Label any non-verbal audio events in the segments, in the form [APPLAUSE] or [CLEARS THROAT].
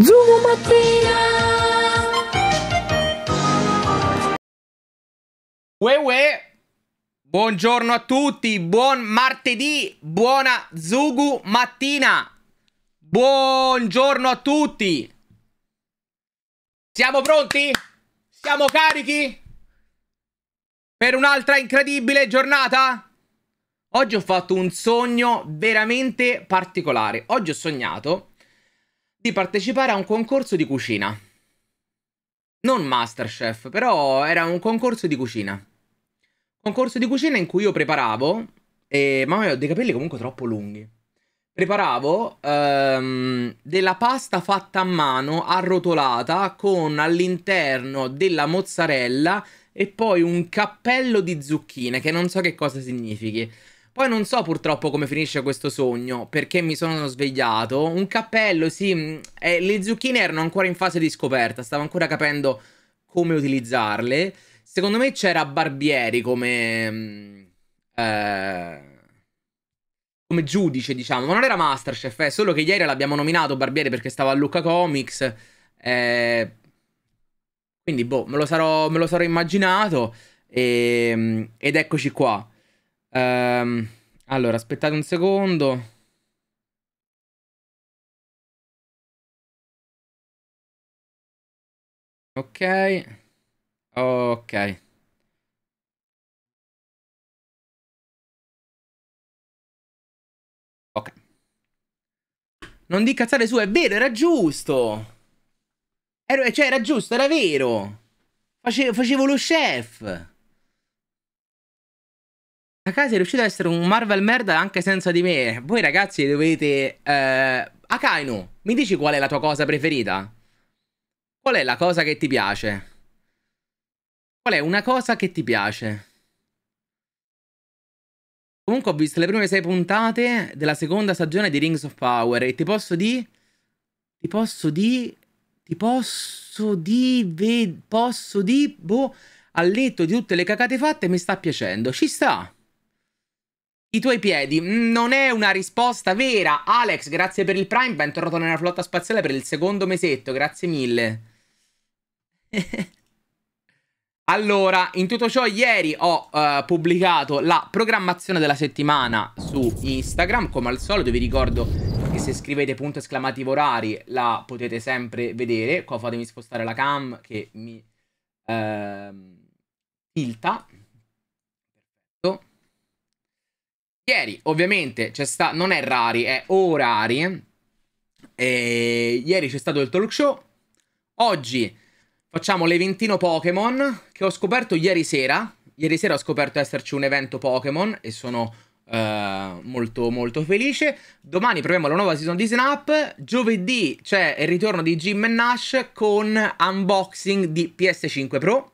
Zoom mattina. Ue, ue. Buongiorno a tutti, buon martedì, buona Zugu mattina. Buongiorno a tutti. Siamo pronti? Siamo carichi? Per un'altra incredibile giornata? Oggi ho fatto un sogno veramente particolare. Oggi ho sognato di partecipare a un concorso di cucina. Non Masterchef, però era un concorso di cucina. Concorso di cucina in cui io preparavo, e mamma ho dei capelli comunque troppo lunghi, preparavo ehm, della pasta fatta a mano, arrotolata, con all'interno della mozzarella e poi un cappello di zucchine, che non so che cosa significhi. Poi non so purtroppo come finisce questo sogno, perché mi sono svegliato. Un cappello, sì, mm, eh, le zucchine erano ancora in fase di scoperta, stavo ancora capendo come utilizzarle. Secondo me c'era Barbieri come... Mm, eh, come giudice, diciamo. Ma non era Masterchef, è eh, solo che ieri l'abbiamo nominato Barbieri perché stava a Luca Comics. Eh, quindi, boh, me lo sarò, me lo sarò immaginato. E, ehm, ed eccoci qua. Um, allora, aspettate un secondo. Ok. Ok. Ok. Non di cazzare su, è vero, era giusto. Era, cioè, era giusto, era vero. Facevo, facevo lo chef. Akai sei riuscito ad essere un Marvel merda anche senza di me. Voi ragazzi dovete... Eh... Akainu, mi dici qual è la tua cosa preferita? Qual è la cosa che ti piace? Qual è una cosa che ti piace? Comunque ho visto le prime sei puntate della seconda stagione di Rings of Power e ti posso di... Ti posso di... Ti posso di... Ved... Posso di... Boh... al letto di tutte le cacate fatte mi sta piacendo. Ci sta! I tuoi piedi mm, non è una risposta vera. Alex, grazie per il Prime. Ben tornato nella flotta spaziale per il secondo mesetto. Grazie mille. [LAUGHS] allora, in tutto ciò, ieri ho uh, pubblicato la programmazione della settimana su Instagram. Come al solito, vi ricordo che se scrivete punto esclamativo orari la potete sempre vedere. Qua fatemi spostare la cam che mi uh, tilta. Ieri, ovviamente, c'è sta... non è rari, è orari. E... Ieri c'è stato il talk show. Oggi facciamo l'eventino Pokémon che ho scoperto ieri sera. Ieri sera ho scoperto esserci un evento Pokémon e sono Uh, molto molto felice. Domani proviamo la nuova season di Snap. Giovedì c'è il ritorno di Jim Nash con unboxing di PS5 Pro.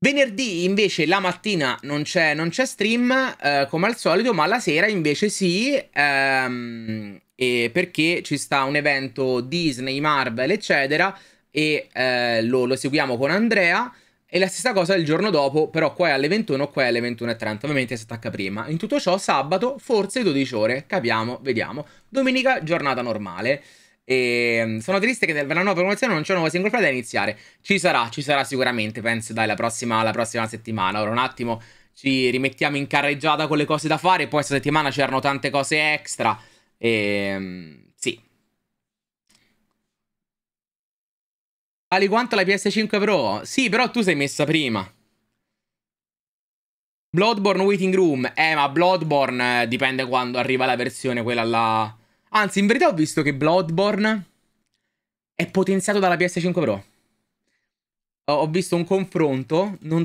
Venerdì invece la mattina non c'è, non c'è stream eh, come al solito, ma la sera invece sì, ehm, perché ci sta un evento Disney, Marvel, eccetera, e eh, lo, lo, seguiamo con Andrea. E la stessa cosa il giorno dopo, però qua è alle 21, qua è alle 21.30, ovviamente si attacca prima. In tutto ciò sabato forse 12 ore, capiamo, vediamo. Domenica giornata normale. E ehm, sono triste che nella nuova promozione non c'è una nuova single play da iniziare. Ci sarà, ci sarà sicuramente, penso, dai, la prossima, la prossima settimana. Ora un attimo ci rimettiamo in carreggiata con le cose da fare. Poi questa settimana c'erano tante cose extra. E, ehm, sì. Tali quanto la PS5 Pro? Sì, però tu sei messa prima. Bloodborne Waiting Room. Eh, ma Bloodborne eh, dipende quando arriva la versione quella là Anzi, in verità ho visto che Bloodborne è potenziato dalla PS5 Pro. Ho visto un confronto non,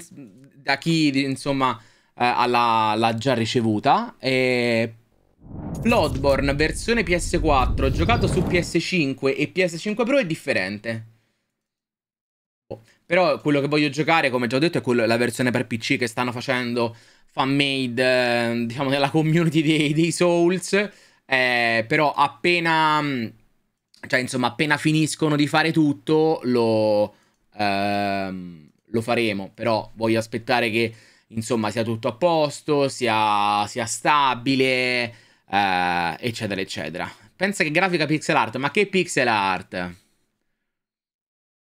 da chi, insomma, eh, l'ha già ricevuta. E Bloodborne versione PS4 giocato su PS5 e PS5 Pro è differente. Oh, però quello che voglio giocare, come già ho detto, è quello, la versione per PC che stanno facendo fan made, eh, diciamo, nella community dei, dei Souls eh, però appena... Mm, cioè, insomma, appena finiscono di fare tutto, lo, ehm, lo faremo. Però voglio aspettare che, insomma, sia tutto a posto, sia, sia stabile, eh, eccetera, eccetera. Pensa che grafica pixel art, ma che pixel art?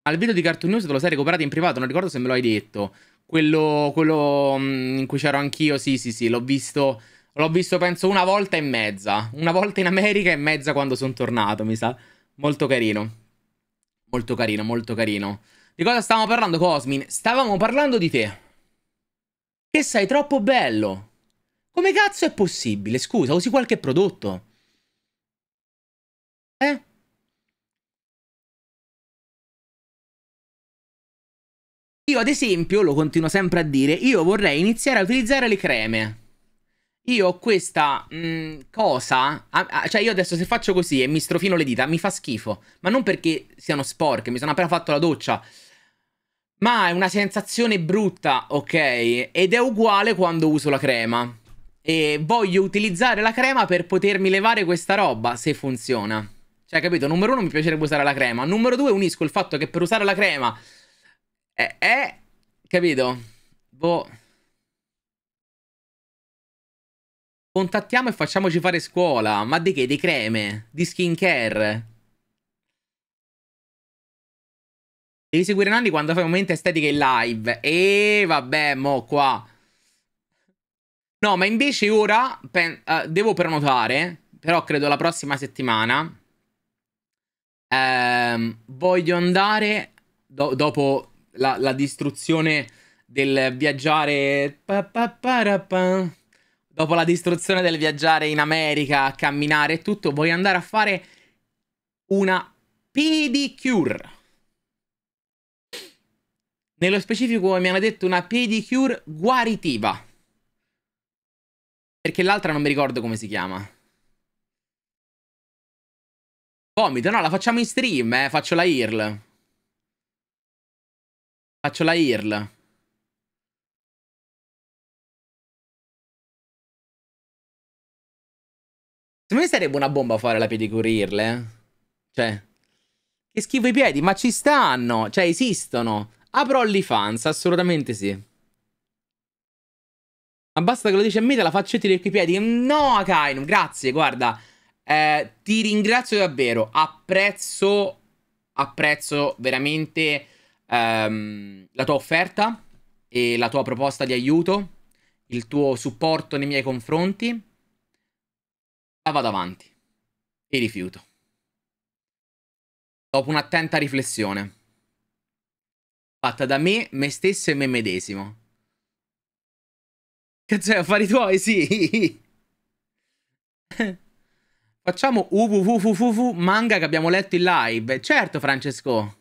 Al video di Cartoon News te lo sei recuperato in privato, non ricordo se me lo hai detto. Quello, quello mm, in cui c'ero anch'io, sì, sì, sì, l'ho visto L'ho visto penso una volta e mezza. Una volta in America e mezza quando sono tornato, mi sa. Molto carino. Molto carino, molto carino. Di cosa stavamo parlando, Cosmin? Stavamo parlando di te. Che sei troppo bello. Come cazzo è possibile? Scusa, usi qualche prodotto. Eh? Io ad esempio, lo continuo sempre a dire, io vorrei iniziare a utilizzare le creme. Io ho questa mh, mm, cosa, a, a, cioè io adesso se faccio così e mi strofino le dita mi fa schifo, ma non perché siano sporche, mi sono appena fatto la doccia, ma è una sensazione brutta, ok? Ed è uguale quando uso la crema. E voglio utilizzare la crema per potermi levare questa roba, se funziona. Cioè, capito? Numero uno mi piacerebbe usare la crema. Numero due unisco il fatto che per usare la crema... È... Eh, è eh, capito? Boh... Contattiamo e facciamoci fare scuola. Ma di che? Di creme? Di skincare? Devi seguire Nanni quando fai momenti estetiche in live. E vabbè, mo qua. No, ma invece ora uh, devo prenotare, però credo la prossima settimana. Ehm, voglio andare do dopo la, la, distruzione del viaggiare... Pa, pa, pa, dopo la distruzione del viaggiare in America, camminare e tutto, voglio andare a fare una pedicure. Nello specifico mi hanno detto una pedicure guaritiva. Perché l'altra non mi ricordo come si chiama. Vomito, no, la facciamo in stream, eh, faccio la IRL. Faccio la IRL. Secondo me sarebbe una bomba fare la pedicurirle. Eh. Cioè, che schifo i piedi, ma ci stanno, cioè esistono. Apro fans, assolutamente sì. Ma basta che lo dici a me, te la faccio tirare i piedi. No, Akainu, grazie, guarda. Eh, ti ringrazio davvero, apprezzo, apprezzo veramente ehm, la tua offerta e la tua proposta di aiuto, il tuo supporto nei miei confronti la vado avanti e rifiuto. Dopo un'attenta riflessione, fatta da me, me stesso e me medesimo. Cazzo, affari tuoi, sì! [LAUGHS] Facciamo uvuvuvuvuvu manga che abbiamo letto in live. Certo, Francesco.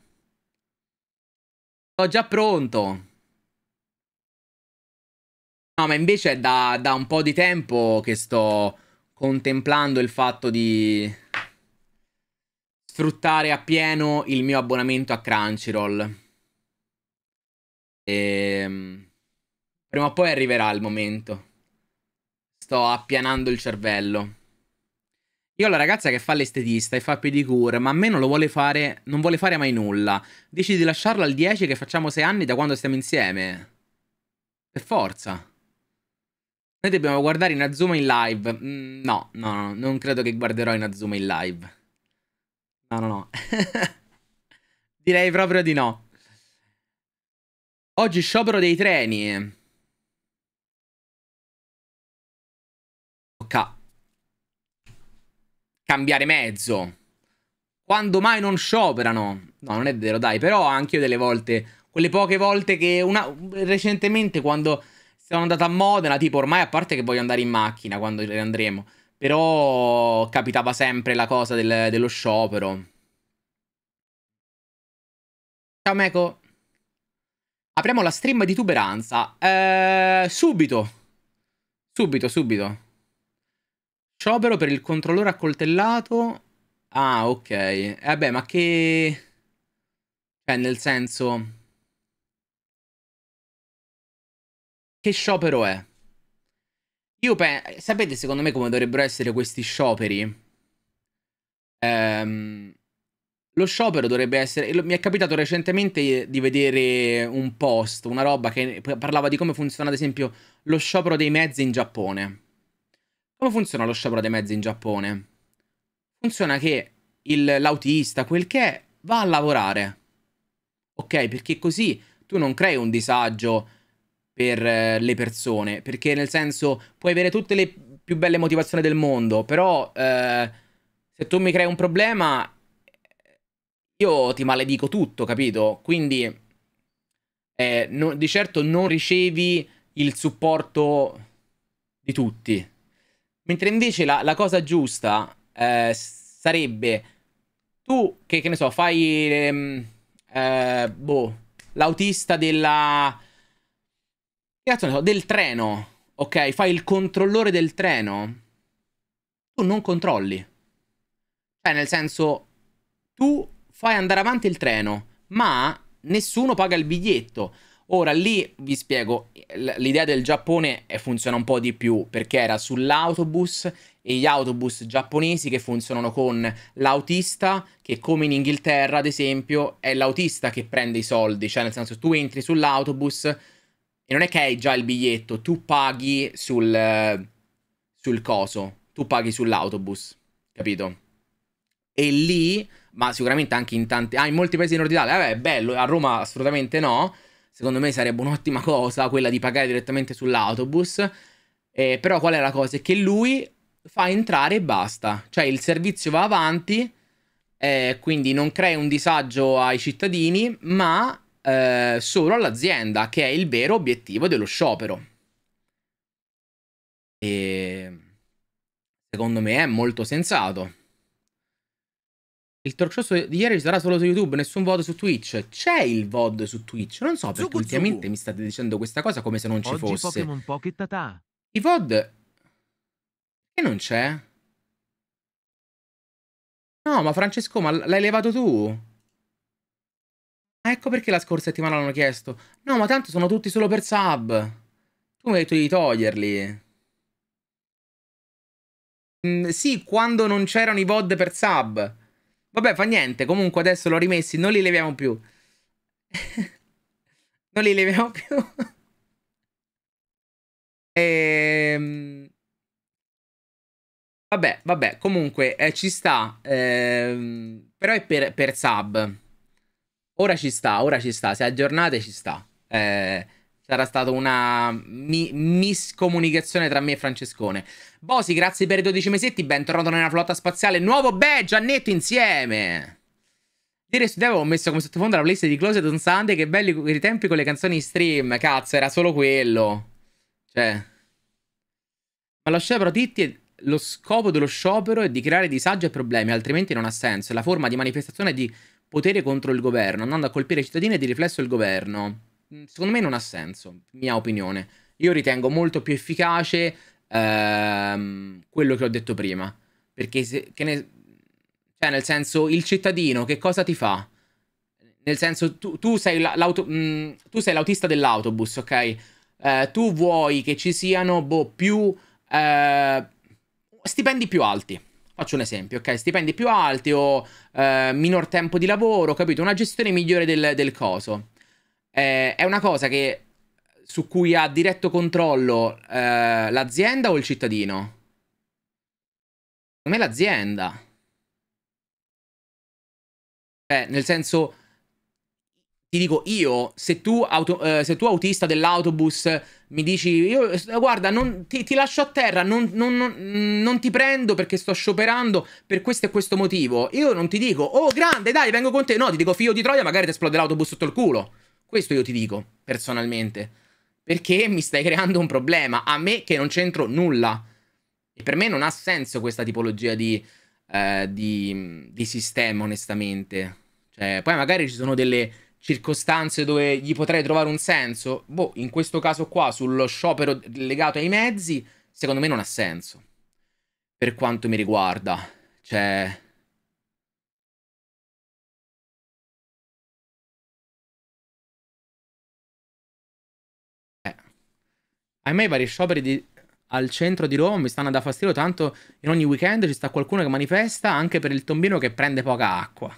Sono già pronto. No, ma invece è da, da un po' di tempo che sto contemplando il fatto di sfruttare appieno il mio abbonamento a Crunchyroll. E... Ehm, prima o poi arriverà il momento. Sto appianando il cervello. Io ho la ragazza che fa l'estetista e fa pedicure, ma a me non lo vuole fare, non vuole fare mai nulla. Dici di lasciarlo al 10 che facciamo 6 anni da quando stiamo insieme. Per forza. Noi dobbiamo guardare Inazuma in live. Mm, no, no, no, non credo che guarderò Inazuma in live. No, no, no. [LAUGHS] Direi proprio di no. Oggi sciopero dei treni. Ok. cambiare mezzo. Quando mai non scioperano? No, non è vero, dai, però anche io delle volte, quelle poche volte che una... recentemente quando sono andato a Modena, tipo ormai a parte che voglio andare in macchina quando andremo, però capitava sempre la cosa del, dello sciopero. Ciao Meco. Apriamo la stream di tuberanza. Eh, subito. Subito, subito. Sciopero per il controllore accoltellato. Ah, ok. E eh, vabbè, ma che... Cioè, nel senso... Che sciopero è? Io penso... Sapete secondo me come dovrebbero essere questi scioperi? Ehm... Lo sciopero dovrebbe essere... Mi è capitato recentemente di vedere un post, una roba che parlava di come funziona ad esempio lo sciopero dei mezzi in Giappone. Come funziona lo sciopero dei mezzi in Giappone? Funziona che l'autista, quel che è, va a lavorare. Ok? Perché così tu non crei un disagio per eh, le persone, perché nel senso puoi avere tutte le più belle motivazioni del mondo, però eh, se tu mi crei un problema io ti maledico tutto, capito? Quindi eh, no, di certo non ricevi il supporto di tutti. Mentre invece la, la cosa giusta eh, sarebbe tu che, che ne so, fai ehm, eh, boh, l'autista della Cazzo del treno. Ok, fai il controllore del treno. Tu non controlli. Cioè, nel senso, tu fai andare avanti il treno, ma nessuno paga il biglietto. Ora lì vi spiego, l'idea del Giappone funziona un po' di più perché era sull'autobus e gli autobus giapponesi che funzionano con l'autista che come in Inghilterra ad esempio è l'autista che prende i soldi, cioè nel senso tu entri sull'autobus e non è che hai già il biglietto, tu paghi sul, sul coso, tu paghi sull'autobus, capito? E lì, ma sicuramente anche in tanti, ah in molti paesi nord Italia, vabbè bello, a Roma assolutamente no, secondo me sarebbe un'ottima [LAUGHS] cosa quella di pagare direttamente sull'autobus, eh, però qual è la cosa? È che lui fa entrare e basta, cioè il servizio va avanti, eh, quindi non crea un disagio ai cittadini, ma eh, solo all'azienda, che è il vero obiettivo dello sciopero. E secondo me è molto sensato. Il torcioso di ieri ci sarà solo su YouTube, nessun VOD su Twitch. C'è il VOD su Twitch. Non so perché Zugu, ultimamente Zugu. mi state dicendo questa cosa come se non Oggi ci fosse. I VOD... Che non c'è? No, ma Francesco, ma l'hai levato tu? Ah, ecco perché la scorsa settimana l'hanno chiesto. No, ma tanto sono tutti solo per sub. Tu mi hai detto di toglierli. Mm, sì, quando non c'erano i VOD per sub. Vabbè, fa niente. Comunque adesso l'ho rimessi. Non li leviamo più. [LAUGHS] non li leviamo più. [LAUGHS] ehm... Vabbè, vabbè. Comunque, eh, ci sta. Ehm... Però è per, per sub. Ora ci sta, ora ci sta, se aggiornate ci sta. Eh, sarà stata una mi- miscomunicazione tra me e Francescone. Bosi, grazie per i 12 mesetti, bentornato nella flotta spaziale. Nuovo badge, Annetto insieme! Dire su studiavo ho messo come sottofondo la playlist di Closed on Sunday, che belli i tempi con le canzoni in stream, cazzo, era solo quello. Cioè... Ma lo sciopero Titti è lo scopo dello sciopero è di creare disagi e problemi, altrimenti non ha senso. È la forma di manifestazione di potere contro il governo, andando a colpire i cittadini e di riflesso il governo. Mm, secondo me non ha senso, mia opinione. Io ritengo molto più efficace ehm, quello che ho detto prima. Perché, se, ne, cioè nel senso, il cittadino che cosa ti fa? Nel senso, tu, mm, tu sei l'autista dell'autobus, ok? Eh, tu vuoi che ci siano boh, più eh, stipendi più alti Faccio un esempio, ok? Stipendi più alti o eh, minor tempo di lavoro, capito? Una gestione migliore del, del coso. Eh, è una cosa che, su cui ha diretto controllo eh, l'azienda o il cittadino? Secondo me l'azienda. Beh, cioè, nel senso ti dico io, se tu, auto, eh, se tu autista dell'autobus mi dici, io, guarda, non, ti, ti, lascio a terra, non, non, non, ti prendo perché sto scioperando per questo e questo motivo, io non ti dico, oh grande, dai, vengo con te, no, ti dico, figlio di Troia, magari ti esplode l'autobus sotto il culo. Questo io ti dico, personalmente, perché mi stai creando un problema, a me che non c'entro nulla. E per me non ha senso questa tipologia di, eh, di, di sistema, onestamente. Cioè, poi magari ci sono delle circostanze dove gli potrei trovare un senso, boh, in questo caso qua, sullo sciopero legato ai mezzi, secondo me non ha senso. Per quanto mi riguarda, cioè... Eh. Ahimè, i vari scioperi di... al centro di Roma mi stanno da fastidio, tanto in ogni weekend ci sta qualcuno che manifesta anche per il tombino che prende poca acqua.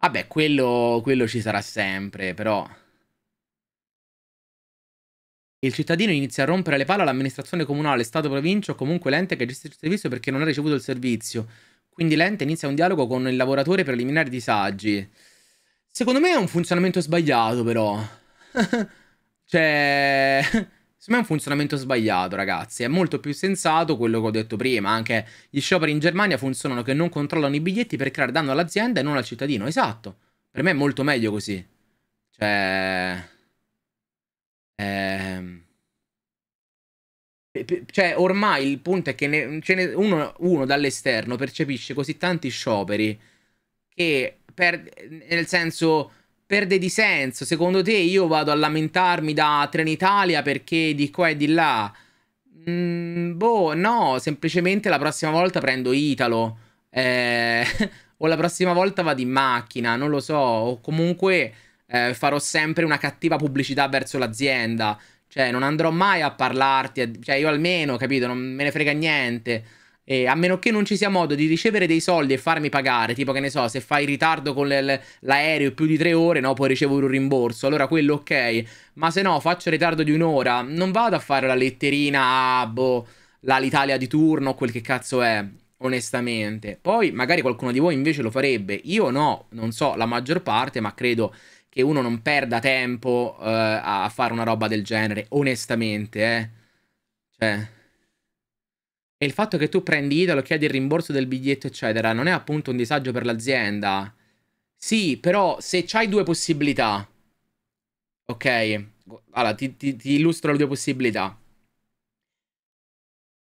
Vabbè, quello, quello ci sarà sempre, però... Il cittadino inizia a rompere le palle all'amministrazione comunale, Stato, provincia o comunque l'ente che gestisce il servizio perché non ha ricevuto il servizio. Quindi l'ente inizia un dialogo con il lavoratore per eliminare i disagi. Secondo me è un funzionamento sbagliato, però. [LAUGHS] cioè... Secondo me è un funzionamento sbagliato, ragazzi. È molto più sensato quello che ho detto prima. Anche gli scioperi in Germania funzionano che non controllano i biglietti per creare danno all'azienda e non al cittadino. Esatto. Per me è molto meglio così. Cioè... Ehm... Cioè, ormai il punto è che ne... ne... uno, uno dall'esterno percepisce così tanti scioperi che, per... nel senso, perde di senso. Secondo te io vado a lamentarmi da Trenitalia perché di qua e di là? Mm, boh, no, semplicemente la prossima volta prendo Italo. Eh, [LAUGHS] o la prossima volta vado in macchina, non lo so. O comunque eh, farò sempre una cattiva pubblicità verso l'azienda. Cioè, non andrò mai a parlarti, cioè io almeno, capito, non me ne frega niente. E a meno che non ci sia modo di ricevere dei soldi e farmi pagare, tipo che ne so, se fai ritardo con l'aereo più di tre ore, no, puoi ricevere un rimborso, allora quello ok, ma se no faccio ritardo di un'ora, non vado a fare la letterina a, boh, l'Alitalia di turno, o quel che cazzo è, onestamente. Poi magari qualcuno di voi invece lo farebbe, io no, non so, la maggior parte, ma credo che uno non perda tempo eh, a fare una roba del genere, onestamente, eh. Cioè... E il fatto che tu prendi idolo, chiedi il rimborso del biglietto, eccetera, non è appunto un disagio per l'azienda? Sì, però se c'hai due possibilità, ok? Allora, ti, ti, ti illustro le due possibilità.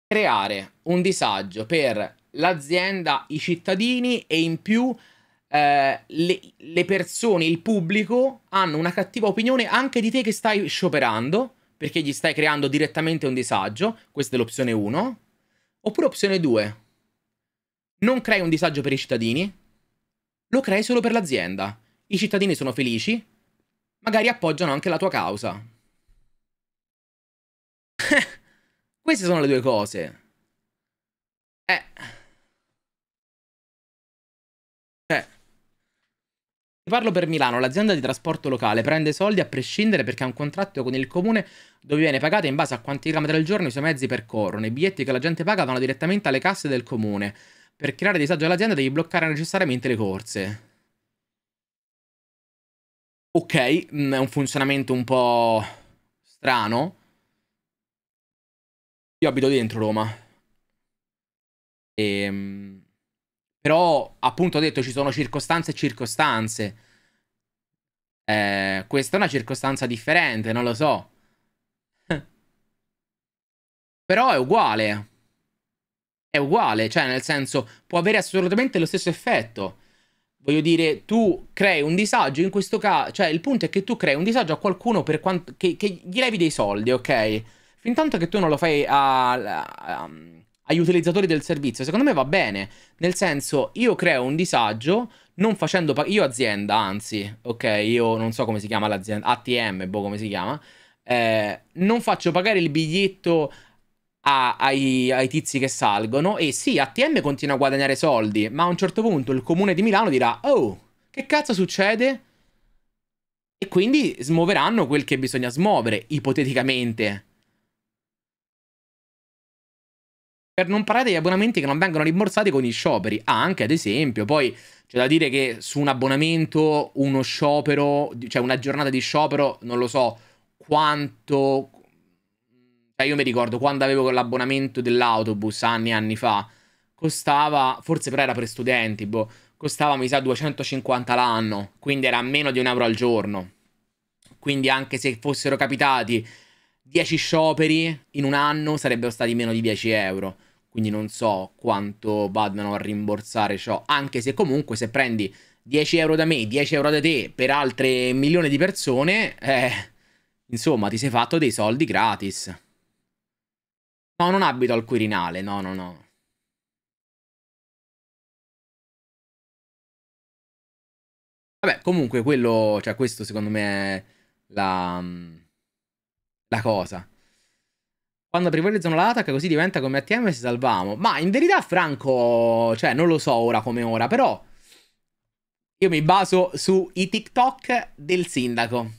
Creare un disagio per l'azienda, i cittadini e in più eh, le, le persone, il pubblico hanno una cattiva opinione anche di te che stai scioperando perché gli stai creando direttamente un disagio. Questa è l'opzione 1 Oppure opzione 2. Non crei un disagio per i cittadini, lo crei solo per l'azienda. I cittadini sono felici, magari appoggiano anche la tua causa. [LAUGHS] Queste sono le due cose. Eh... Parlo per Milano, l'azienda di trasporto locale prende soldi a prescindere perché ha un contratto con il comune dove viene pagata in base a quanti chilometri al giorno i suoi mezzi percorrono. I biglietti che la gente paga vanno direttamente alle casse del comune. Per creare disagio all'azienda devi bloccare necessariamente le corse. Ok, mm, è un funzionamento un po' strano. Io abito dentro Roma. Ehm... Però, appunto, ho detto, ci sono circostanze e circostanze. Eh, questa è una circostanza differente, non lo so. [LAUGHS] Però è uguale. È uguale, cioè nel senso può avere assolutamente lo stesso effetto. Voglio dire, tu crei un disagio in questo caso, cioè il punto è che tu crei un disagio a qualcuno per quanto che, che gli levi dei soldi, ok? Fintanto che tu non lo fai a, a, a agli utilizzatori del servizio, secondo me va bene. Nel senso, io creo un disagio non facendo pagare. Io azienda, anzi, ok, io non so come si chiama l'azienda, ATM, boh come si chiama. Eh, non faccio pagare il biglietto a, ai, ai, tizi che salgono. E sì, ATM continua a guadagnare soldi, ma a un certo punto il comune di Milano dirà: Oh, che cazzo succede? E quindi smuoveranno quel che bisogna smuovere, ipoteticamente. Per non parlare degli abbonamenti che non vengono rimborsati con gli scioperi. Ah, anche ad esempio, poi c'è da dire che su un abbonamento, uno sciopero, cioè una giornata di sciopero, non lo so quanto... Cioè io mi ricordo quando avevo l'abbonamento dell'autobus anni e anni fa, costava, forse però era per studenti, boh, costava mi sa 250 l'anno, quindi era meno di un euro al giorno. Quindi anche se fossero capitati 10 scioperi in un anno sarebbero stati meno di 10 euro quindi non so quanto vadano a rimborsare ciò, anche se comunque se prendi 10 euro da me, 10 euro da te per altre milioni di persone, eh, insomma ti sei fatto dei soldi gratis. No, non abito al Quirinale, no, no, no. Vabbè, comunque quello, cioè questo secondo me è la, la cosa. Quando privatizzano l'attacco così diventa come ATM e si salvamo. Ma in verità, Franco, cioè, non lo so ora come ora, però io mi baso sui TikTok del sindaco.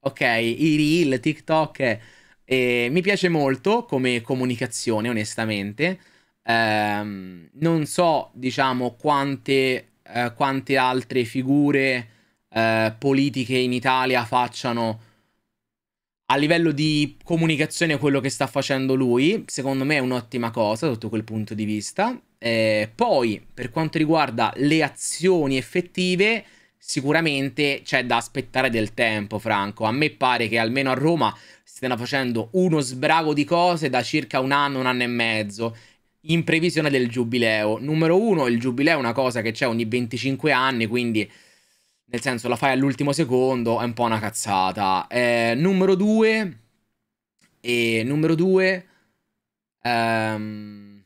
Ok, i reel, TikTok. Eh, mi piace molto come comunicazione, onestamente. Eh, non so, diciamo, quante, eh, quante altre figure eh, politiche in Italia facciano a livello di comunicazione quello che sta facendo lui, secondo me è un'ottima cosa sotto quel punto di vista. Eh, poi, per quanto riguarda le azioni effettive, sicuramente c'è da aspettare del tempo, Franco. A me pare che almeno a Roma stiano facendo uno sbrago di cose da circa un anno, un anno e mezzo in previsione del giubileo. Numero uno, il giubileo è una cosa che c'è ogni 25 anni, quindi nel senso, la fai all'ultimo secondo, è un po' una cazzata. Eh, numero due... E numero due... Ehm,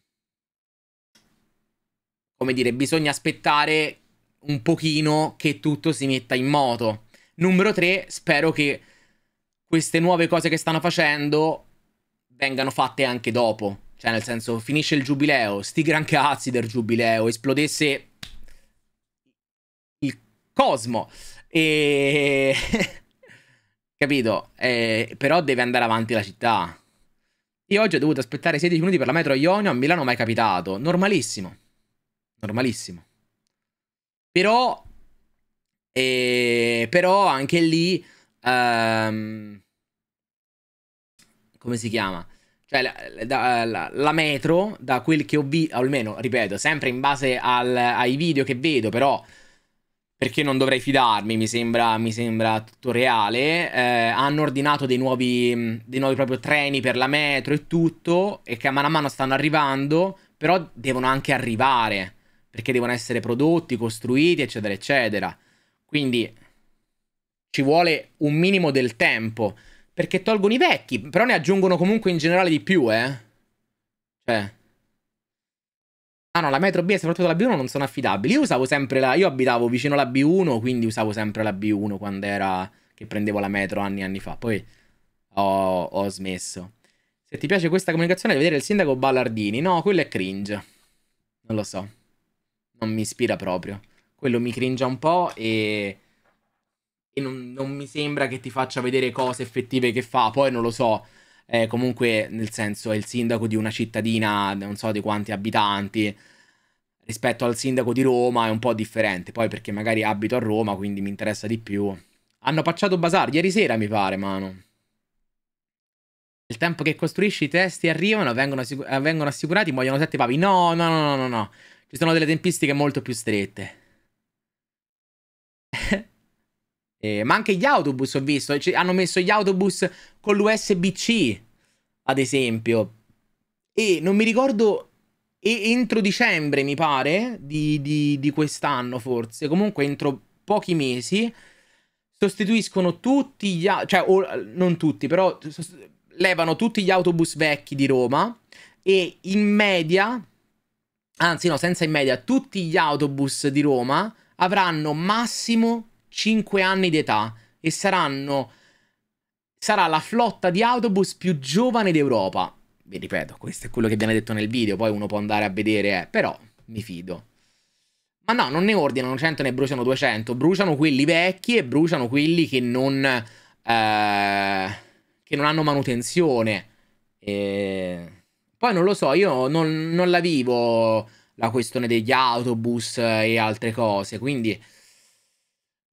come dire, bisogna aspettare un pochino che tutto si metta in moto. Numero tre, spero che queste nuove cose che stanno facendo vengano fatte anche dopo. Cioè, nel senso, finisce il giubileo, sti gran cazzi del giubileo, esplodesse Cosmo. E... [LAUGHS] Capito? Eh, però deve andare avanti la città. Io oggi ho dovuto aspettare 16 minuti per la metro Ionio a Milano, mai capitato. Normalissimo. Normalissimo. Però... Eh, però anche lì... Ehm, come si chiama? Cioè, la, la, la, la, metro, da quel che ho visto, almeno, ripeto, sempre in base al, ai video che vedo, però perché non dovrei fidarmi, mi sembra, mi sembra tutto reale. Eh, hanno ordinato dei nuovi, mm, dei nuovi proprio treni per la metro e tutto, e che a mano a mano stanno arrivando, però devono anche arrivare, perché devono essere prodotti, costruiti, eccetera, eccetera. Quindi ci vuole un minimo del tempo, perché tolgono i vecchi, però ne aggiungono comunque in generale di più, eh. Cioè... Ah no, la metro B e soprattutto la B1 non sono affidabili. Io usavo sempre la... Io abitavo vicino alla B1, quindi usavo sempre la B1 quando era... Che prendevo la metro anni e anni fa. Poi ho, ho smesso. Se ti piace questa comunicazione, devi vedere il sindaco Ballardini. No, quello è cringe. Non lo so. Non mi ispira proprio. Quello mi cringe un po' e... E non, non mi sembra che ti faccia vedere cose effettive che fa. Poi non lo so eh, comunque nel senso è il sindaco di una cittadina, non so di quanti abitanti, rispetto al sindaco di Roma è un po' differente, poi perché magari abito a Roma, quindi mi interessa di più. Hanno pacciato Basar ieri sera, mi pare, mano. Il tempo che costruisci i testi arrivano, vengono, assicur eh, vengono assicurati, muoiono sette papi. No, no, no, no, no. Ci sono delle tempistiche molto più strette. [LAUGHS] Eh, ma anche gli autobus ho visto, cioè, hanno messo gli autobus con l'USB-C, ad esempio. E non mi ricordo, e entro dicembre mi pare, di, di, di quest'anno forse, comunque entro pochi mesi, sostituiscono tutti gli... cioè, o, non tutti, però levano tutti gli autobus vecchi di Roma e in media, anzi no, senza in media, tutti gli autobus di Roma avranno massimo 5 anni di età e saranno sarà la flotta di autobus più giovane d'Europa. Vi ripeto, questo è quello che viene detto nel video, poi uno può andare a vedere, eh, però mi fido. Ma no, non ne ordinano 100 ne bruciano 200, bruciano quelli vecchi e bruciano quelli che non, eh, che non hanno manutenzione. E... Poi non lo so, io non, non la vivo la questione degli autobus e altre cose, quindi...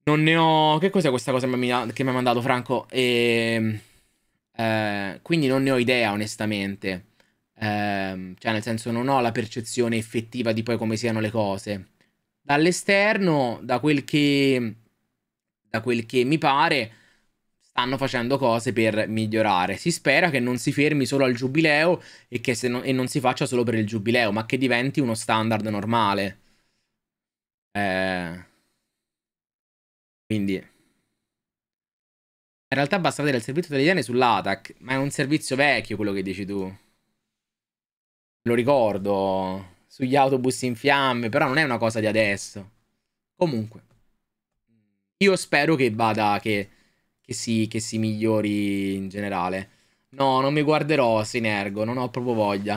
Non ne ho... Che cos'è questa cosa che mi ha, mandato Franco? E... Ehm, eh, quindi non ne ho idea, onestamente. Eh, cioè, nel senso, non ho la percezione effettiva di poi come siano le cose. Dall'esterno, da quel che... Da quel che mi pare, stanno facendo cose per migliorare. Si spera che non si fermi solo al giubileo e che non, e non si faccia solo per il giubileo, ma che diventi uno standard normale. Eh... Quindi... In realtà basta vedere il servizio italiano sull'ATAC, ma è un servizio vecchio quello che dici tu. Lo ricordo, sugli autobus in fiamme, però non è una cosa di adesso. Comunque, io spero che vada, che, che, si, che si migliori in generale. No, non mi guarderò Sinergo, non ho proprio voglia.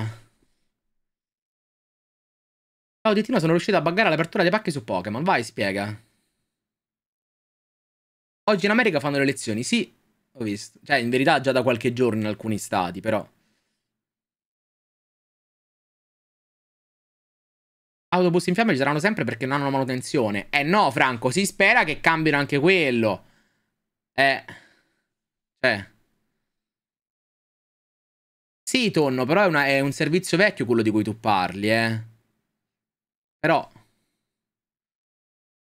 Ciao Dittino, sono riuscito a buggare l'apertura dei pacchi su Pokémon, vai, spiega. Oggi in America fanno le elezioni, sì, ho visto. Cioè, in verità già da qualche giorno in alcuni stati, però. Autobus in fiamme ci saranno sempre perché non hanno manutenzione. Eh no, Franco, si spera che cambino anche quello. Eh. Cioè. Sì, Tonno, però è, una, è un servizio vecchio quello di cui tu parli, eh. Però...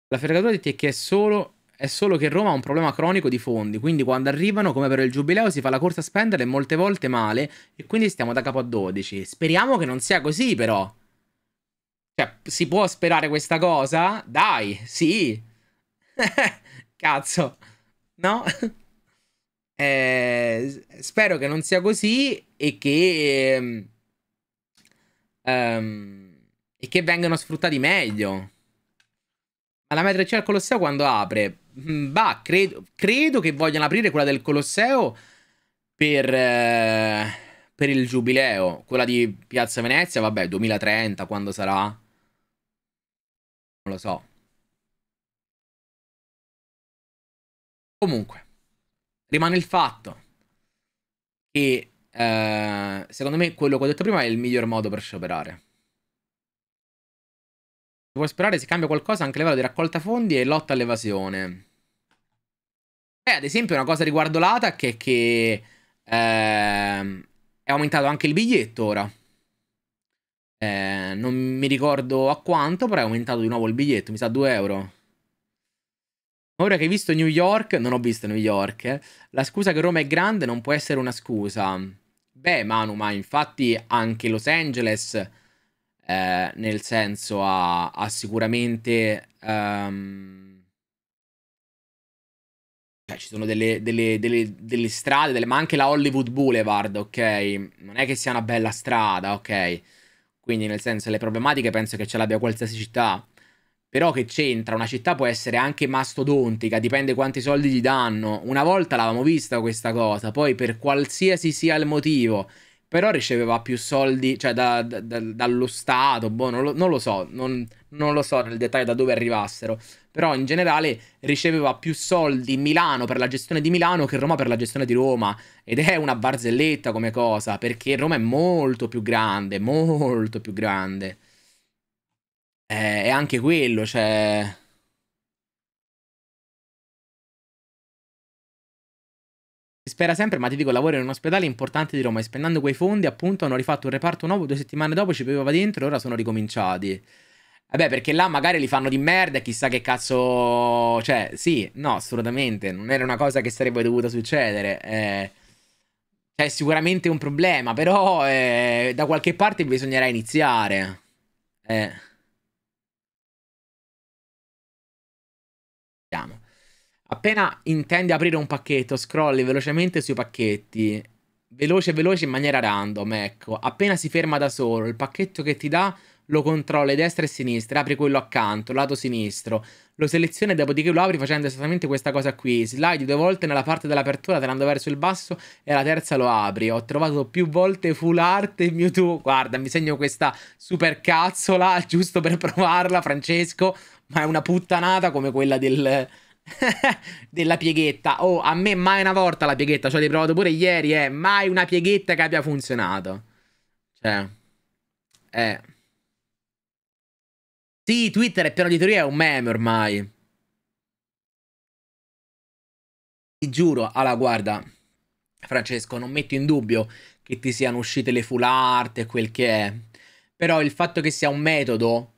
La fregatura di te che è solo è solo che Roma ha un problema cronico di fondi, quindi quando arrivano, come per il giubileo, si fa la corsa a spendere molte volte male e quindi stiamo da capo a 12. Speriamo che non sia così, però. Cioè, si può sperare questa cosa? Dai, sì. [LAUGHS] Cazzo. No? [LAUGHS] Eh, spero che non sia così e che... Ehm, ehm e che vengano sfruttati meglio. Alla metra c'è il Colosseo quando apre? Mm, bah, credo, credo che vogliano aprire quella del Colosseo per, eh, per il Giubileo. Quella di Piazza Venezia, vabbè, 2030, quando sarà? Non lo so. Comunque, rimane il fatto che eh, secondo me quello che ho detto prima è il miglior modo per scioperare. Si può sperare se cambia qualcosa anche a livello di raccolta fondi e lotta all'evasione. Beh, ad esempio, una cosa riguardo l'ATAC è che ehm, è aumentato anche il biglietto ora. Eh, non mi ricordo a quanto, però è aumentato di nuovo il biglietto, mi sa 2 euro. Ora che hai visto New York, non ho visto New York, eh, la scusa che Roma è grande non può essere una scusa. Beh, Manu, ma infatti anche Los Angeles, eh, nel senso, ha, ha sicuramente... Um, cioè, ci sono delle, delle, delle, delle strade, ma anche la Hollywood Boulevard, ok? Non è che sia una bella strada, ok? Quindi, nel senso, le problematiche penso che ce l'abbia qualsiasi città. Però che c'entra? Una città può essere anche mastodontica, dipende quanti soldi gli danno. Una volta l'avevamo vista questa cosa, poi per qualsiasi sia il motivo, però riceveva più soldi, cioè da, da, dallo Stato, boh, non lo, non lo so, non, non, lo so nel dettaglio da dove arrivassero, però in generale riceveva più soldi Milano per la gestione di Milano che Roma per la gestione di Roma, ed è una barzelletta come cosa, perché Roma è molto più grande, molto più grande. Eh, è anche quello, cioè... spera sempre, ma ti dico, lavoro in un ospedale importante di Roma e spendendo quei fondi, appunto, hanno rifatto un reparto nuovo, due settimane dopo ci beveva dentro e ora sono ricominciati. Vabbè, perché là magari li fanno di merda e chissà che cazzo... Cioè, sì, no, assolutamente, non era una cosa che sarebbe dovuta succedere. Eh, cioè, è sicuramente un problema, però eh, da qualche parte bisognerà iniziare. Eh. Andiamo. Appena intendi aprire un pacchetto, scrolli velocemente sui pacchetti. Veloce, veloce in maniera random, ecco. Appena si ferma da solo, il pacchetto che ti dà lo controlli destra e sinistra, apri quello accanto, lato sinistro, lo selezioni e dopodiché lo apri facendo esattamente questa cosa qui, Slidi due volte nella parte dell'apertura tirando verso il basso e la terza lo apri, ho trovato più volte full art e Mewtwo, guarda mi segno questa super cazzola [LAUGHS] giusto per provarla Francesco, ma è una puttanata come quella del [LAUGHS] della pieghetta. Oh, a me mai una volta la pieghetta, cioè l'hai provato pure ieri, eh. Mai una pieghetta che abbia funzionato. Cioè, eh. Sì, Twitter è pieno di teorie, è un meme ormai. Ti giuro, allora guarda, Francesco, non metto in dubbio che ti siano uscite le full art e quel che è. Però il fatto che sia un metodo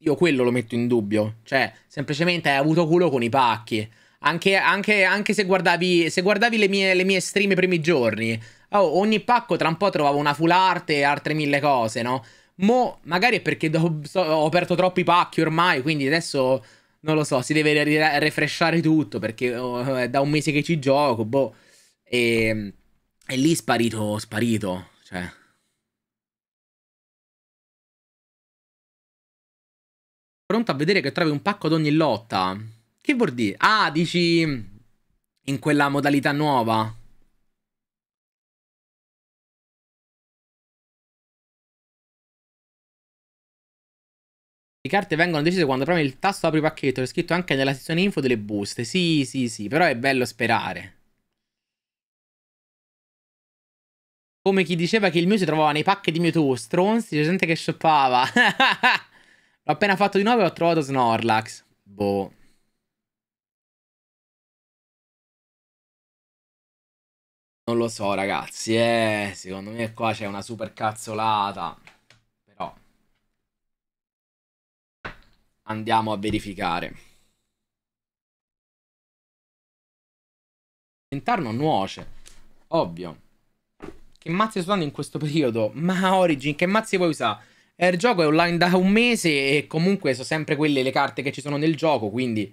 io quello lo metto in dubbio. Cioè, semplicemente hai avuto culo con i pacchi. Anche, anche, anche se guardavi, se guardavi le, mie, le mie stream i primi giorni, oh, ogni pacco tra un po' trovavo una full art e altre mille cose, no? Mo, magari è perché do, so, ho aperto troppi pacchi ormai, quindi adesso non lo so, si deve re- refreshare tutto perché oh, è da un mese che ci gioco, boh. E, ehm, e lì sparito, sparito, cioè. Pronto a vedere che trovi un pacco ad ogni lotta. Che vuol dire? Ah, dici in quella modalità nuova. Le carte vengono decise quando premi il tasto apri pacchetto, è scritto anche nella sezione info delle buste. Sì, sì, sì, però è bello sperare. Come chi diceva che il mio si trovava nei pacchi di Mewtwo, stronzi, c'è gente che shoppava. [LAUGHS] L'ho appena fatto di nuovo e ho trovato Snorlax. Boh. Non lo so, ragazzi, eh. Secondo me qua c'è una super cazzolata. Però. Andiamo a verificare. Intarno nuoce. Ovvio. Che mazzi sto dando in questo periodo? Ma Origin, che mazzi vuoi usare? Eh, il gioco è online da un mese e comunque sono sempre quelle le carte che ci sono nel gioco, quindi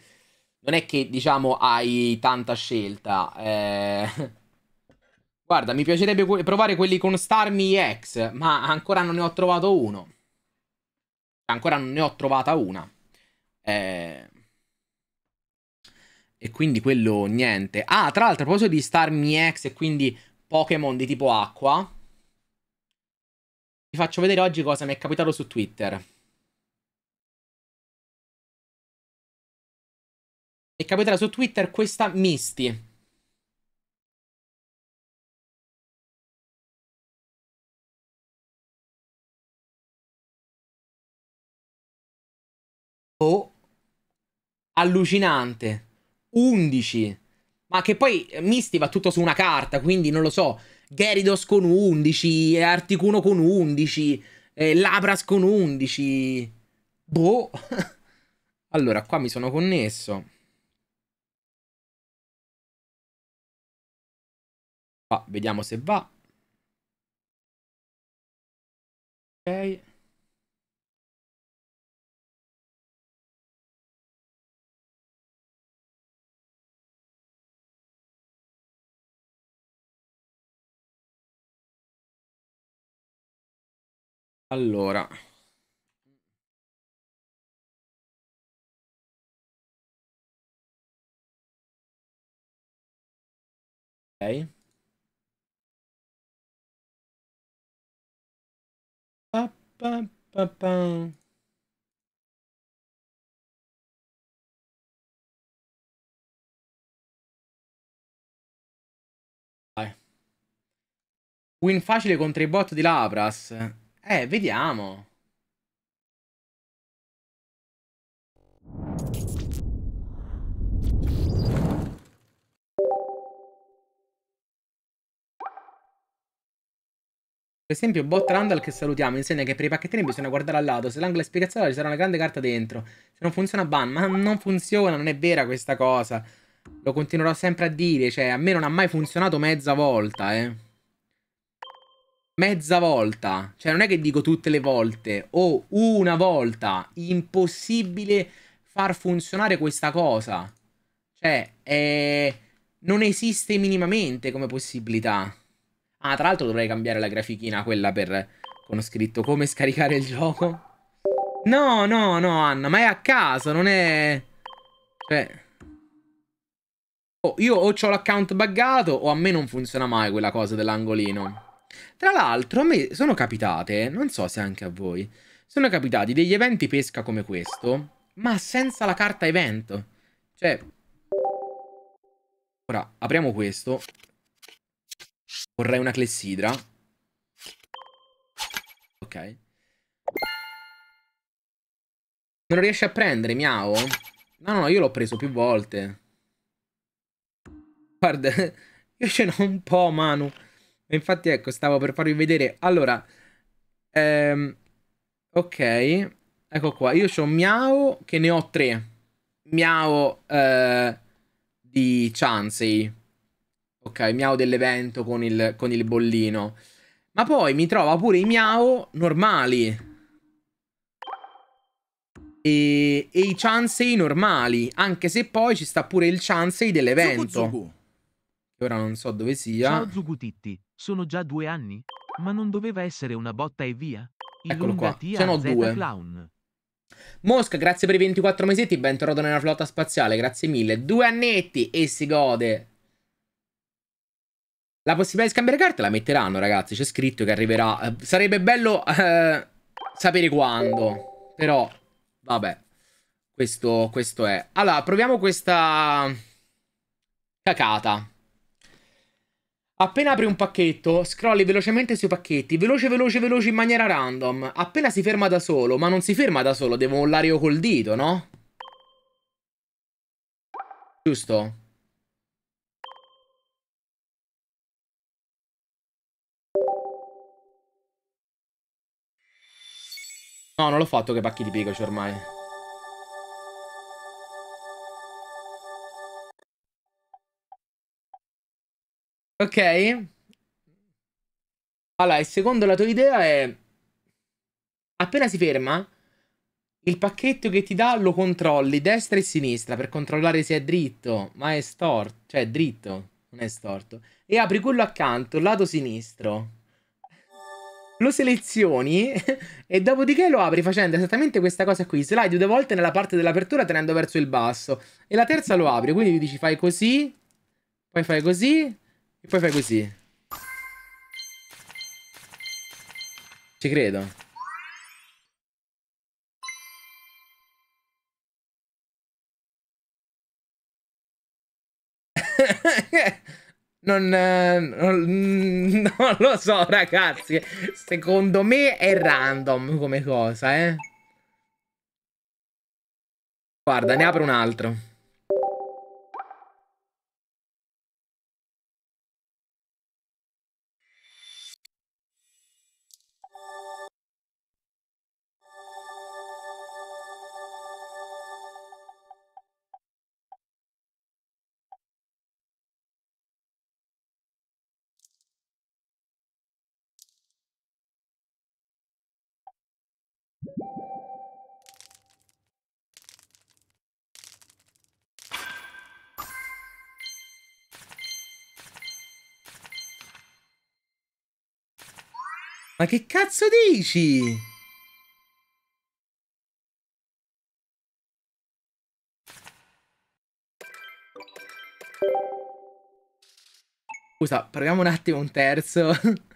non è che diciamo hai tanta scelta. Eh... [LAUGHS] Guarda, mi piacerebbe provare quelli con Starmy X, ma ancora non ne ho trovato uno. Ancora non ne ho trovata una. Eh... E quindi quello niente. Ah, tra l'altro, a proposito di Starmi X e quindi Pokémon di tipo acqua. Vi faccio vedere oggi cosa mi è capitato su Twitter. Mi è capitata su Twitter questa Misti. Oh, allucinante. 11. Ma che poi eh, Misti va tutto su una carta, quindi non lo so. Geridos con 11, Articuno con 11, eh, Lapras con 11. Boh. [LAUGHS] allora, qua mi sono connesso. Ah, vediamo se va. Ok. Allora. Ok. Pa, pa, pa, pa. Win facile contro i bot di Lapras. Eh, vediamo. Per esempio Bot Randall che salutiamo insegna che per i pacchettini bisogna guardare al lato, se l'angolo è spiegazzato ci sarà una grande carta dentro. Se non funziona ban, ma non funziona, non è vera questa cosa. Lo continuerò sempre a dire, cioè a me non ha mai funzionato mezza volta, eh mezza volta, cioè non è che dico tutte le volte o oh, una volta, impossibile far funzionare questa cosa. Cioè, eh, non esiste minimamente come possibilità. Ah, tra l'altro dovrei cambiare la grafichina, quella per... con scritto come scaricare il gioco. No, no, no, Anna, ma è a caso, non è... Cioè... Oh, io o ho l'account buggato o a me non funziona mai quella cosa dell'angolino. Tra l'altro, a me sono capitate, non so se anche a voi, sono capitati degli eventi pesca come questo, ma senza la carta evento. Cioè... Ora, apriamo questo. Vorrei una clessidra. Ok. Non riesci a prendere, miao? No, no, io l'ho preso più volte. Guarda, [LAUGHS] io ce n'ho un po', Manu. Infatti, ecco, stavo per farvi vedere. Allora, ehm, ok, ecco qua. Io ho Miao che ne ho tre. Miao eh, di Chansey. Ok, Miao dell'evento con il, con il bollino. Ma poi mi trova pure i Miao normali. E, e, i Chansey normali, anche se poi ci sta pure il Chansey dell'evento. Che ora non so dove sia. Ciao Zugutitti, sono già due anni? Ma non doveva essere una botta e via? Eccolo qua, sono due. Clown. Mosca, grazie per i 24 mesetti, bentornato nella flotta spaziale, grazie mille. Due annetti e si gode. La possibilità di scambiare carte la metteranno, ragazzi, c'è scritto che arriverà. Eh, sarebbe bello eh, sapere quando, però vabbè. Questo, questo è. Allora, proviamo questa cacata. Appena apri un pacchetto, scrolli velocemente sui pacchetti, veloce, veloce, veloce in maniera random. Appena si ferma da solo, ma non si ferma da solo, devo mollare io col dito, no? Giusto? No, non l'ho fatto che pacchi di Pikachu ormai. Ok? Allora, e secondo la tua idea è... Appena si ferma, il pacchetto che ti dà lo controlli destra e sinistra per controllare se è dritto, ma è storto, cioè è dritto, non è storto. E apri quello accanto, lato sinistro. Lo selezioni [LAUGHS] e dopodiché lo apri facendo esattamente questa cosa qui. Slide due volte nella parte dell'apertura tenendo verso il basso. E la terza lo apri, quindi dici fai così, poi fai così, e poi fai così. Ci credo. [LAUGHS] non, non, non lo so, ragazzi. Secondo me è random come cosa, eh. Guarda, ne apro un altro. Ma che cazzo dici? Scusa, proviamo un attimo un terzo. [LAUGHS]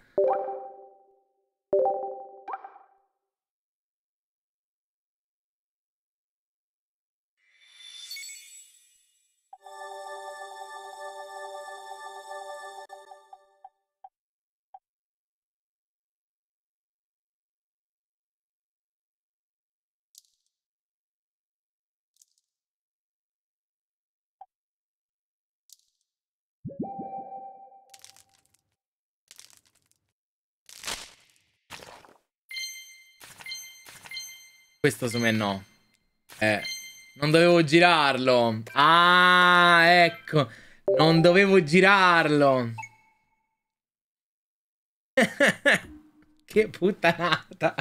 Questo su me no. Eh, non dovevo girarlo. Ah, ecco. Non dovevo girarlo. [LAUGHS] che puttanata.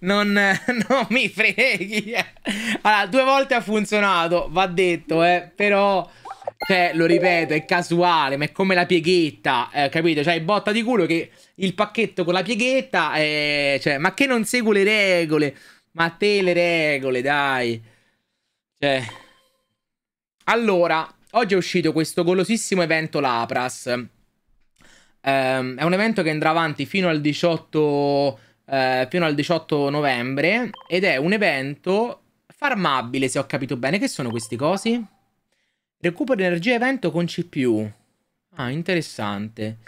non, non, mi freghi. Allora, due volte ha funzionato, va detto, eh. Però... Cioè, lo ripeto, è casuale, ma è come la pieghetta, eh, capito? Cioè, botta di culo che il pacchetto con la pieghetta, eh, cioè, ma che non segue le regole? Ma te le regole, dai. Cioè. Allora, oggi è uscito questo golosissimo evento Lapras. Eh, è un evento che andrà avanti fino al 18... Eh, fino al 18 novembre ed è un evento farmabile se ho capito bene che sono questi cosi? Recupera energia evento con CPU. Ah, interessante.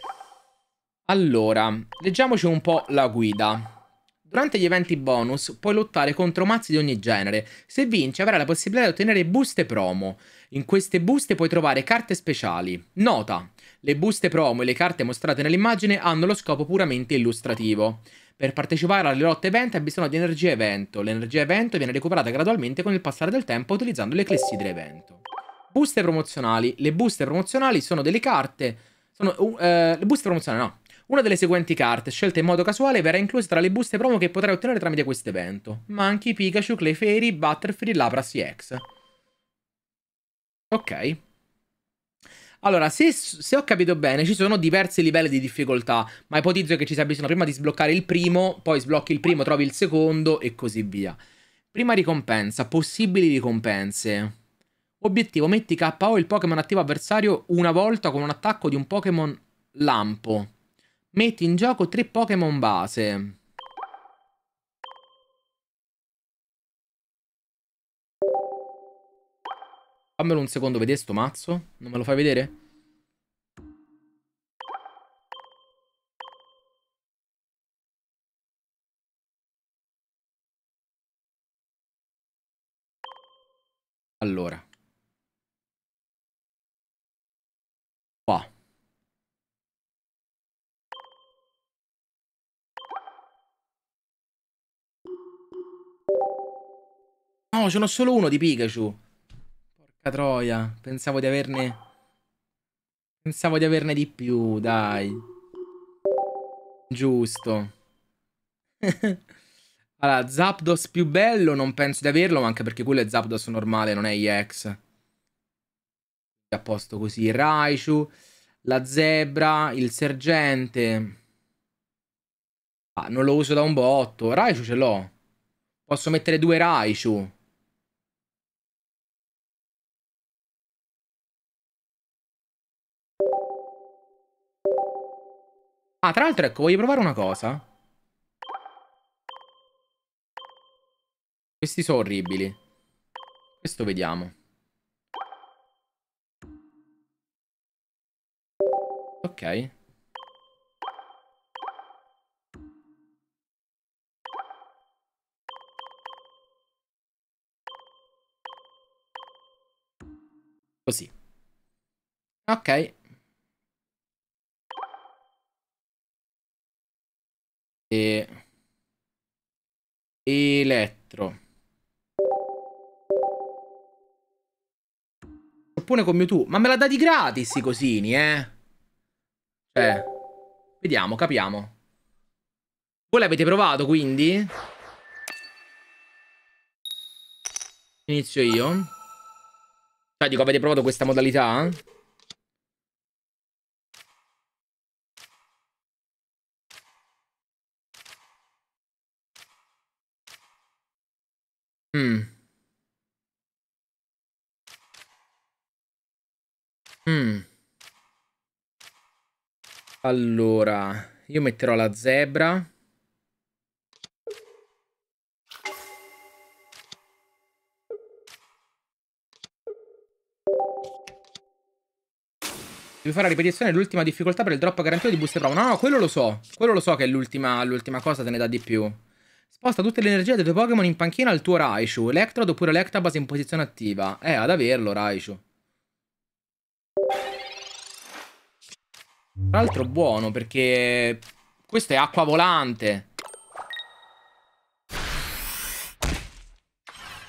Allora, leggiamoci un po' la guida. Durante gli eventi bonus puoi lottare contro mazzi di ogni genere. Se vinci avrai la possibilità di ottenere buste promo. In queste buste puoi trovare carte speciali. Nota, le buste promo e le carte mostrate nell'immagine hanno lo scopo puramente illustrativo. Per partecipare alle lotte event hai bisogno di energia evento. L'energia evento viene recuperata gradualmente con il passare del tempo utilizzando le clessidre evento buste promozionali. Le buste promozionali sono delle carte. Sono, uh, eh, le buste promozionali, no. Una delle seguenti carte, scelta in modo casuale, verrà inclusa tra le buste promo che potrai ottenere tramite questo evento. Manchi, Pikachu, Clefairy, Butterfree, Lapras e Ok. Allora, se, se, ho capito bene, ci sono diversi livelli di difficoltà, ma ipotizzo che ci sia bisogno prima di sbloccare il primo, poi sblocchi il primo, trovi il secondo e così via. Prima ricompensa, possibili ricompense. Obiettivo, metti KO il Pokémon attivo avversario una volta con un attacco di un Pokémon lampo. Metti in gioco tre Pokémon base. Fammelo un secondo vedere sto mazzo. Non me lo fai vedere? Allora. Oh, ce n'ho solo uno di Pikachu. Porca troia. Pensavo di averne... Pensavo di averne di più, dai. Giusto. [LAUGHS] allora, Zapdos più bello non penso di averlo, ma anche perché quello è Zapdos normale, non è EX. A posto così. Raichu, la zebra, il sergente. Ah, non lo uso da un botto. Raichu ce l'ho. Posso mettere due Raichu. Ah, tra l'altro, ecco, voglio provare una cosa. Questi sono orribili. Questo vediamo. Ok. Così. Ok. E... Elettro. Oppure con Mewtwo. Ma me la dati gratis i cosini, eh? Cioè... Vediamo, capiamo. Voi l'avete provato, quindi? Inizio io. Cioè, dico, avete provato questa modalità? Hmm. Hmm. Allora, io metterò la zebra. Devo fare la ripetizione l'ultima difficoltà per il drop garantito di buste prova. No, no, quello lo so. Quello lo so che è l'ultima cosa, te ne dà di più. Sposta tutte le energie dei tuoi Pokémon in panchina al tuo Raichu, Electrode oppure Electabuzz in posizione attiva. Eh, ad averlo Raichu. Tra l'altro buono perché questo è acqua volante.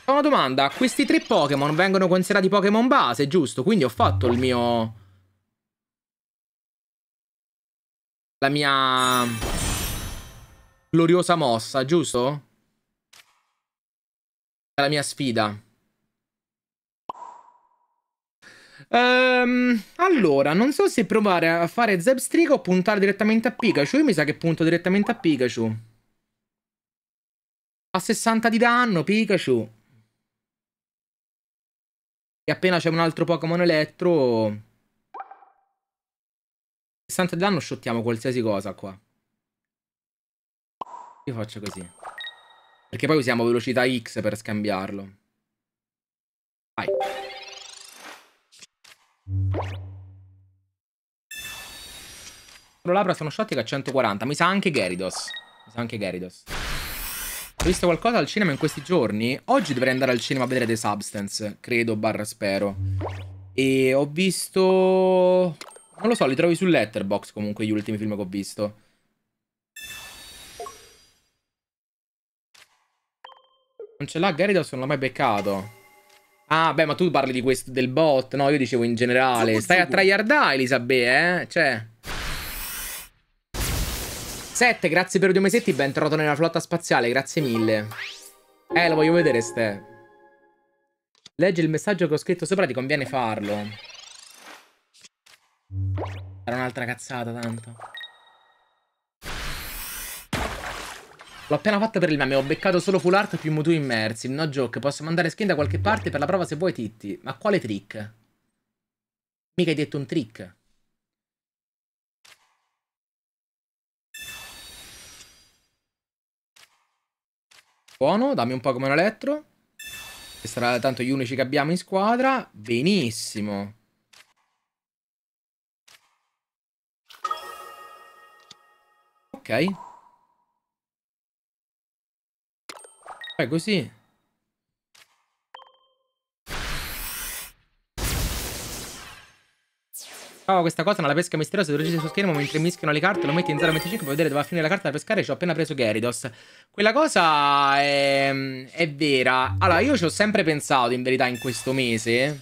Ho una domanda, questi tre Pokémon vengono considerati Pokémon base, giusto? Quindi ho fatto il mio... La mia... Gloriosa mossa, giusto? La mia sfida. Um, allora, non so se provare a fare Zeb Striga o puntare direttamente a Pikachu. Io mi sa che punto direttamente a Pikachu. Fa 60 di danno, Pikachu. E appena c'è un altro Pokémon elettro... 60 di danno shottiamo qualsiasi cosa qua. Io faccio così. Perché poi usiamo velocità X per scambiarlo. Vai. Solo Labra sono shottic a 140. Mi sa anche Geridos. Mi sa anche Geridos. Ho visto qualcosa al cinema in questi giorni? Oggi dovrei andare al cinema a vedere The Substance, credo, barra spero. E ho visto... Non lo so, li trovi su Letterbox comunque gli ultimi film che ho visto. Non ce l'ha Gyarados, non l'ho mai beccato. Ah, beh, ma tu parli di questo, del bot. No, io dicevo in generale. Stai a tryhardare, Elisabè, eh? Cioè... 7, grazie per due mesetti, ben trovato nella flotta spaziale, grazie mille. Eh, lo voglio vedere, Ste. Leggi il messaggio che ho scritto sopra, ti conviene farlo. Era un'altra cazzata, tanto. L'ho appena fatta per il meme, ho beccato solo full art più Mutui immersi. No joke, posso mandare skin da qualche parte per la prova se vuoi, Titti. Ma quale trick? Mica hai detto un trick. Buono, dammi un Pokémon elettro. Che sarà tanto gli unici che abbiamo in squadra. Benissimo. Ok. È così. Cavo oh, questa cosa, ma la pesca misteriosa sorge sullo schermo mentre mischiano le carte, lo metti in 0.25 per vedere dove va a finire la carta da pescare, ci ho appena preso Geridos. Quella cosa è, è vera. Allora, io ci ho sempre pensato in verità in questo mese.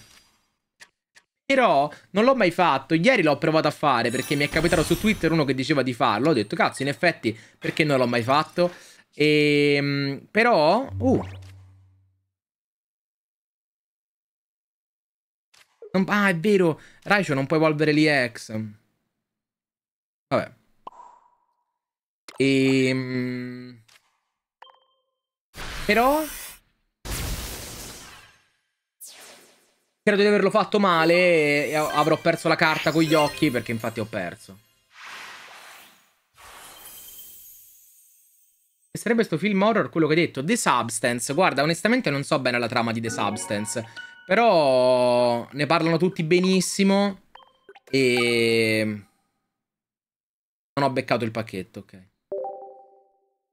Però non l'ho mai fatto. Ieri l'ho provato a fare perché mi è capitato su Twitter uno che diceva di farlo. Ho detto, cazzo, in effetti, perché non l'ho mai fatto? E, ehm, però... Uh. Non, ah, è vero. Raicho non può evolvere l'EX. Vabbè. Ehm... Però... Credo di averlo fatto male e avrò perso la carta con gli occhi perché infatti ho perso. sarebbe questo film horror, quello che hai detto. The Substance. Guarda, onestamente non so bene la trama di The Substance. Però ne parlano tutti benissimo. E... Non ho beccato il pacchetto, ok.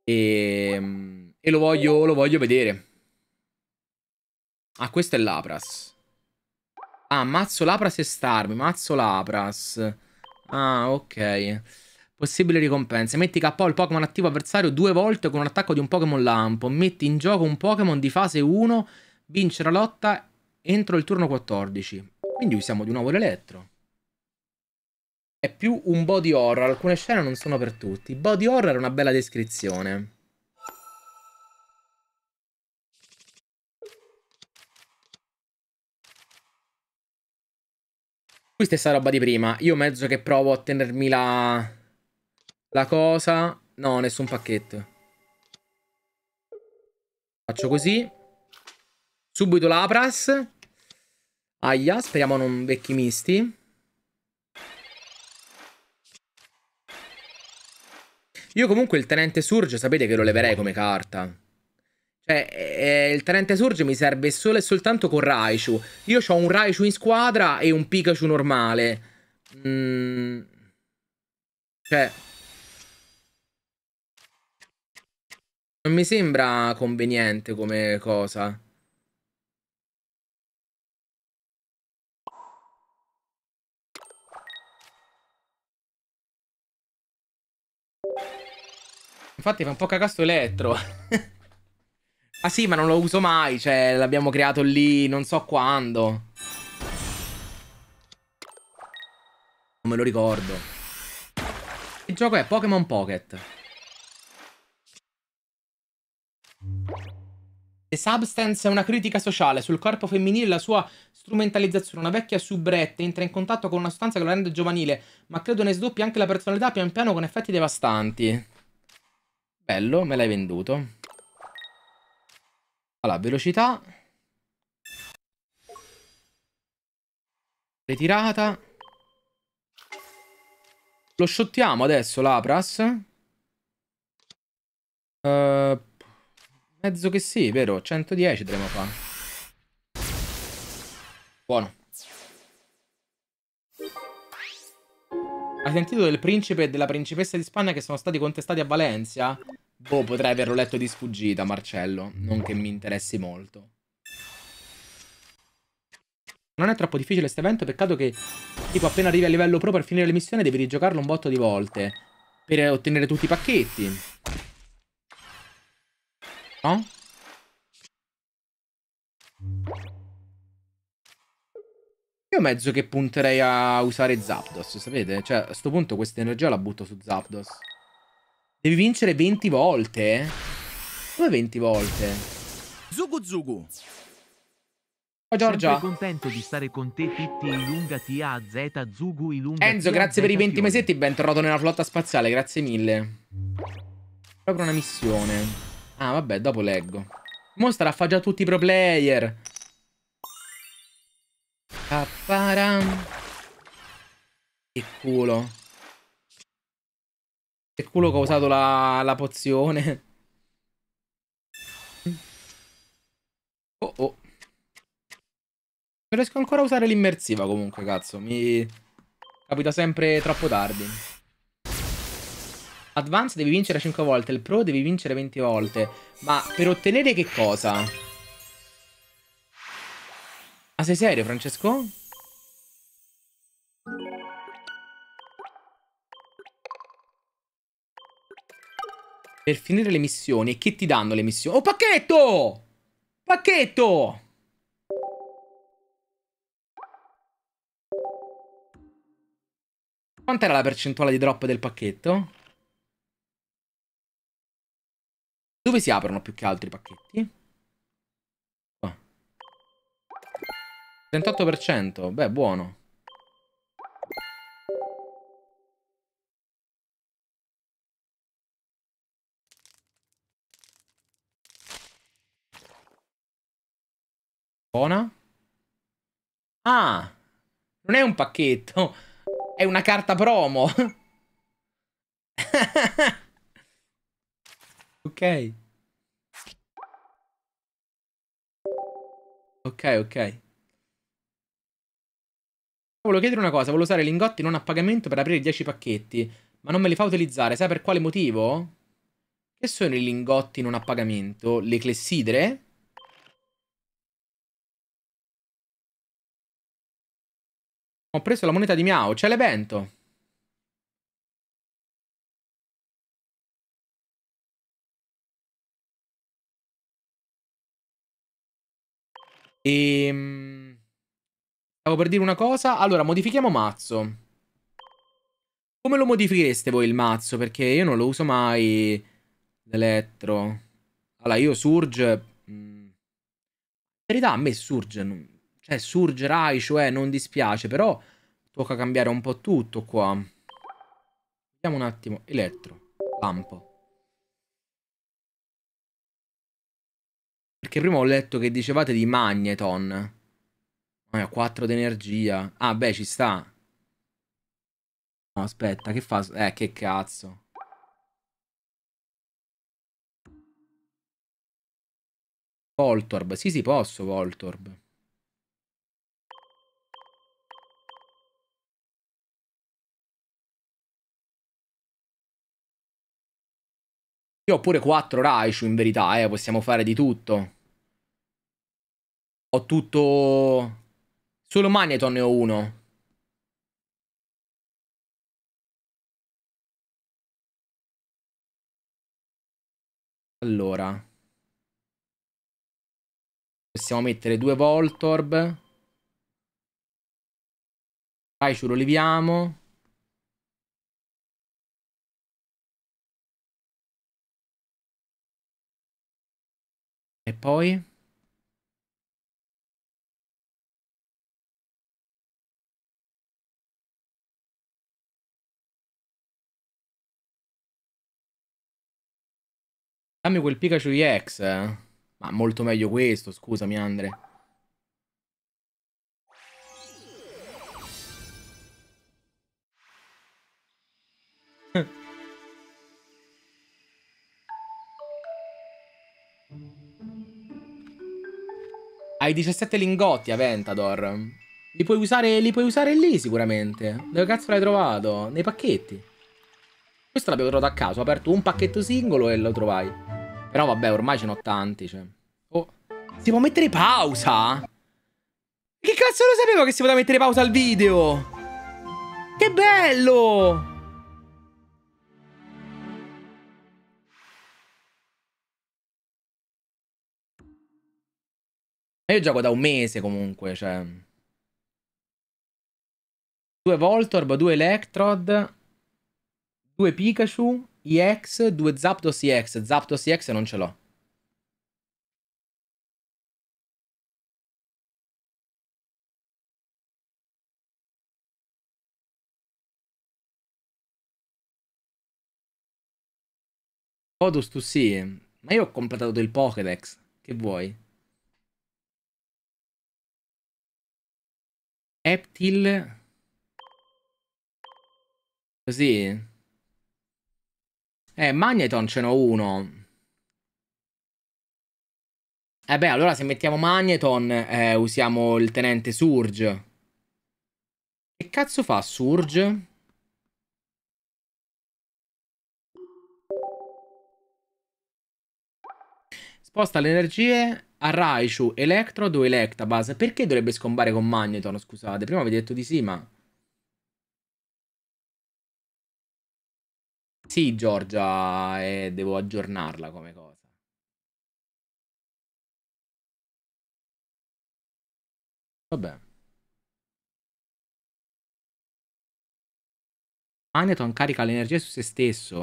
E, ehm, e lo, voglio, lo voglio vedere. Ah, questo è Lapras. Ah, mazzo Lapras e Starmi. Mazzo Lapras. Ah, ok. Possibili ricompense. Metti KO il Pokémon attivo avversario due volte con un attacco di un Pokémon lampo. Metti in gioco un Pokémon di fase 1. Vince la lotta entro il turno 14. Quindi usiamo di nuovo l'elettro. È più un body horror. Alcune scene non sono per tutti. Body horror è una bella descrizione. Qui stessa roba di prima. Io mezzo che provo a tenermi la la cosa... No, nessun pacchetto. Faccio così. Subito l'Apras. Aia, speriamo non vecchi misti. Io comunque il Tenente Surge sapete che lo leverei come carta. Cioè, eh, eh il Tenente Surge mi serve solo e soltanto con Raichu. Io ho un Raichu in squadra e un Pikachu normale. Mm. Cioè... Non mi sembra conveniente come cosa. Infatti fa un po' cagasto elettro. [LAUGHS] ah sì, ma non lo uso mai, cioè l'abbiamo creato lì non so quando. Non me lo ricordo. Il gioco è Pokémon Pocket. The Substance è una critica sociale sul corpo femminile e la sua strumentalizzazione. Una vecchia subretta entra in contatto con una sostanza che la rende giovanile, ma credo ne sdoppia anche la personalità pian piano con effetti devastanti. Bello, me l'hai venduto. Allora, velocità. Ritirata. Lo shottiamo adesso, l'Apras. Uh, Mezzo eh, che sì, vero? 110 dovremmo fa. Buono. Hai sentito del principe e della principessa di Spagna che sono stati contestati a Valencia? Boh, potrei averlo letto di sfuggita, Marcello. Non che mi interessi molto. Non è troppo difficile questo evento, peccato che tipo appena arrivi a livello pro per finire le missioni devi rigiocarlo un botto di volte per ottenere tutti i pacchetti. No? Eh? Io mezzo che punterei a usare Zapdos, sapete? Cioè, a sto punto questa energia la butto su Zapdos. Devi vincere 20 volte? Come 20 volte? Zugu Zugu. Oh, Giorgia. Sempre contento di stare con te, Titti Ilunga TAZ Zugu Ilunga Enzo, grazie per i 20 mesetti e bentornato nella flotta spaziale, grazie mille. Proprio una missione. Ah, vabbè, dopo leggo. Mo fa già tutti i pro player. Apparam. Che culo. Che culo che ho usato la, la pozione. Oh oh. Non riesco ancora a usare l'immersiva comunque, cazzo. Mi capita sempre troppo tardi. Advance devi vincere 5 volte, il Pro devi vincere 20 volte. Ma per ottenere che cosa? Ma sei serio, Francesco? Per finire le missioni. E che ti danno le missioni? Oh, pacchetto! Pacchetto! Quant'era la percentuale di drop del pacchetto? Dove si aprono più che altri pacchetti? Qua. 38%, beh, buono. Buona. Ah, non è un pacchetto, è una carta promo. [LAUGHS] Ok. Ok, ok. Volevo chiedere una cosa, volevo usare lingotti non a pagamento per aprire 10 pacchetti, ma non me li fa utilizzare, sai per quale motivo? Che sono i lingotti non a pagamento? Le clessidre? Ho preso la moneta di Miao, c'è l'evento. E... Ehm, stavo per dire una cosa. Allora, modifichiamo mazzo. Come lo modifichereste voi il mazzo? Perché io non lo uso mai l'elettro. Allora, io Surge... In mhmm, verità a me Surge... Non... Cioè, Surge, Rai, cioè, non dispiace, però... Tocca cambiare un po' tutto qua. Vediamo un attimo. Elettro. Lampo. Perché prima ho letto che dicevate di Magneton. Ma ha 4 d'energia. Ah, beh, ci sta. No, aspetta, che fa? Eh, che cazzo. Voltorb, sì sì posso Voltorb. Io ho pure 4 Raichu in verità, eh, possiamo fare di tutto. Ho tutto... Solo Magneton ne ho uno. Allora. Possiamo mettere due Voltorb. Raichu ci leviamo. E poi? Dammi quel Pikachu EX. Eh. Ma molto meglio questo, scusami Andre. [LAUGHS] Hai 17 lingotti a Ventador. Li puoi usare, li puoi usare lì sicuramente. Dove cazzo l'hai trovato? Nei pacchetti. Questo l'abbiamo trovato a caso. Ho aperto un pacchetto singolo e lo trovai. Però vabbè, ormai ce n'ho tanti, cioè. Oh, si può mettere pausa? Che cazzo lo sapevo che si poteva mettere pausa al video? Che bello! Ma Io gioco da un mese comunque, cioè. Due Voltorb, due Electrode, due Pikachu, EX, due Zapdos EX. Zapdos EX non ce l'ho. Podus tu sì, ma io ho completato il Pokédex, che vuoi? Eptil... Così? Eh, Magneton ce n'ho uno. Eh beh, allora se mettiamo Magneton eh, usiamo il tenente Surge. Che cazzo fa Surge? Sposta le energie a Raichu, Electrode o Electabuzz. Perché dovrebbe scombare con Magneton, scusate? Prima avete detto di sì, ma... Sì, Giorgia, e eh, devo aggiornarla come cosa. Vabbè. Aneton carica l'energia su se stesso?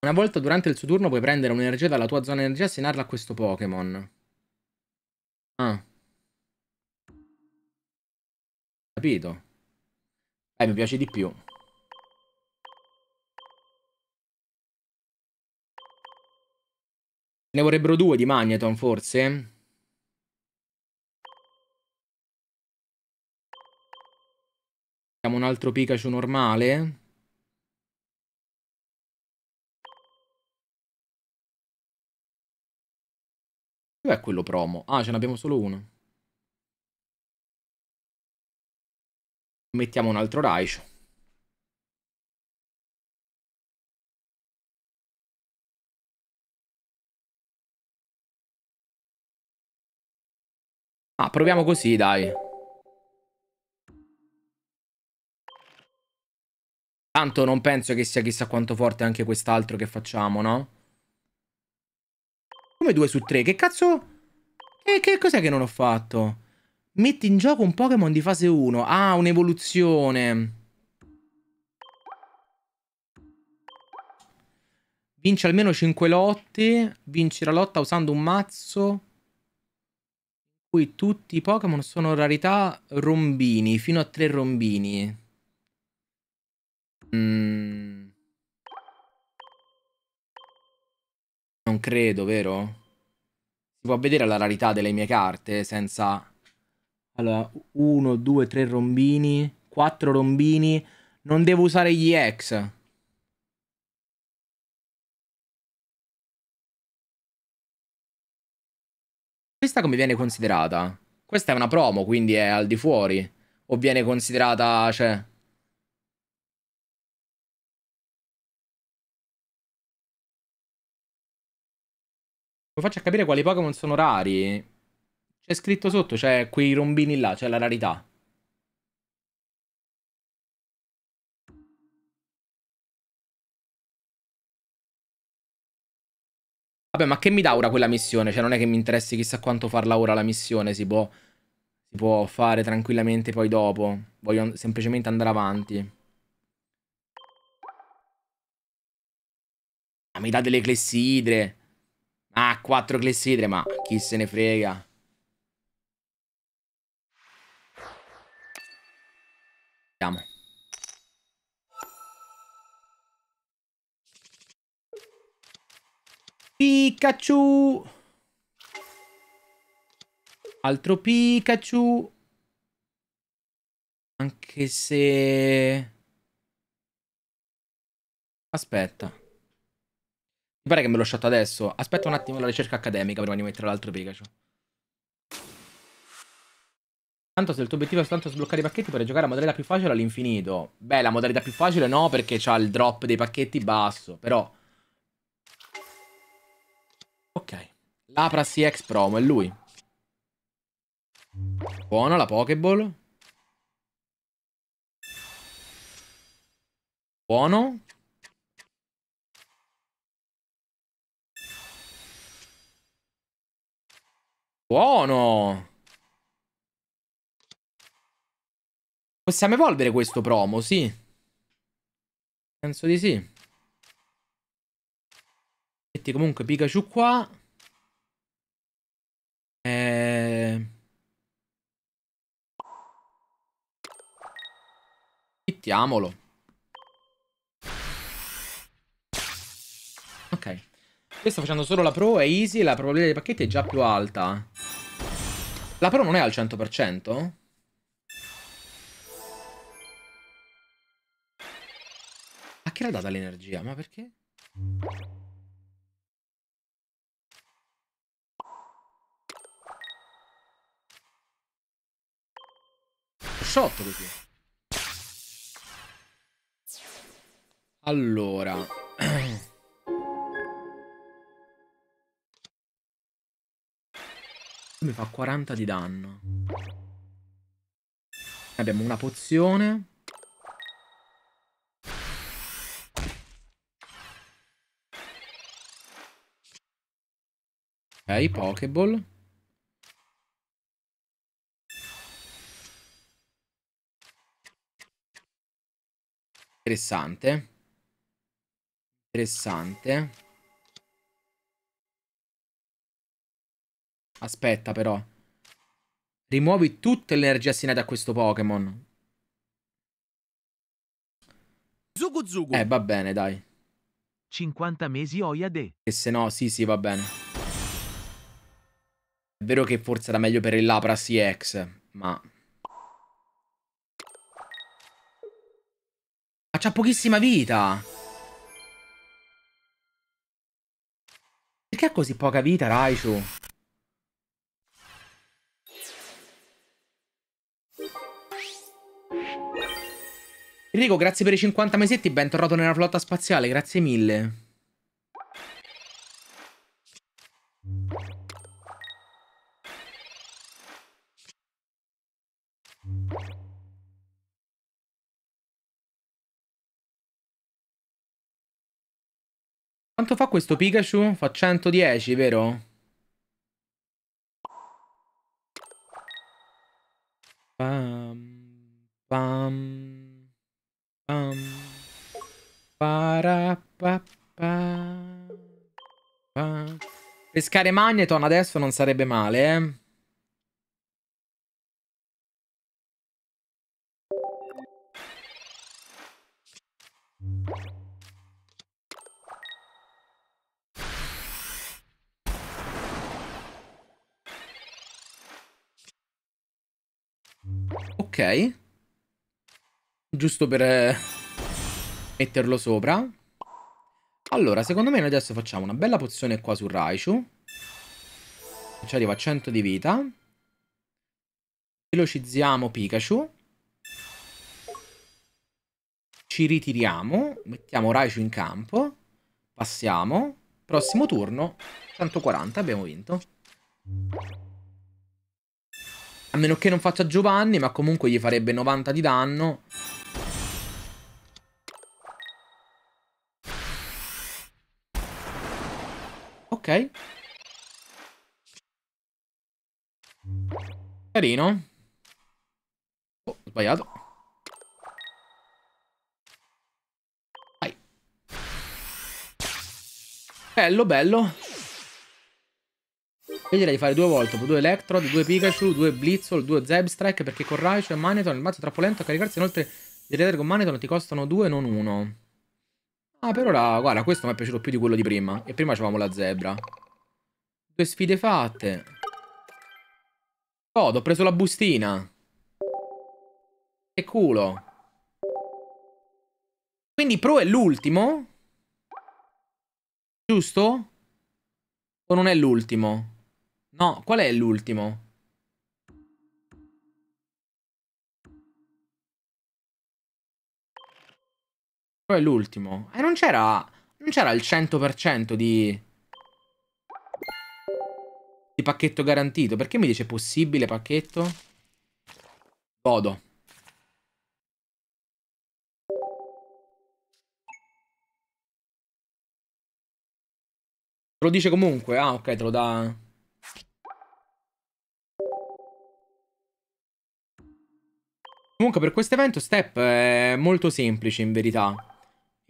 Una volta durante il suo turno puoi prendere un'energia dalla tua zona energia e assegnarla a questo Pokémon. Ah. Capito? Eh, mi piace di più. Ne vorrebbero due di Magneton, forse? Siamo un altro Pikachu normale. Dov'è quello promo? Ah, ce n'abbiamo solo uno. Mettiamo un altro Raichu. Ah, proviamo così, dai. Tanto non penso che sia chissà quanto forte anche quest'altro che facciamo, no? Come 2 su 3? Che cazzo... E che cos'è che non ho fatto? Metti in gioco un Pokémon di fase 1. Ah, un'evoluzione. Vince almeno 5 lotte. Vinci la lotta usando un mazzo. Qui tutti i Pokémon sono rarità rombini. Fino a 3 rombini. Mmm... Non credo, vero? Si può vedere la rarità delle mie carte eh, senza... Allora, uno, due, tre rombini, quattro rombini. Non devo usare gli ex. Questa come viene considerata? Questa è una promo, quindi è al di fuori. O viene considerata, cioè... Come faccio a capire quali Pokémon sono rari? C'è scritto sotto, c'è quei rombini là, c'è la rarità. Vabbè, ma che mi dà ora quella missione? Cioè, non è che mi interessi chissà quanto farla ora la missione, si può, si può fare tranquillamente poi dopo. Voglio semplicemente andare avanti. Ah, mi dà delle clessidre. Ah, quattro clessidre, ma chi se ne frega. Andiamo. Pikachu! Altro Pikachu! Anche se... Aspetta. Mi pare che me l'ho shot adesso. Aspetta un attimo la ricerca accademica prima di mettere l'altro Pikachu. Tanto se il tuo obiettivo è soltanto sbloccare i pacchetti puoi giocare a modalità più facile all'infinito. Beh, la modalità più facile no, perché c'ha il drop dei pacchetti basso, però... Ok. L'Apra CX Promo, è lui. Buona la Pokéball. Buono. Buono! Possiamo evolvere questo promo, sì. Penso di sì. Metti comunque Pikachu qua. Eh... Chittiamolo. Io sto facendo solo la pro, è easy, la probabilità dei pacchetti è già più alta. La pro non è al 100%? A chi l'ha data l'energia? Ma perché? Shot così. Allora... mi fa 40 di danno. Abbiamo una pozione. Ok, Pokéball. Interessante. Interessante. Aspetta però. Rimuovi tutte le energie assegnate a questo Pokémon. Zugu Zugu. Eh, va bene, dai. 50 mesi Oiade. E se no, sì, sì, va bene. È vero che forse era meglio per il Lapra CX, ma... Ma c'ha pochissima vita! Perché ha così poca vita, Raichu? Enrico, grazie per i 50 mesetti, bentornato nella flotta spaziale, grazie mille. Quanto fa questo Pikachu? Fa 110, vero? Pam, pam. Um, para, pa, pa, pa. Pescare Magneton adesso non sarebbe male, eh? Ok. Giusto per eh, metterlo sopra. Allora, secondo me noi adesso facciamo una bella pozione qua su Raichu. Ci arriva a 100 di vita. Velocizziamo Pikachu. Ci ritiriamo. Mettiamo Raichu in campo. Passiamo. Prossimo turno. 140, abbiamo vinto. A meno che non faccia Giovanni, ma comunque gli farebbe 90 di danno. Ok. Carino. Oh, sbagliato. Vai. Bello, bello. direi di fare due volte, due Electrode, due Pikachu, due Blitzol, due Zebstrike, perché con Corraicio e Maneton, il mazzo è troppo lento a caricarsi, inoltre di con Maneton ti costano due, non uno. Ah, per ora, guarda, questo mi è piaciuto più di quello di prima. E prima c'avevamo la zebra. Due sfide fatte. Codo, ho preso la bustina. Che culo. Quindi Pro è l'ultimo? Giusto? O non è l'ultimo? No, qual è l'ultimo? Però è l'ultimo. E non c'era... Non c'era il 100% di... Di pacchetto garantito. Perché mi dice possibile pacchetto? Godo. Te lo dice comunque? Ah, ok, te lo dà... Comunque per questo evento step è eh, molto semplice in verità.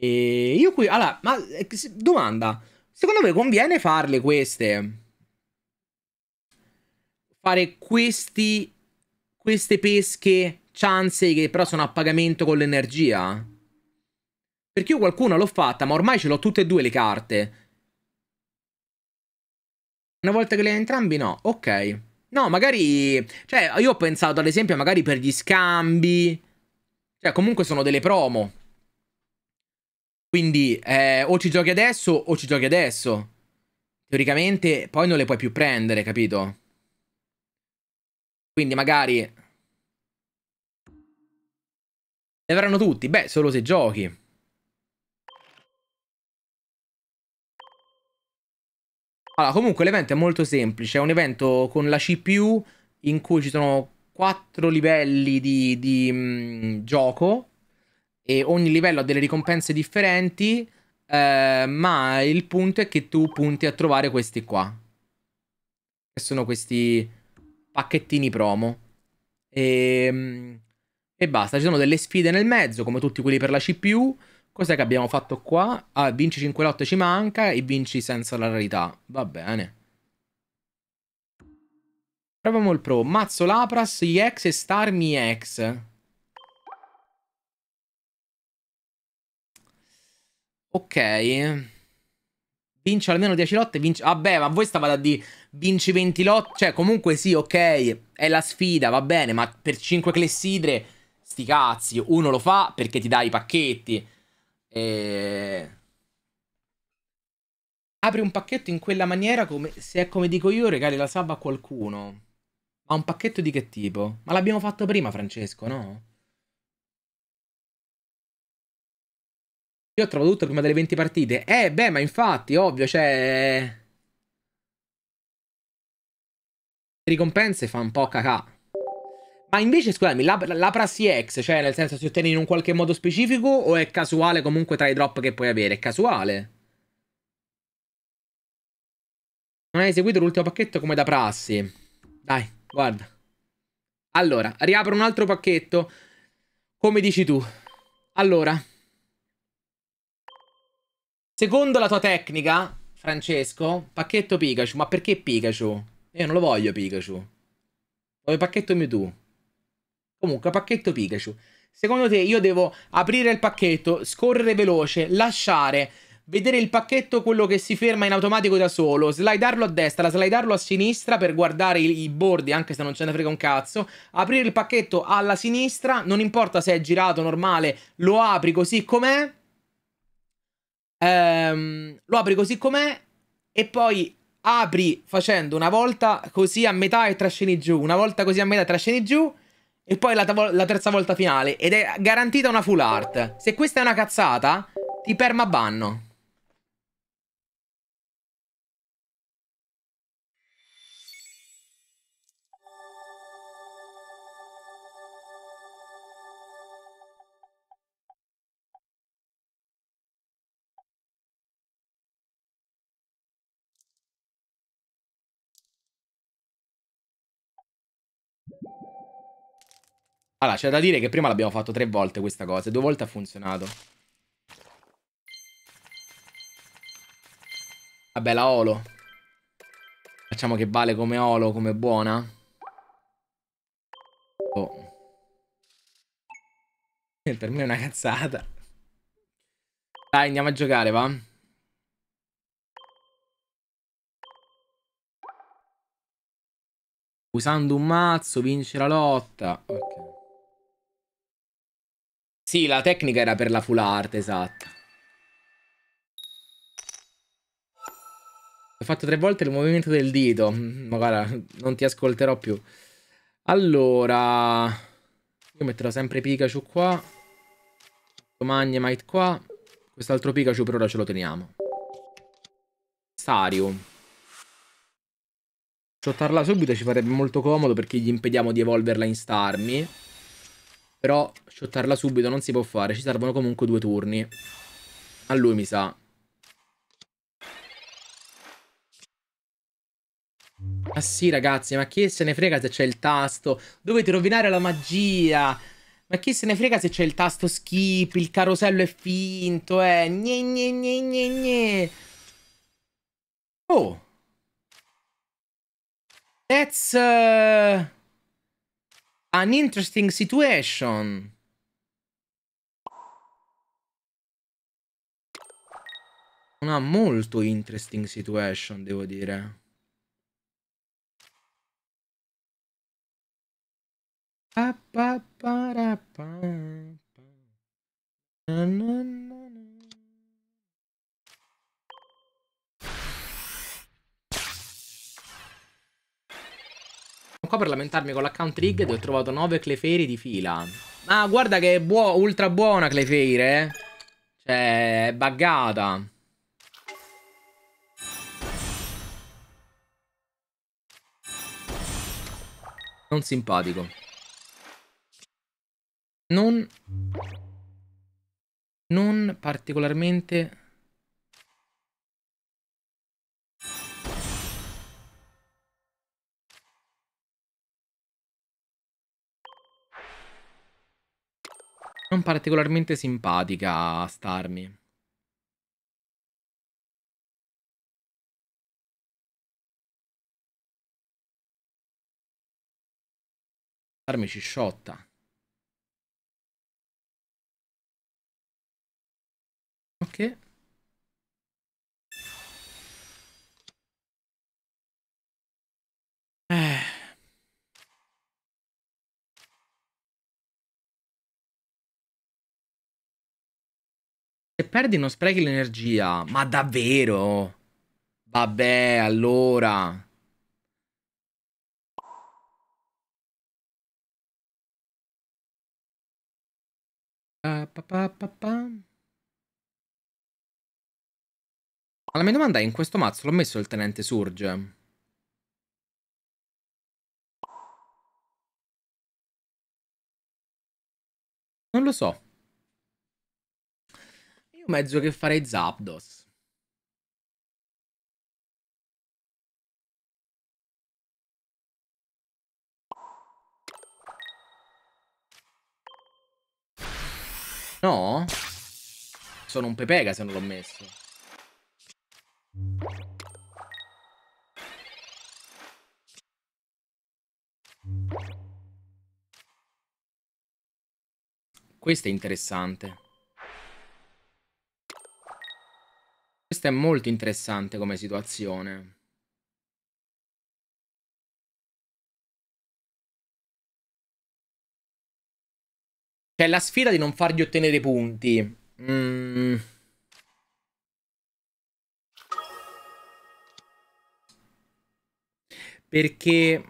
E io qui, allora, ma eh, domanda, secondo voi conviene farle queste? Fare questi, queste pesche, chance che però sono a pagamento con l'energia? Perché io qualcuno l'ho fatta, ma ormai ce l'ho tutte e due le carte. Una volta che le hai entrambi, no. Ok. No, magari... Cioè, io ho pensato, ad esempio, magari per gli scambi. Cioè, comunque sono delle promo. Quindi eh, o ci giochi adesso o ci giochi adesso. Teoricamente poi non le puoi più prendere, capito? Quindi magari... Le avranno tutti? Beh, solo se giochi. Allora, comunque l'evento è molto semplice. È un evento con la CPU in cui ci sono quattro livelli di, di mh, mm, gioco e ogni livello ha delle ricompense differenti, eh, ma il punto è che tu punti a trovare questi qua. Che sono questi pacchettini promo. E, ehm, e basta, ci sono delle sfide nel mezzo, come tutti quelli per la CPU. Cos'è che abbiamo fatto qua? Ah, vinci 5 lotte ci manca e vinci senza la rarità. Va bene. Proviamo il pro. Mazzo Lapras, EX e Starmi X. Ok. Vince almeno 10 lotte, vince... Vabbè, ma voi stavate a dire vinci 20 lotte? Cioè, comunque sì, ok, è la sfida, va bene, ma per 5 clessidre, sti cazzi. Uno lo fa perché ti dai i pacchetti. E... Apri un pacchetto in quella maniera, come... se è come dico io, regali la sub a qualcuno. Ma un pacchetto di che tipo? Ma l'abbiamo fatto prima, Francesco, no? Io ho trovato tutto prima delle 20 partite. Eh, beh, ma infatti, ovvio, cioè... ricompense fa un po' cacà. Ma invece, scusami, la, la, la X, cioè nel senso si ottiene in un qualche modo specifico o è casuale comunque tra i drop che puoi avere? È casuale. Non hai eseguito l'ultimo pacchetto come da prassi. Dai, guarda. Allora, riapro un altro pacchetto. Come dici tu. Allora. Secondo la tua tecnica, Francesco, pacchetto Pikachu. Ma perché Pikachu? Io non lo voglio Pikachu. Voglio pacchetto Mewtwo. Comunque, pacchetto Pikachu. Secondo te io devo aprire il pacchetto, scorrere veloce, lasciare, vedere il pacchetto quello che si ferma in automatico da solo, slidarlo a destra, slidarlo a sinistra per guardare i, i bordi anche se non ce ne frega un cazzo, aprire il pacchetto alla sinistra, non importa se è girato normale, lo apri così com'è ehm, lo apri così com'è e poi apri facendo una volta così a metà e trascini giù, una volta così a metà e trascini giù e poi la, la, terza volta finale ed è garantita una full art. Se questa è una cazzata, ti perma banno. Allora, c'è da dire che prima l'abbiamo fatto tre volte questa cosa, due volte ha funzionato. Vabbè, la Olo. Facciamo che vale come Olo, come buona. Oh. [LAUGHS] per me è una cazzata. Dai, andiamo a giocare, va? Usando un mazzo, vince la lotta. Ok. Sì, la tecnica era per la full art, esatto. Ho fatto tre volte il movimento del dito. Mm, ma guarda, non ti ascolterò più. Allora... Io metterò sempre Pikachu qua. Magnemite qua. Quest'altro Pikachu per ora ce lo teniamo. Sarium. Sottarla subito ci farebbe molto comodo perché gli impediamo di evolverla in Starmie. Però shottarla subito non si può fare, ci servono comunque due turni. A lui mi sa. Ah sì ragazzi, ma chi se ne frega se c'è il tasto? Dovete rovinare la magia! Ma chi se ne frega se c'è il tasto skip, il carosello è finto, eh? Gne gne gne gne gne! Oh! That's... Uh... An interesting situation. Una molto interesting situation, devo dire. Pa, pa, pa, pa, pa. Na, na, na. qua per lamentarmi con l'account rigged ho mm. trovato 9 Clefairy di fila. ah, guarda che è buo ultra buona clefeire. Eh. Cioè, è buggata. Non simpatico. Non... Non particolarmente... non particolarmente simpatica a starmi. Starmi ci sciotta. Ok. Eh. Se perdi non sprechi l'energia. Ma davvero? Vabbè, allora... Ma la mia domanda è, in questo mazzo l'ho messo il tenente Surge? Non lo so. Io mezzo che farei Zapdos. No? Sono un pepega se non l'ho messo. Questo è interessante. Questa è molto interessante come situazione. C'è la sfida di non fargli ottenere punti. Mm. Perché...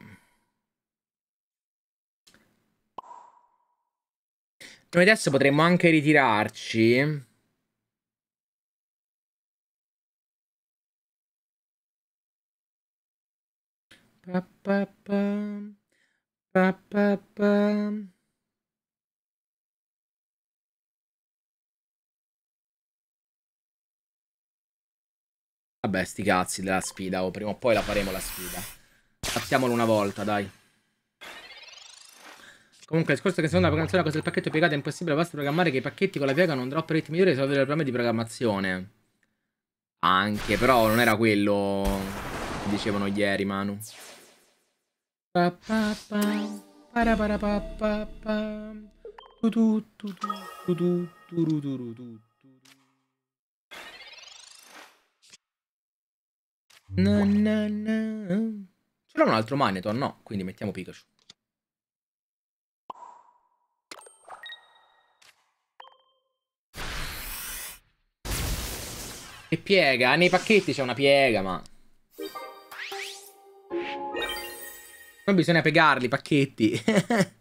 Noi adesso potremmo anche ritirarci. Pa, pa, pa, pa, pa, Vabbè, sti cazzi della sfida, oh, prima o poi la faremo la sfida. Facciamolo una volta, dai. Comunque, il discorso che secondo la programmazione la cosa del pacchetto piegata è impossibile, basta programmare che i pacchetti con la piega non drop ritmi migliori risolvere il problema di programmazione. Anche, però non era quello che dicevano ieri, Manu. Na, na, na. C'era un altro Magneton, no? Quindi mettiamo Pikachu. Che piega? Nei pacchetti c'è una piega, ma... Poi bisogna pegarli, pacchetti. che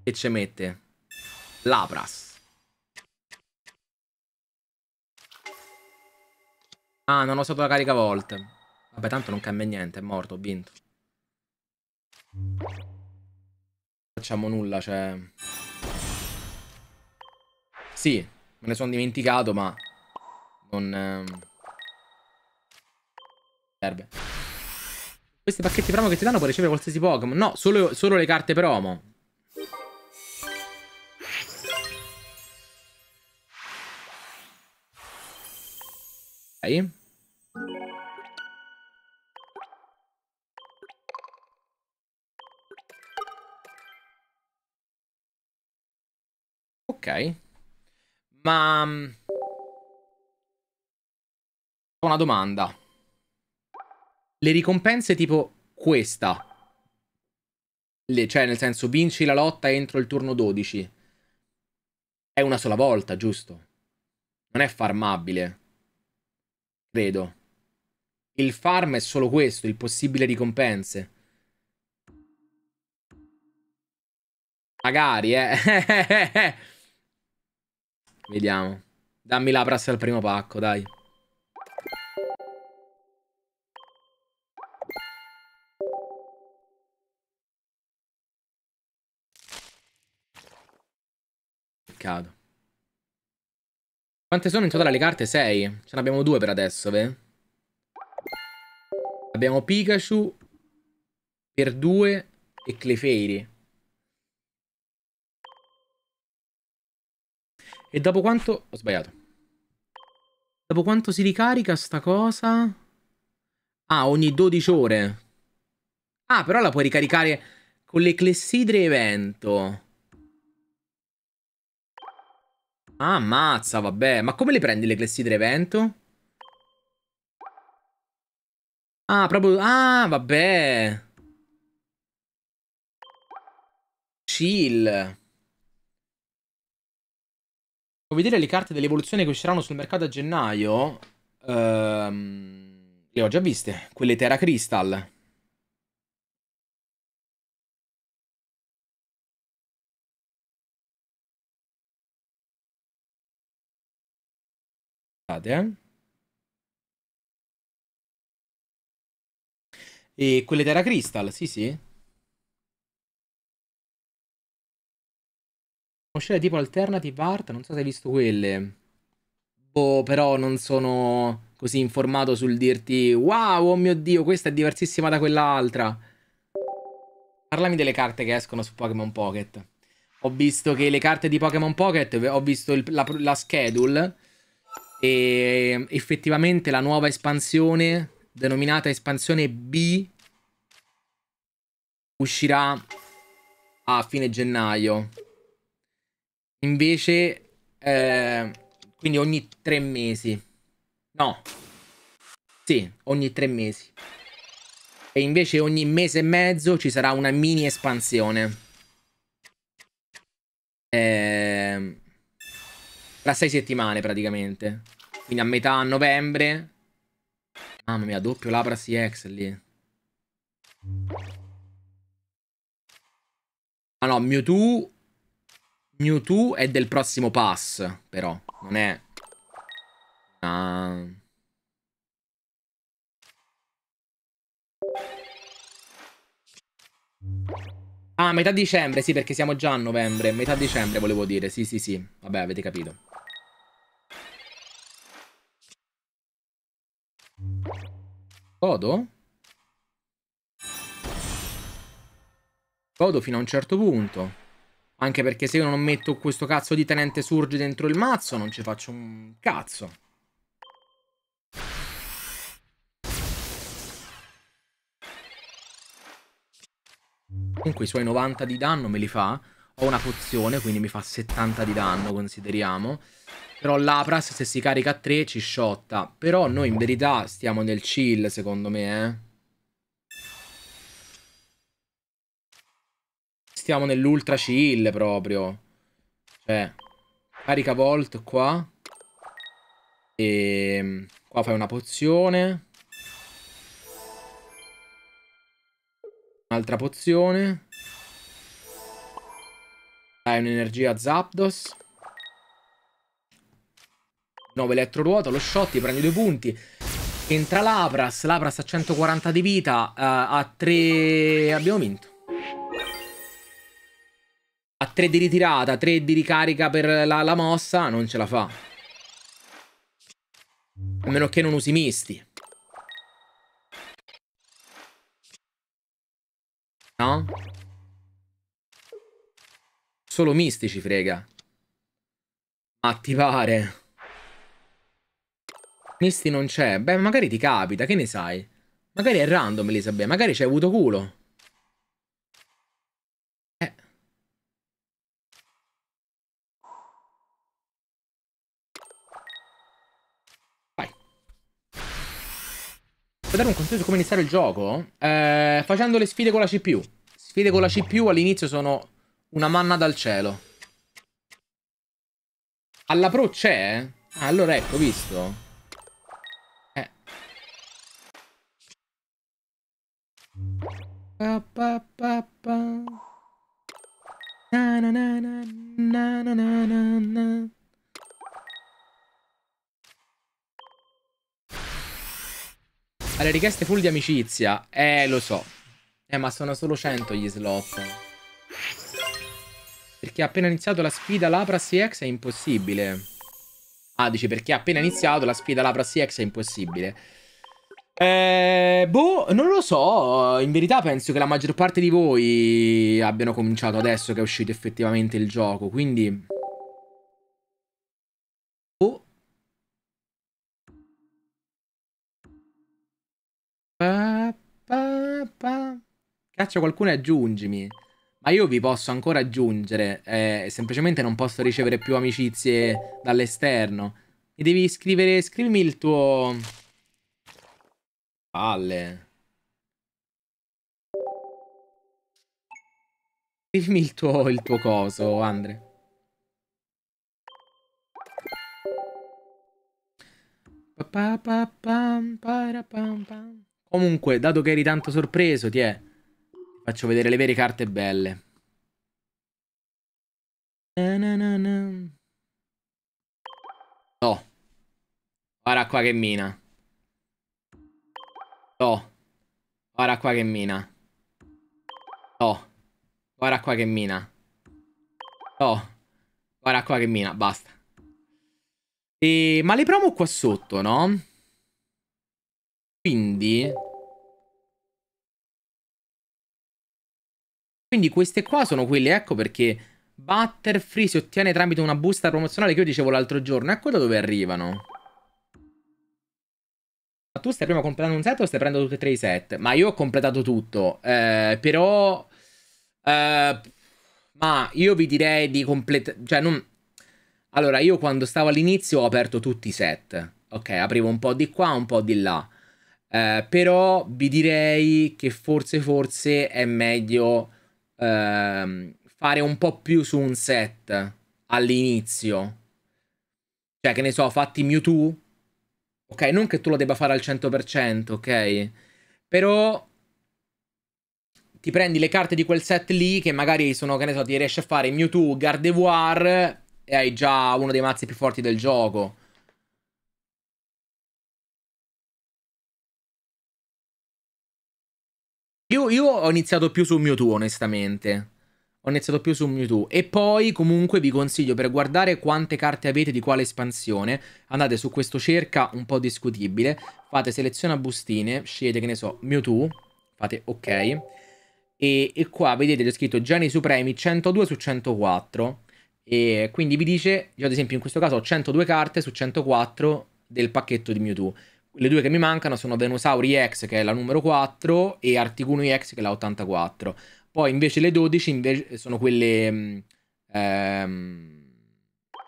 [LAUGHS] ci mette? Lapras. Ah, non ho usato la carica Volt. Vabbè, tanto non cambia niente, è morto, ho vinto. Non facciamo nulla, cioè... Sì, me ne sono dimenticato, ma... Non... Ehm... Serve. Questi pacchetti promo che ti danno puoi ricevere qualsiasi Pokémon. No, solo, solo le carte promo. Ok. Ok. Ma... Mm, ho una domanda le ricompense tipo questa. Le, cioè, nel senso, vinci la lotta entro il turno 12. È una sola volta, giusto? Non è farmabile. Credo. Il farm è solo questo, il possibile ricompense. Magari, eh. [LAUGHS] Vediamo. Dammi la prassa al primo pacco, dai. peccato. Quante sono in totale le carte? 6. Ce ne abbiamo due per adesso, vedi? Abbiamo Pikachu per 2 e Clefairy. E dopo quanto... Ho sbagliato. Dopo quanto si ricarica sta cosa? Ah, ogni 12 ore. Ah, però la puoi ricaricare con le clessidre evento. Ah, ammazza, vabbè. Ma come le prendi le clessidre evento? Ah, proprio... Ah, vabbè. Chill. Vuoi vedere le carte dell'evoluzione che usciranno sul mercato a gennaio? Ehm, le ho già viste. Quelle Terra Crystal. Eh? E quelle Terra Crystal, sì, sì. Conoscere tipo Alternative Art, non so se hai visto quelle. Boh, però non sono così informato sul dirti Wow, oh mio Dio, questa è diversissima da quell'altra. Parlami delle carte che escono su Pokémon Pocket. Ho visto che le carte di Pokémon Pocket, ho visto il, la, la schedule e effettivamente la nuova espansione, denominata espansione B, uscirà a fine gennaio. Invece, eh, quindi ogni tre mesi. No. Sì, ogni tre mesi. E invece ogni mese e mezzo ci sarà una mini espansione. Ehm... Tra sei settimane praticamente. Quindi a metà novembre. Mamma mia, doppio Lapra CX lì. Ah no, Mewtwo... Mewtwo è del prossimo pass, però. Non è... Ah... Ah, metà dicembre, sì, perché siamo già a novembre. Metà dicembre volevo dire, sì, sì, sì. Vabbè, avete capito. Godo? Godo fino a un certo punto. Anche perché se io non metto questo cazzo di tenente surge dentro il mazzo non ci faccio un cazzo. Comunque i suoi 90 di danno me li fa. Ho una pozione, quindi mi fa 70 di danno, consideriamo. Però l'Apras, se si carica a 3, ci sciotta. Però noi in verità stiamo nel chill, secondo me, eh. Stiamo nell'ultra chill, proprio. Cioè, carica Volt qua. E... Ehm, qua fai una pozione. Un'altra pozione. Hai un'energia Zapdos. 9 elettroruota, lo shot, ti prendi due punti. Entra Lapras, Lapras a 140 di vita, uh, a 3... abbiamo vinto. A 3 di ritirata, 3 di ricarica per la, la mossa, non ce la fa. A meno che non usi misti. No? Solo misti ci frega. Attivare. Misti non c'è. Beh, magari ti capita, che ne sai? Magari è random, Elisabeth. Magari ci hai avuto culo. Eh. Vai. Vuoi dare un consiglio su come iniziare il gioco? Eh, facendo le sfide con la CPU. Sfide con la CPU all'inizio sono una manna dal cielo. Alla pro c'è? Ah, allora ecco, visto. Eh. Pa, pa, pa, pa. Na, na, na, na, na, na, na, na. Alle richieste full di amicizia. Eh, lo so. Eh, ma sono solo 100 gli slot perché ha appena iniziato la sfida Lapras EX è impossibile. Ah, dice perché ha appena iniziato la sfida Lapras EX è impossibile. Eh, boh, non lo so. In verità penso che la maggior parte di voi abbiano cominciato adesso che è uscito effettivamente il gioco. Quindi. Boh. pa, pa. Caccia qualcuno e aggiungimi. Ma io vi posso ancora aggiungere, eh, semplicemente non posso ricevere più amicizie dall'esterno. Mi devi scrivere, scrivimi il tuo... Palle. Scrivimi il tuo, il tuo coso, Andre. Comunque, dato che eri tanto sorpreso, ti è... Faccio vedere le vere carte belle. Oh. Guarda qua che mina. Oh. Guarda qua che mina. Oh. Guarda qua che mina. Oh. Guarda qua che mina. Basta. E... Ma le promo qua sotto, no? Quindi... Quindi queste qua sono quelle, ecco perché Butterfree si ottiene tramite una busta promozionale che io dicevo l'altro giorno. Ecco da dove arrivano. Ma tu stai prima completando un set o stai prendendo tutti e tre i set? Ma io ho completato tutto. Eh, però... Eh, ma io vi direi di completare... Cioè non... Allora, io quando stavo all'inizio ho aperto tutti i set. Ok, aprivo un po' di qua, un po' di là. Eh, però vi direi che forse forse è meglio ehm, fare un po' più su un set all'inizio. Cioè, che ne so, fatti Mewtwo. Ok, non che tu lo debba fare al 100%, ok? Però ti prendi le carte di quel set lì che magari sono, che ne so, ti riesci a fare Mewtwo, Gardevoir e hai già uno dei mazzi più forti del gioco. Io, io, ho iniziato più su Mewtwo, onestamente. Ho iniziato più su Mewtwo. E poi, comunque, vi consiglio, per guardare quante carte avete di quale espansione, andate su questo cerca un po' discutibile, fate seleziona bustine, scegliete, che ne so, Mewtwo, fate ok, e, e qua vedete c'è scritto Geni Supremi 102 su 104, e quindi vi dice, io ad esempio in questo caso ho 102 carte su 104 del pacchetto di Mewtwo. Le due che mi mancano sono Venosauri X, che è la numero 4, e Articuno X, che è la 84. Poi invece le 12 invece sono quelle, mm, ehm,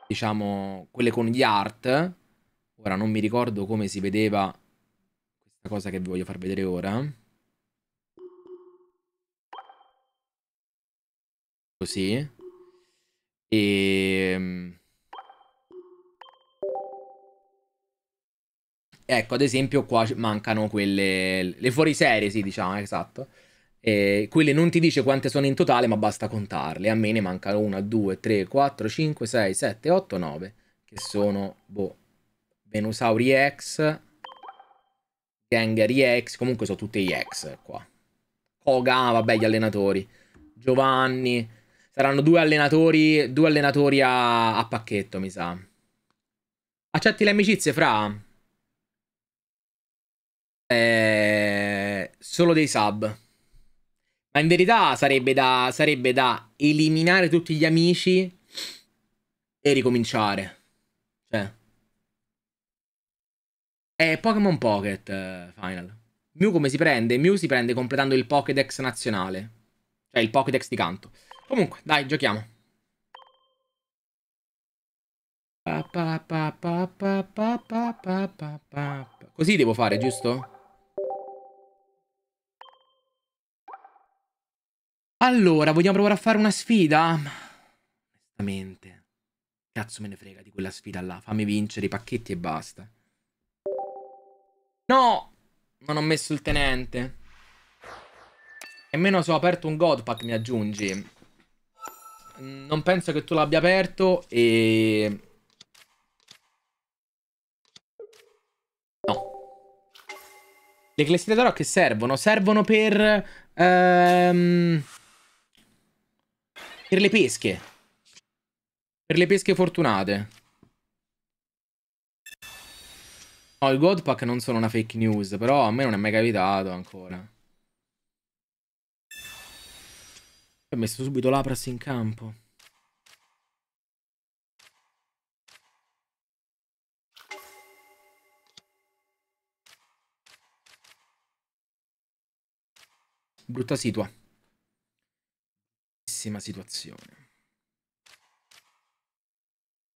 diciamo, quelle con gli art. Ora non mi ricordo come si vedeva questa cosa che vi voglio far vedere ora. Così. E... Ehm, Ecco, ad esempio qua mancano quelle... le fuoriserie, sì, diciamo, esatto. E quelle non ti dice quante sono in totale, ma basta contarle. A me ne mancano 1, 2, 3, 4, 5, 6, 7, 8, 9. Che sono, boh, Venusauri X, Gangari X, comunque sono tutte X qua. Koga, ah, vabbè, gli allenatori. Giovanni. Saranno due allenatori, due allenatori a, a pacchetto, mi sa. Accetti le amicizie, fra? eh, solo dei sub. Ma in verità sarebbe da, sarebbe da eliminare tutti gli amici e ricominciare. Cioè. È Pokémon Pocket eh, Final. Mew come si prende? Mew si prende completando il Pokédex nazionale. Cioè il Pokédex di canto. Comunque, dai, giochiamo. Così devo fare, giusto? Allora, vogliamo provare a fare una sfida? Onestamente. Cazzo me ne frega di quella sfida là. Fammi vincere i pacchetti e basta. No! Non ho messo il tenente. E Nemmeno se ho aperto un godpack, mi aggiungi. Non penso che tu l'abbia aperto e... No. Le clessidre d'oro che servono? Servono per... Ehm... Per le pesche. Per le pesche fortunate. No, il God Pack non sono una fake news, però a me non è mai capitato ancora. Ho messo subito l'Apras in campo. Brutta situa pessima situazione.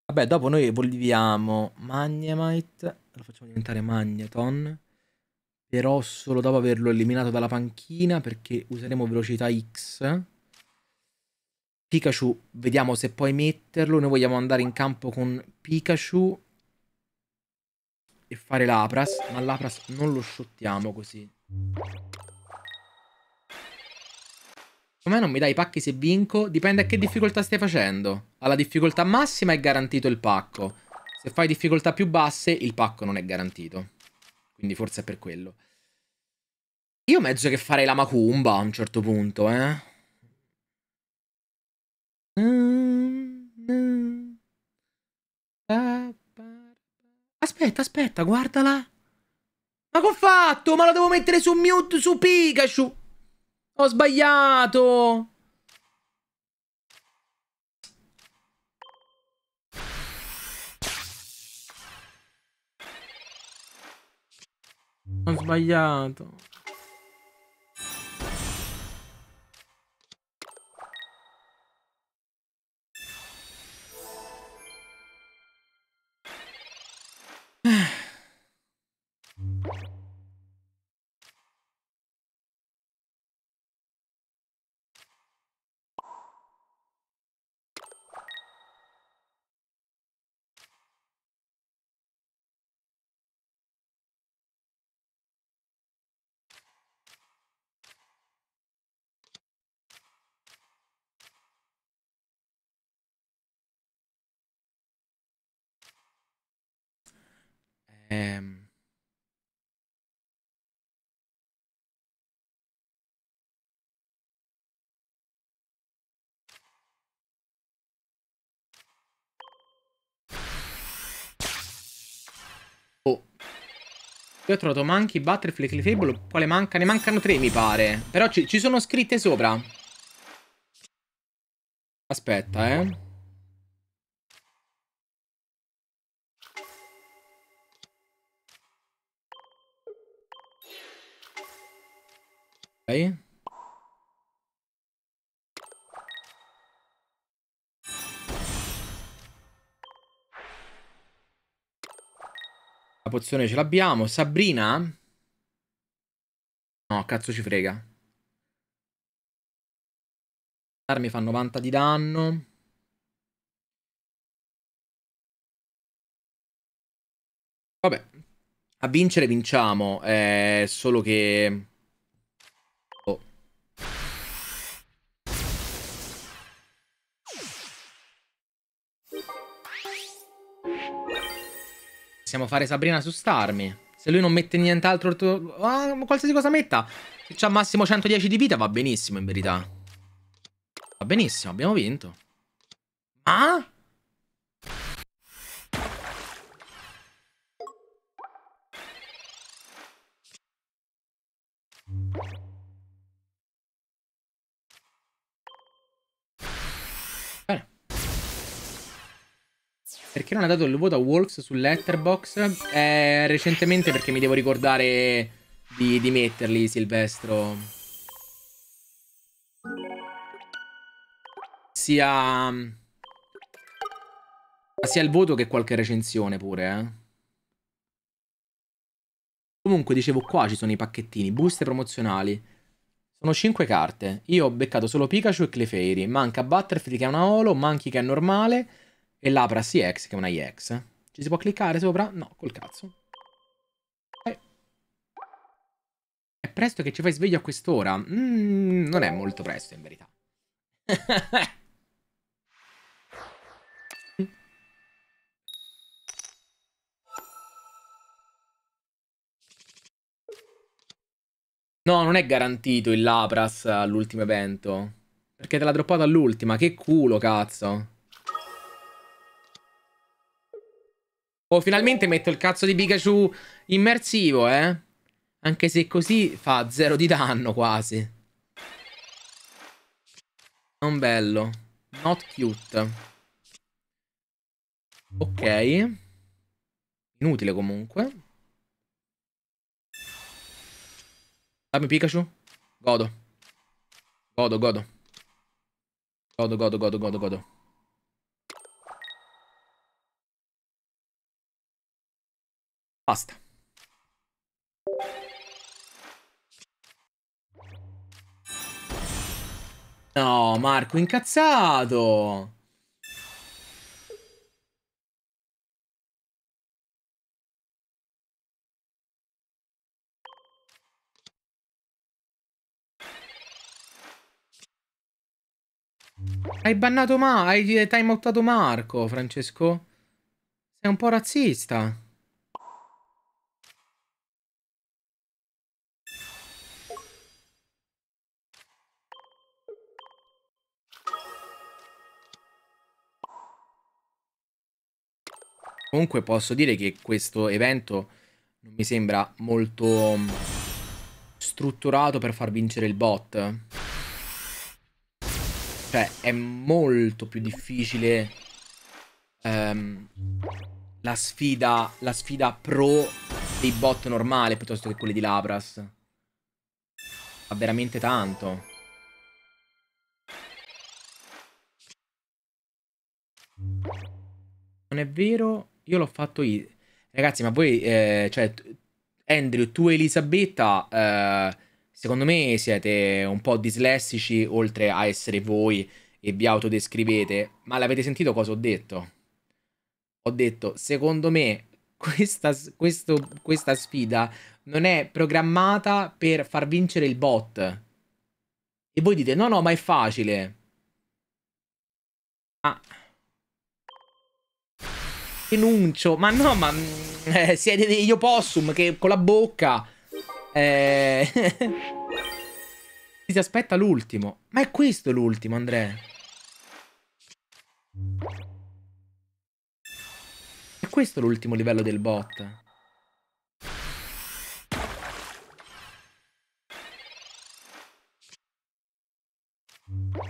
Vabbè, dopo noi evolviamo Magnemite, lo facciamo diventare Magneton, però solo dopo averlo eliminato dalla panchina perché useremo velocità X. Pikachu, vediamo se puoi metterlo, noi vogliamo andare in campo con Pikachu e fare l'Apras, ma l'Apras non lo shottiamo così. Come non mi dai i pacchi se vinco? Dipende a che difficoltà stai facendo. Alla difficoltà massima è garantito il pacco. Se fai difficoltà più basse, il pacco non è garantito. Quindi forse è per quello. Io mezzo che farei la macumba a un certo punto, eh. Aspetta, aspetta, guardala. Ma che ho fatto? Ma lo devo mettere su mute, su Pikachu. Ho sbagliato! Ho sbagliato. Ehm. Oh. Io ho trovato Monkey, Butterfly, Clefable Quale manca? Ne mancano tre mi pare Però ci, ci sono scritte sopra Aspetta eh Ok. La pozione ce l'abbiamo. Sabrina? No, cazzo ci frega. Armi fa 90 di danno. Vabbè. A vincere vinciamo. Eh, solo che... Possiamo fare Sabrina su Starmi. Se lui non mette nient'altro... Ah, qualsiasi cosa metta. Se cioè, c'ha massimo 110 di vita va benissimo, in verità. Va benissimo, abbiamo vinto. Ah? Perché non ha dato il voto a Wolves su Letterbox? Eh, recentemente perché mi devo ricordare di, di metterli, Silvestro. Sia... Sia il voto che qualche recensione pure, eh. Comunque, dicevo qua ci sono i pacchettini, buste promozionali. Sono 5 carte. Io ho beccato solo Pikachu e Clefairy. Manca Butterfree che è una Holo, Manchi che è normale... E l'apra CX, che è una IX. Ci si può cliccare sopra? No, col cazzo. Eh. È presto che ci fai sveglio a quest'ora? Mm, non è molto presto, in verità. [LAUGHS] No, non è garantito il Lapras all'ultimo evento. Perché te l'ha droppato all'ultima. Che culo, cazzo. Oh, finalmente metto il cazzo di Pikachu immersivo, eh. Anche se così fa zero di danno quasi. Non bello. Not cute. Ok. Inutile comunque. Dammi Pikachu. Godo. Godo, godo. Godo, godo, godo, godo, godo. Basta. No, Marco, incazzato! Hai bannato ma... hai time outato Marco, Francesco? Sei un po' razzista. Comunque posso dire che questo evento non mi sembra molto mm, strutturato per far vincere il bot. Cioè, è molto più difficile um, la, sfida, la sfida pro dei bot normale piuttosto che quelli di Labras. Fa veramente tanto. Non è vero io l'ho fatto io. Ragazzi, ma voi, eh, cioè, Andrew, tu e Elisabetta, eh, secondo me siete un po' dislessici, oltre a essere voi e vi autodescrivete, ma l'avete sentito cosa ho detto? Ho detto, secondo me, questa, questo, questa sfida non è programmata per far vincere il bot. E voi dite, no, no, ma è facile. Ah... Denuncio. Ma no, ma mm, eh, siete degli opossum che con la bocca... Eh... [LAUGHS] si aspetta l'ultimo. Ma è questo l'ultimo, Andrea. È questo l'ultimo livello del bot.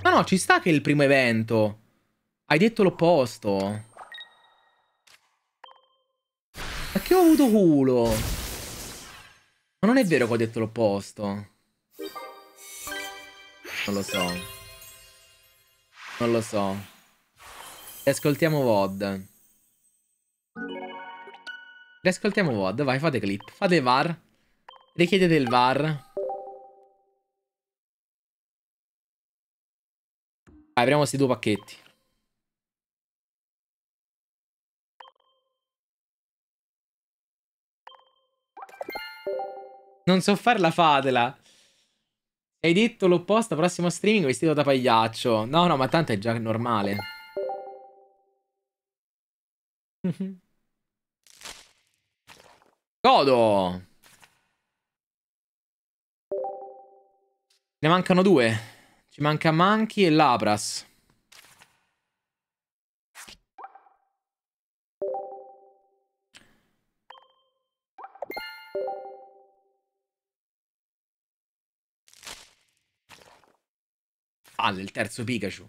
No, no, ci sta che è il primo evento. Hai detto l'opposto. Ma che ho avuto culo? Ma non è vero che ho detto l'opposto. Non lo so. Non lo so. Riascoltiamo VOD. Riascoltiamo VOD, vai, fate clip. Fate VAR. Richiedete il VAR. Vai, apriamo questi due pacchetti. Non so farla, fatela. Hai detto l'opposto, prossimo streaming vestito da pagliaccio. No, no, ma tanto è già normale. [LAUGHS] Godo! Ne mancano due. Ci manca Monkey e Labras. Falle, il terzo Pikachu.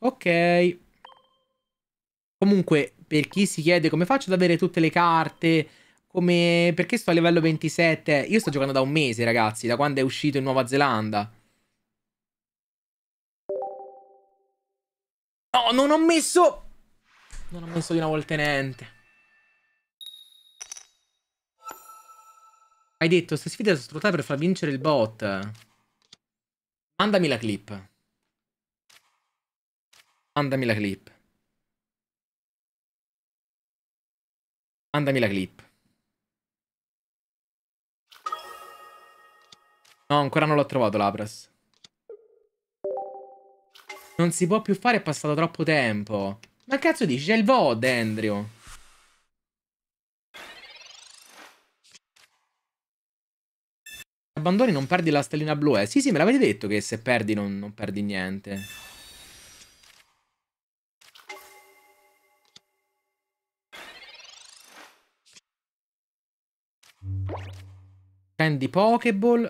Ok. Comunque, per chi si chiede come faccio ad avere tutte le carte, come... perché sto a livello 27? Io sto giocando da un mese, ragazzi, da quando è uscito in Nuova Zelanda. No, non ho messo... Non ho messo di nuovo il tenente. Hai detto, se sfida è sfruttata per far vincere il bot. Mandami la clip. Mandami la clip. Mandami la clip. No, ancora non l'ho trovato l'Abras. Non si può più fare, è passato troppo tempo. Ma cazzo dici? C'è il VOD, Andrew. Abbandoni, non perdi la stellina blu. Eh sì, sì, me l'avete detto che se perdi non, non perdi niente. Prendi Pokéball.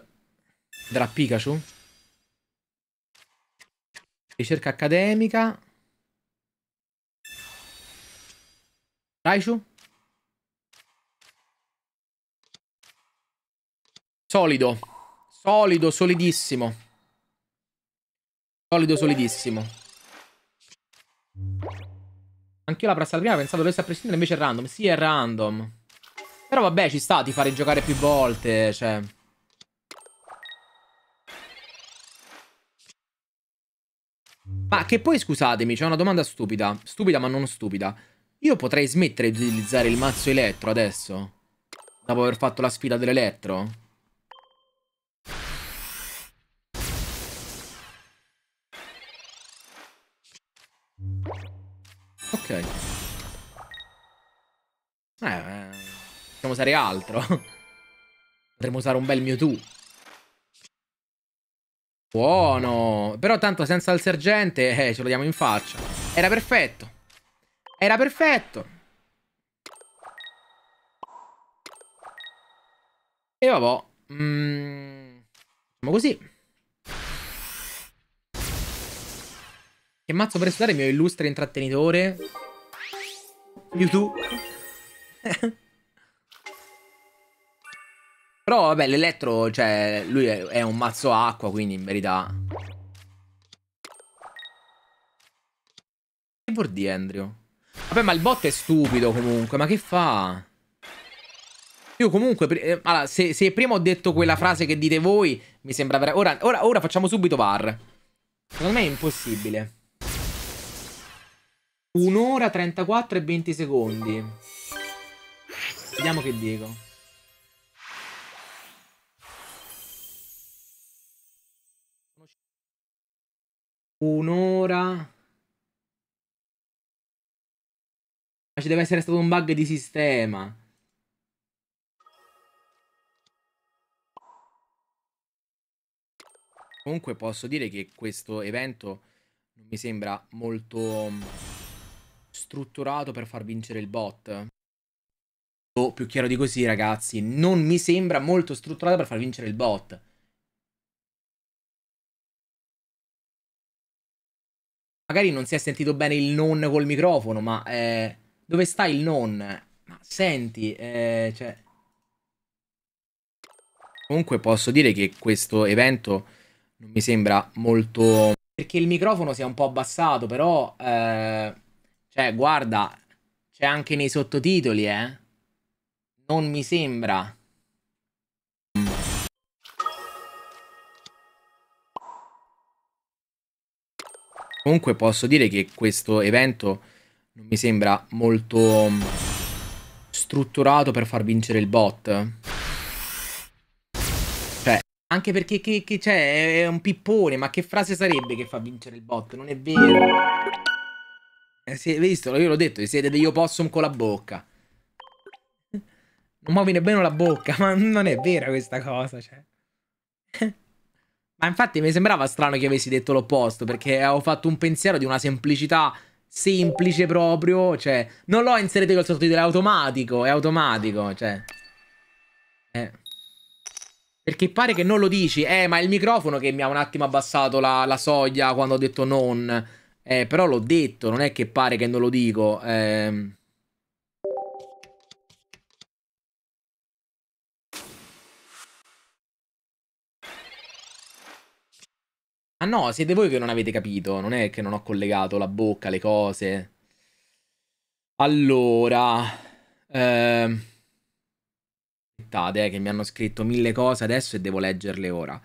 Darà Pikachu. Ricerca accademica. Raichu? Solido. Solido, solidissimo. Solido, solidissimo. Anch'io la prassa prassalvina pensavo dovesse a prescindere invece è random. Sì, è random. Però vabbè, ci sta ti fare giocare più volte, cioè... Ma che poi, scusatemi, c'è una domanda stupida. Stupida ma non stupida. Io potrei smettere di utilizzare il mazzo elettro adesso? Dopo aver fatto la sfida dell'elettro? Ok. Eh, eh, possiamo usare altro. Potremmo usare un bel Mewtwo. Buono. Però tanto senza il sergente eh, ce lo diamo in faccia. Era perfetto. Era perfetto. E vabbè. Mm, facciamo così. Che mazzo vorrei stare mio illustre intrattenitore? YouTube. [LAUGHS] Però vabbè, l'elettro, cioè, lui è, è un mazzo acqua, quindi in verità... Che vuol di Andrew? Vabbè, ma il bot è stupido comunque, ma che fa? Io comunque, eh, allora, se, se, prima ho detto quella frase che dite voi, mi sembra vera... Ora, ora, ora facciamo subito VAR. Secondo me è impossibile. Un'ora 34 e 20 secondi. Vediamo che dico. Un'ora. Ma ci deve essere stato un bug di sistema. Comunque posso dire che questo evento non mi sembra molto strutturato per far vincere il bot. O più chiaro di così, ragazzi, non mi sembra molto strutturato per far vincere il bot. Magari non si è sentito bene il non col microfono, ma eh, dove sta il non? Ma senti, eh, cioè... Comunque posso dire che questo evento non mi sembra molto... Perché il microfono si è un po' abbassato, però... Eh... Cioè, guarda, c'è anche nei sottotitoli, eh. Non mi sembra. Comunque posso dire che questo evento non mi sembra molto mm, strutturato per far vincere il bot. Cioè, anche perché che, che cioè, è un pippone, ma che frase sarebbe che fa vincere il bot? Non è vero. Eh, si visto, io l'ho detto, siete degli opossum con la bocca. Non muovi nemmeno la bocca, [LAUGHS] ma non è vera questa cosa, cioè. ma infatti mi sembrava strano che avessi detto l'opposto, perché avevo fatto un pensiero di una semplicità semplice proprio, cioè... Non l'ho inserito col sottotitolo, è automatico, è automatico, cioè... Eh... Perché pare che non lo dici. Eh, ma è il microfono che mi ha un attimo abbassato la, la soglia quando ho detto non. Eh, però l'ho detto, non è che pare che non lo dico. Eh... Ah no, siete voi che non avete capito, non è che non ho collegato la bocca, le cose. Allora... Ehm... Aspettate, eh, che mi hanno scritto mille cose adesso e devo leggerle ora.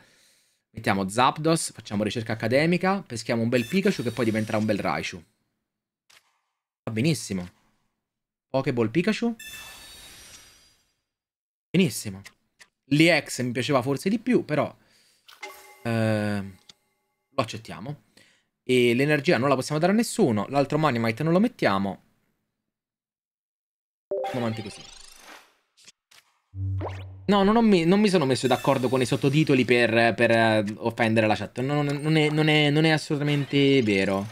Mettiamo Zapdos, facciamo ricerca accademica, peschiamo un bel Pikachu che poi diventerà un bel Raichu. Va benissimo. Pokéball Pikachu. Benissimo. L'EX mi piaceva forse di più, però eh, lo accettiamo. E l'energia non la possiamo dare a nessuno, l'altro Manimite non lo mettiamo. Andiamo avanti così. No, non, mi, non mi, sono messo d'accordo con i sottotitoli per, per eh, offendere la chat. Non, non, è, non è, è, assolutamente vero.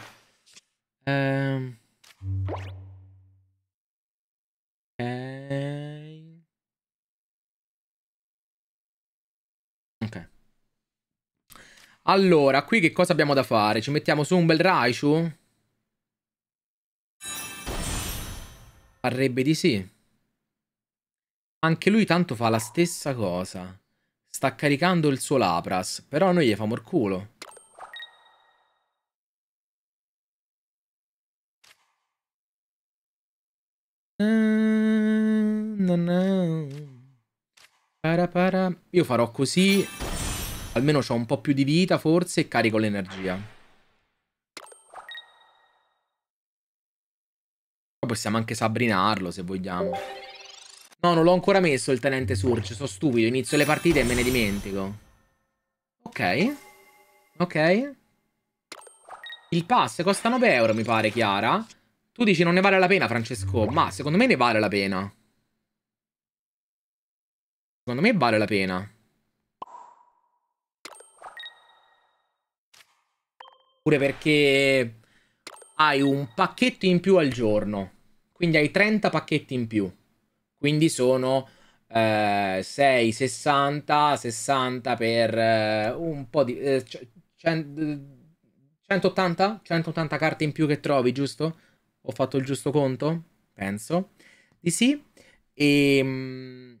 Ehm... Ok. Ok. Allora, qui che cosa abbiamo da fare? Ci mettiamo su un bel Raichu? Parrebbe di sì. Anche lui tanto fa la stessa cosa. Sta caricando il suo Lapras, però noi gli famo il culo. No, no. Para, para. Io farò così. Almeno ho un po' più di vita, forse, e carico l'energia. Poi possiamo anche sabrinarlo, se vogliamo. No, non l'ho ancora messo il tenente Surge, sono stupido, inizio le partite e me ne dimentico. Ok. Ok. Il pass costa 9 euro, mi pare, Chiara. Tu dici non ne vale la pena, Francesco. Ma secondo me ne vale la pena. Secondo me vale la pena. Pure perché hai un pacchetto in più al giorno. Quindi hai 30 pacchetti in più. Quindi sono eh, 6, 60, 60 per eh, un po' di... Eh, 180? 180 carte in più che trovi, giusto? Ho fatto il giusto conto? Penso di sì. E, ehm,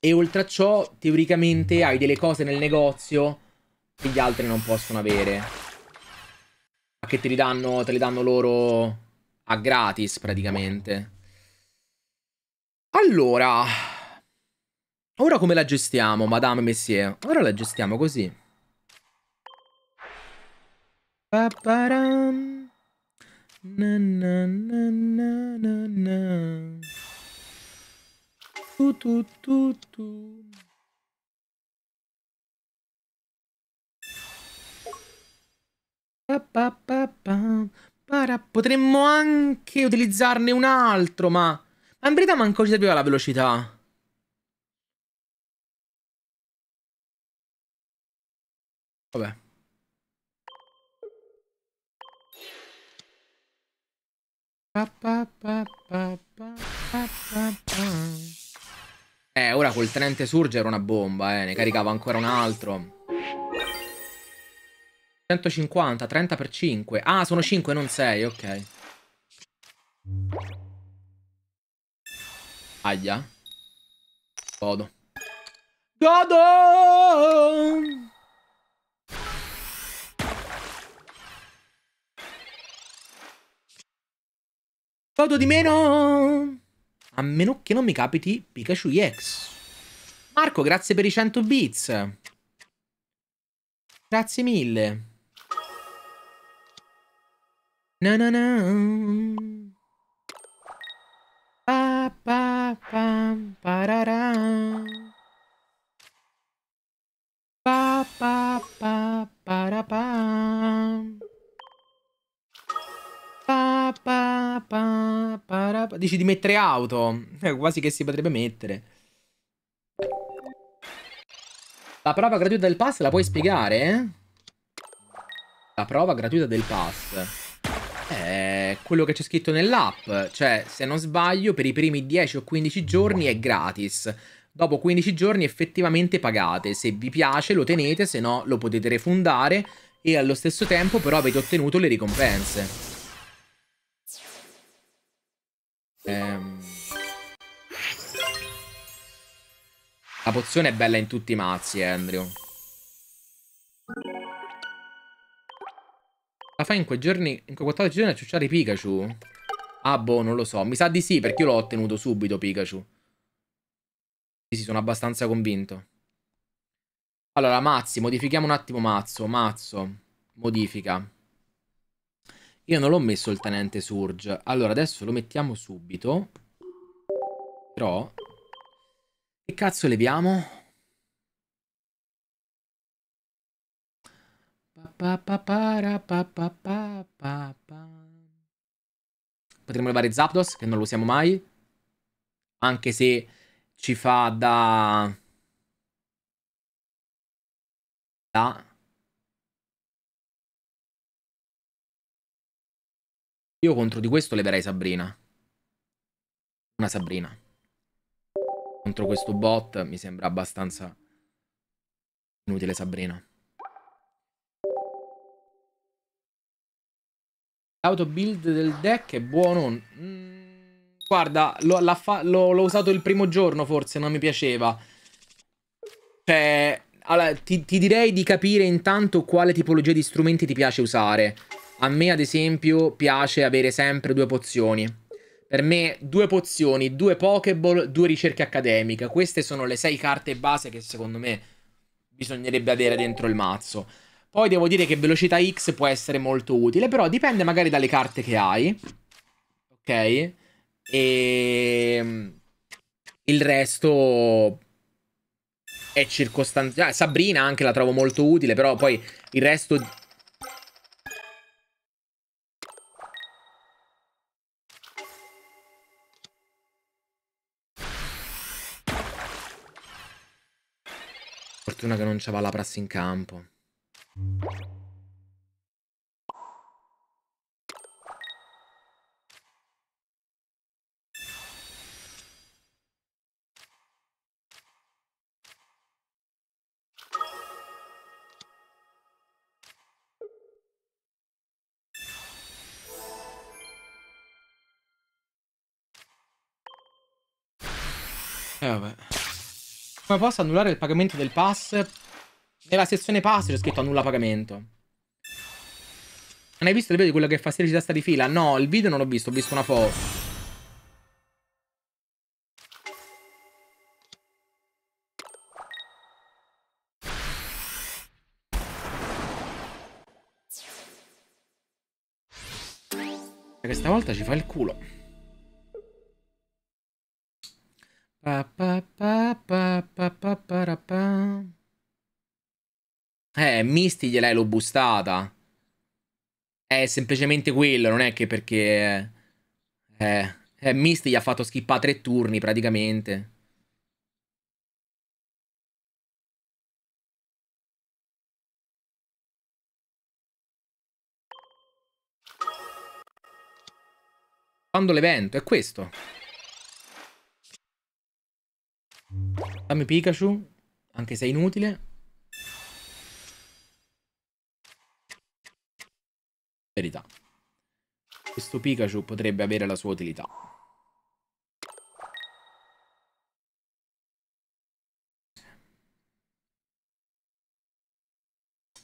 e oltre a ciò, teoricamente hai delle cose nel negozio che gli altri non possono avere. Ma che te le danno, danno loro a gratis praticamente. Allora, ora come la gestiamo, Madame messie? Ora la gestiamo così. Pa na na na na Tu tu tu tu. Pa, pa, pa, Potremmo anche utilizzarne un altro, ma... Ma in verità manco ci serviva la velocità. Vabbè. Eh, ora col tenente Surge era una bomba, eh. Ne caricava ancora un altro. 150, 30 per 5. Ah, sono 5, non 6, ok. Aia. Godo. Godo! Godo di meno! A meno che non mi capiti Pikachu EX. Marco, grazie per i 100 bits. Grazie mille. No, no, no. Pararà. Pa pa pa parapà. Pa pa pa parapà. Dici di mettere auto. Eh, quasi che si potrebbe mettere. La prova gratuita del pass la puoi spiegare? Eh? La prova gratuita del pass è eh, quello che c'è scritto nell'app, cioè se non sbaglio per i primi 10 o 15 giorni è gratis, dopo 15 giorni effettivamente pagate, se vi piace lo tenete, se no lo potete refundare e allo stesso tempo però avete ottenuto le ricompense. Ehm... La pozione è bella in tutti i mazzi, Andrew. Ma fai in quei giorni, in quei 14 giorni a ciucciare Pikachu? Ah, boh, non lo so. Mi sa di sì, perché io l'ho ottenuto subito Pikachu. Sì, sì, sono abbastanza convinto. Allora, mazzi, modifichiamo un attimo mazzo, mazzo, modifica. Io non l'ho messo il tenente Surge. Allora, adesso lo mettiamo subito. Però... Che cazzo leviamo? Potremmo levare Zapdos, che non lo usiamo mai. Anche se ci fa da... Da... Io contro di questo leverei Sabrina. Una Sabrina. Contro questo bot mi sembra abbastanza inutile Sabrina. Auto build del deck è buono. Mm, guarda, l'ho usato il primo giorno forse, non mi piaceva. Cioè, allora, ti, ti, direi di capire intanto quale tipologia di strumenti ti piace usare. A me, ad esempio, piace avere sempre due pozioni. Per me, due pozioni, due Pokéball, due ricerche accademiche. Queste sono le sei carte base che secondo me bisognerebbe avere dentro il mazzo. Poi devo dire che velocità X può essere molto utile, però dipende magari dalle carte che hai. Ok? E ehm, il resto è circostanziale. Ah, Sabrina anche la trovo molto utile, però poi il resto Fortuna che non c'è la prassi in campo. Eh vabbè. Come posso annullare il pagamento del pass nella sezione passi c'è scritto annulla pagamento. Non hai visto il video di quello che fa 16 testa di fila? No, il video non l'ho visto, ho visto una foto. Perché stavolta ci fa il culo. Pa, pa, pa, eh, Misty gliel'hai l'ho bustata. È semplicemente quello, non è che perché... Eh, eh, eh Misty gli ha fatto skippare tre turni praticamente. Quando l'evento è questo. Dammi Pikachu, anche se è inutile. verità. Questo Pikachu potrebbe avere la sua utilità.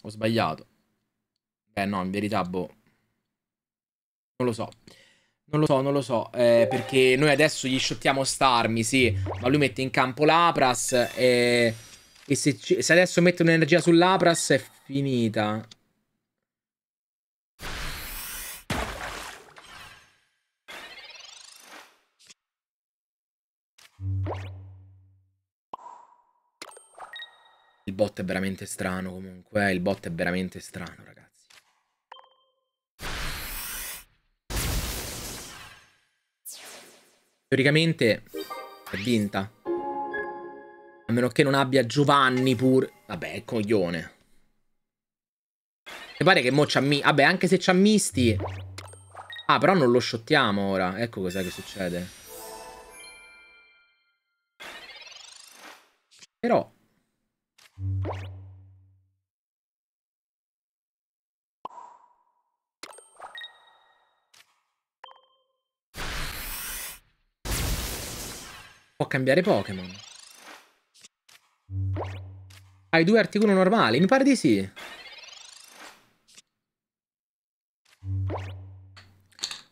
Ho sbagliato. Beh no, in verità boh. Non lo so. Non lo so, non lo so, eh, perché noi adesso gli shottiamo Starmi, sì, ma lui mette in campo l'Apras e, eh, e se, se, adesso mette un'energia sull'Apras è finita. Il bot è veramente strano comunque, il bot è veramente strano ragazzi. Teoricamente è vinta. A meno che non abbia Giovanni pur... Vabbè, è coglione. Mi pare che mo c'ha mi... Vabbè, anche se c'ha misti... Ah, però non lo shottiamo ora. Ecco cos'è che succede. Però... Può cambiare Pokémon. Hai due articoli normali? Mi pare di sì.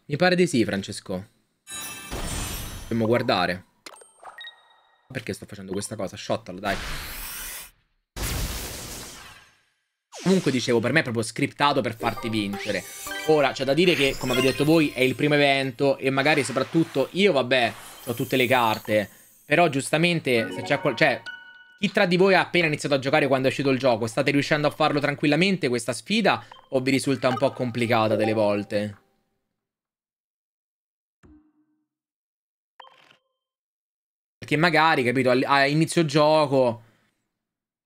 Mi pare di sì, Francesco. Dobbiamo guardare. Perché sto facendo questa cosa? Shottalo, dai. Comunque dicevo, per me è proprio scriptato per farti vincere. Ora, c'è da dire che, come avete detto voi, è il primo evento e magari soprattutto io, vabbè, ho tutte le carte. Però giustamente, se c'è qual... Cioè, chi tra di voi ha appena iniziato a giocare quando è uscito il gioco? State riuscendo a farlo tranquillamente questa sfida o vi risulta un po' complicata delle volte? Perché magari, capito, a inizio gioco...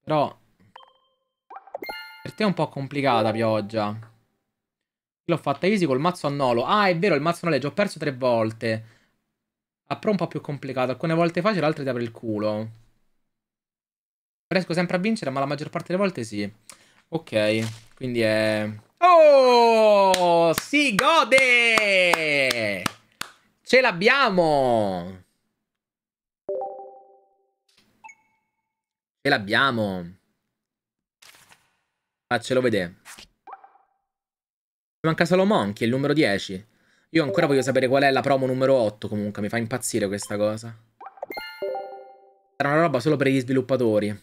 Però per te è un po' complicata pioggia. L'ho fatta easy col mazzo a nolo. Ah, è vero, il mazzo a noleggio. Ho perso tre volte. A pro un po' più complicato. Alcune volte facile, altre ti apre il culo. Riesco sempre a vincere, ma la maggior parte delle volte sì. Ok, quindi è... Oh, si gode! Ce l'abbiamo! Ce l'abbiamo! Faccelo vedere. Manca solo Monkey, il numero 10. Io ancora voglio sapere qual è la promo numero 8 comunque, mi fa impazzire questa cosa. Sarà una roba solo per gli sviluppatori.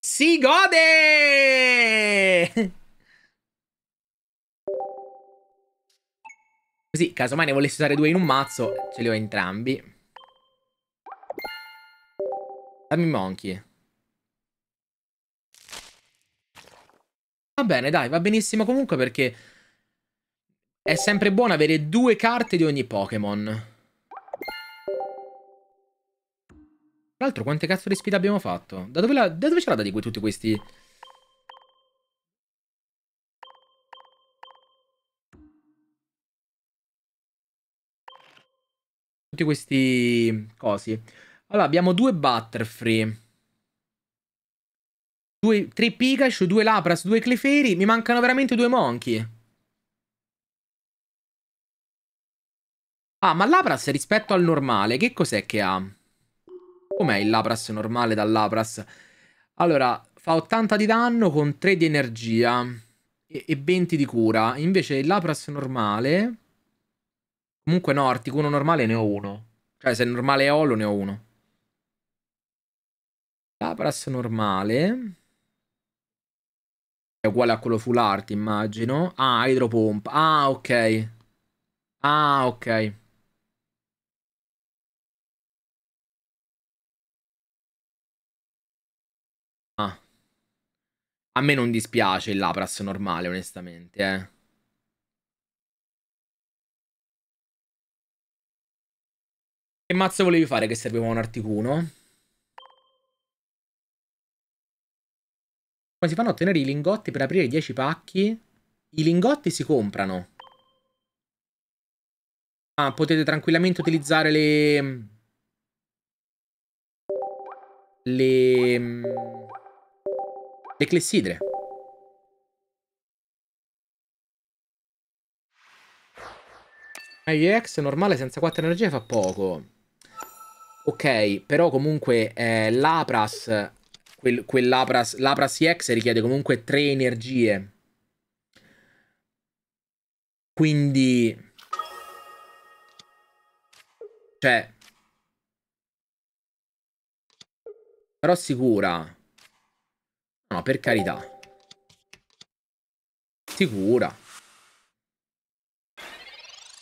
Si gode! Così, casomai ne volessi usare due in un mazzo, ce li ho entrambi. Dammi ah, Monkey. Va bene, dai, va benissimo comunque perché è sempre buono avere due carte di ogni Pokémon. Tra l'altro, quante cazzo di sfide abbiamo fatto? Da dove, la, da dove ce l'ha da di tutti questi... Tutti questi... cosi. Allora, abbiamo due Butterfree. Due, tre Pikachu, due Lapras, due Clefairy. Mi mancano veramente due Monkey. Ah, ma Lapras rispetto al normale, che cos'è che ha? Com'è il Lapras normale dal Lapras? Allora, fa 80 di danno con 3 di energia e, e 20 di cura. Invece il Lapras normale... Comunque no, Articuno normale ne ho uno. Cioè, se è normale è Olo ne ho uno. Lapras normale. È uguale a quello full art, immagino. Ah, idropompa. Ah, ok. Ah, ok. Ah. A me non dispiace il Lapras normale, onestamente, eh. Che mazzo volevi fare che serviva un Articuno? Poi si fanno ottenere i lingotti per aprire 10 pacchi. I lingotti si comprano. Ah, potete tranquillamente utilizzare le... Mm, le... Mm, le clessidre. IEX normale senza 4 energie fa poco. Ok, però comunque eh, l'Apras quel, quell'Apras, l'Apras EX richiede comunque 3 energie. Quindi... Cioè... Però sicura. No, per carità. Sicura.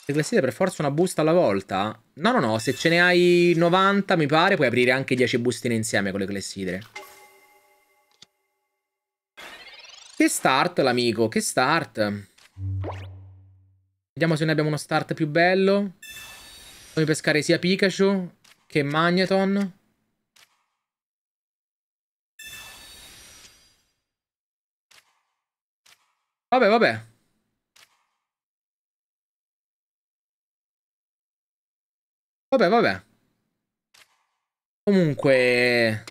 Reclassite per forza una busta alla volta? No, no, no, se ce ne hai 90 mi pare puoi aprire anche 10 bustine insieme con le clessidre. Che start, l'amico, che start. Vediamo se ne abbiamo uno start più bello. Come pescare sia Pikachu che Magneton. Vabbè, vabbè. Vabbè, vabbè. Comunque...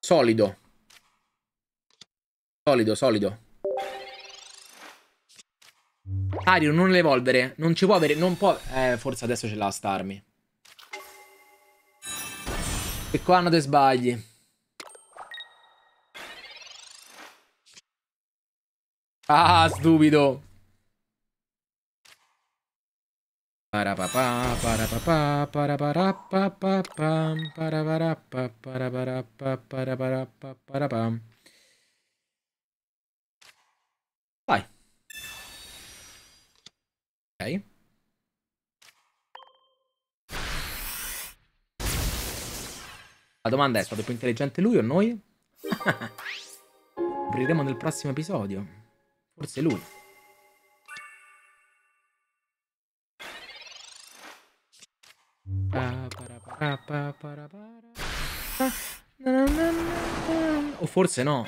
Solido. Solido, solido. Ario, non l'evolvere. Non ci può avere. Non può. Eh, forse adesso ce l'ha Starmi. E qua hanno dei sbagli. Ah, stupido. Parapapà, Ok. La domanda è, è stato più intelligente lui o noi? Scopriremo [LAUGHS] nel prossimo episodio. Forse lui. O forse no.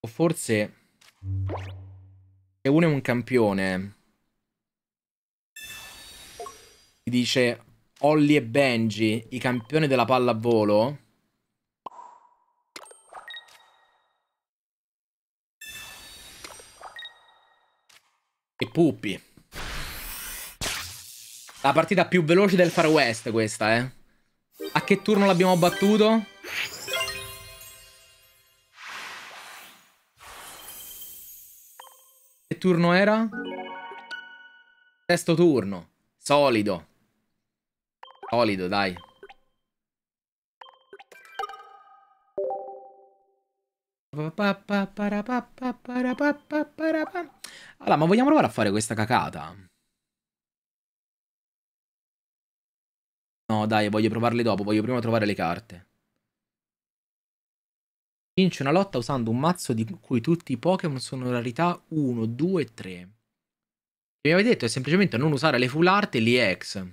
O forse... Se uno è un campione, Si dice Ollie e Benji, i campioni della palla a volo. E Puppi. La partita più veloce del Far West questa, eh. A che turno l'abbiamo battuto? turno era? Sesto turno. Solido. Solido, dai. Allora, ma vogliamo provare a fare questa cacata? No, dai, voglio provarle dopo, voglio prima trovare le carte. Vince una lotta usando un mazzo di cui tutti i Pokémon sono rarità 1, 2 e 3. Che mi avevi detto è semplicemente non usare le full art e le EX. In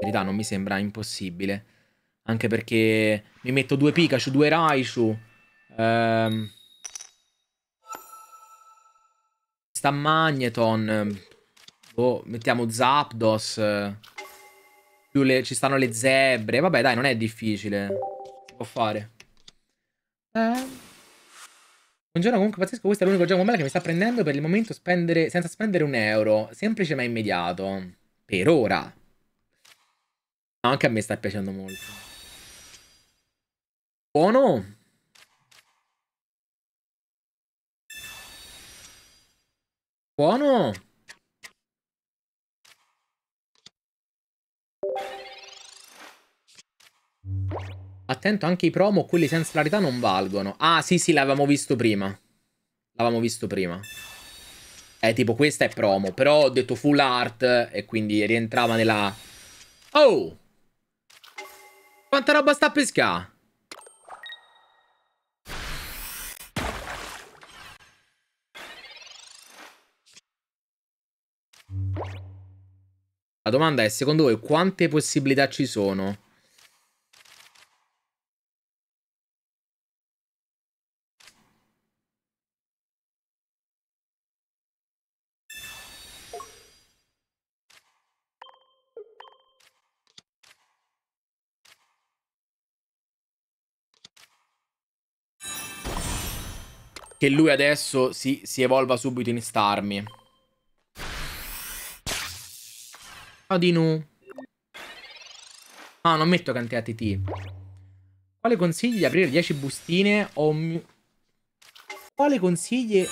verità non mi sembra impossibile. Anche perché mi metto due Pikachu, due Raichu. Ehm... Sta Magneton. Boh, mettiamo Zapdos. Le... ci stanno le zebre. Vabbè dai, non è difficile può fare. Eh... Buongiorno, comunque pazzesco, questo è l'unico gioco mobile che mi sta prendendo per il momento spendere, senza spendere un euro. Semplice ma immediato. Per ora. Anche a me sta piacendo molto. Buono! Buono! Attento anche i promo, quelli senza rarità non valgono. Ah, sì, sì, l'avevamo visto prima. L'avevamo visto prima. Eh, tipo, questa è promo, però ho detto full art e quindi rientrava nella... Oh! Quanta roba sta a pescare? La domanda è, secondo voi, quante possibilità ci sono? che lui adesso si, si evolva subito in Starmi. Adinu. Ah, non metto cante ATT. Quale consigli di aprire 10 bustine o... Un... Quale consigli...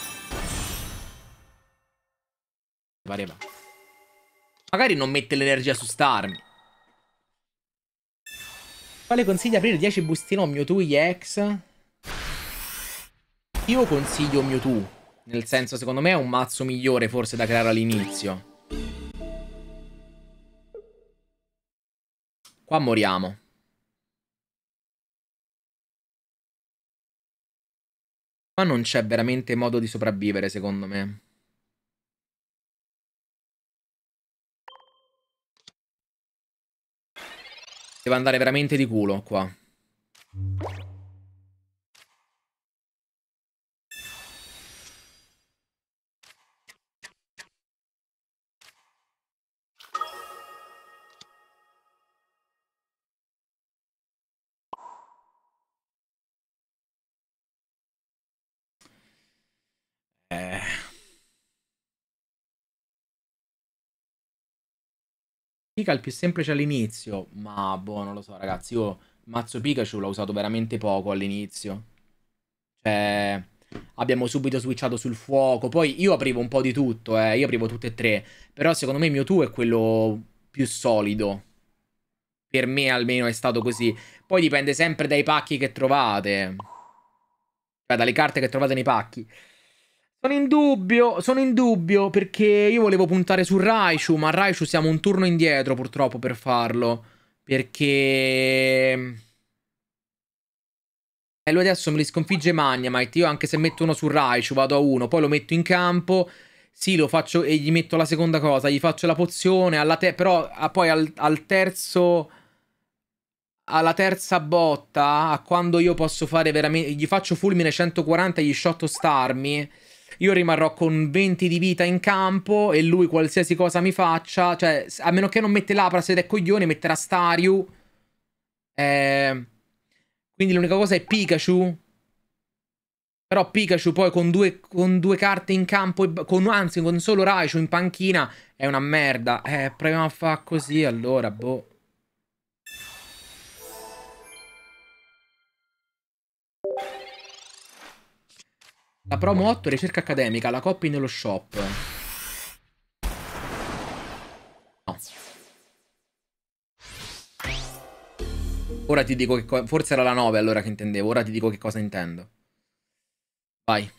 Pareva. Magari non mette l'energia su Starmi. Quale consigli di aprire 10 bustine o Mewtwo EX? Io consiglio Mewtwo, nel senso secondo me è un mazzo migliore forse da creare all'inizio. Qua moriamo. Qua non c'è veramente modo di sopravvivere secondo me. Devo andare veramente di culo qua. Pika è il più semplice all'inizio, ma boh, non lo so, ragazzi. Io Mazzo Pikachu l'ho usato veramente poco all'inizio. Cioè, abbiamo subito switchato sul fuoco. Poi io aprivo un po' di tutto, eh. Io aprivo tutte e tre. Però secondo me il mio Mewtwo è quello più solido. Per me almeno è stato così. Poi dipende sempre dai pacchi che trovate. Cioè, dalle carte che trovate nei pacchi. Sono in dubbio, sono in dubbio perché io volevo puntare su Raichu, ma Raichu siamo un turno indietro purtroppo per farlo. Perché... E ehm, eh, lui adesso me li sconfigge Magnemite, io anche se metto uno su Raichu vado a uno, poi lo metto in campo, sì lo faccio e gli metto la seconda cosa, gli faccio la pozione, però a, ah, poi al, al terzo alla terza botta, a quando io posso fare veramente. Gli faccio fulmine 140 e gli starmi io rimarrò con 20 di vita in campo e lui qualsiasi cosa mi faccia, cioè a meno che non mette Lapras ed è coglione, metterà Staryu. Eh, quindi l'unica cosa è Pikachu. Però Pikachu poi con due, con due carte in campo, con, anzi con solo Raichu in panchina, è una merda. Eh, proviamo a fare così allora, boh. La promo 8, ricerca accademica, la copy nello shop. No. Ora ti dico che... cosa... Forse era la 9 allora che intendevo, ora ti dico che cosa intendo. Vai.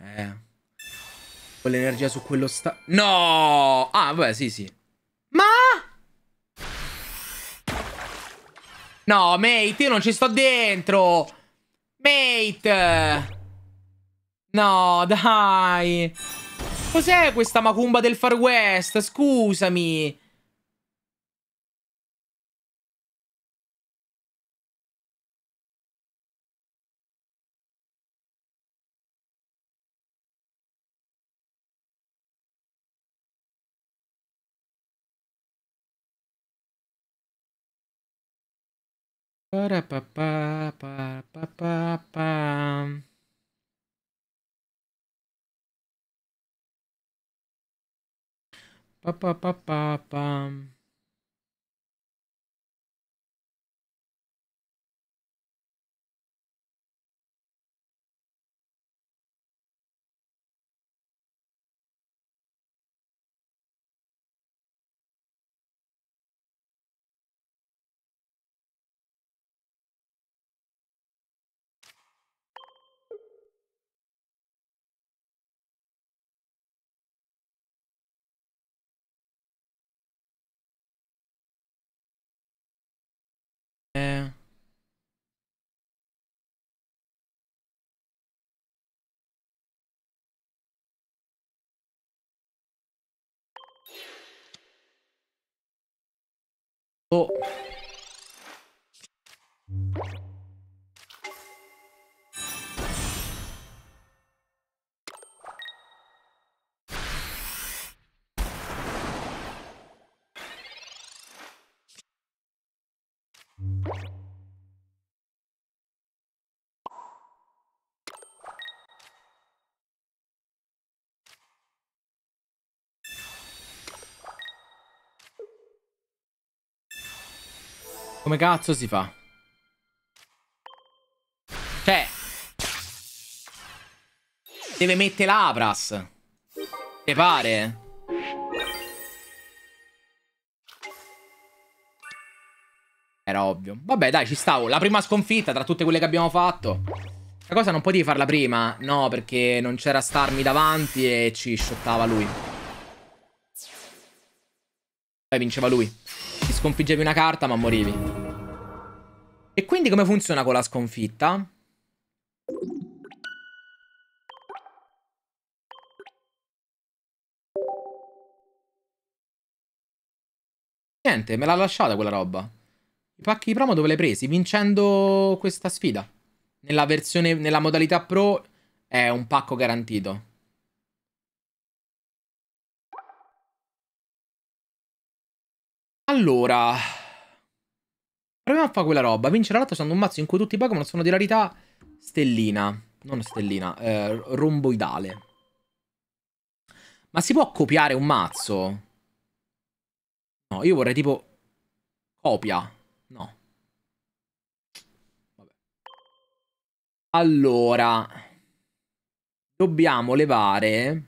Eh. Quell'energia su quello sta... No! Ah, vabbè, sì, sì. Ma... No, mate, io non ci sto dentro! Mate! No, dai! Cos'è questa macumba del Far West? Scusami! Ba-da-ba-ba-ba-ba-ba-bam. Ba-ba-ba-ba-bam. Come cazzo si fa? Cioè Deve mettere l'Abras Te pare? Era ovvio Vabbè dai ci stavo La prima sconfitta tra tutte quelle che abbiamo fatto La cosa non potevi farla prima No perché non c'era Starmi davanti E ci shottava lui Poi vinceva lui ti sconfiggevi una carta ma morivi. E quindi come funziona con la sconfitta? Niente, me l'ha lasciata quella roba. I pacchi di promo dove l'hai presi? Vincendo questa sfida. Nella versione, nella modalità pro è un pacco garantito. Allora, proviamo a fare quella roba. Vincere la lotta usando un mazzo in cui tutti i Pokémon sono di rarità stellina. Non stellina, eh, romboidale. Ma si può copiare un mazzo? No, io vorrei tipo... Copia. No. Vabbè. Allora. Dobbiamo levare...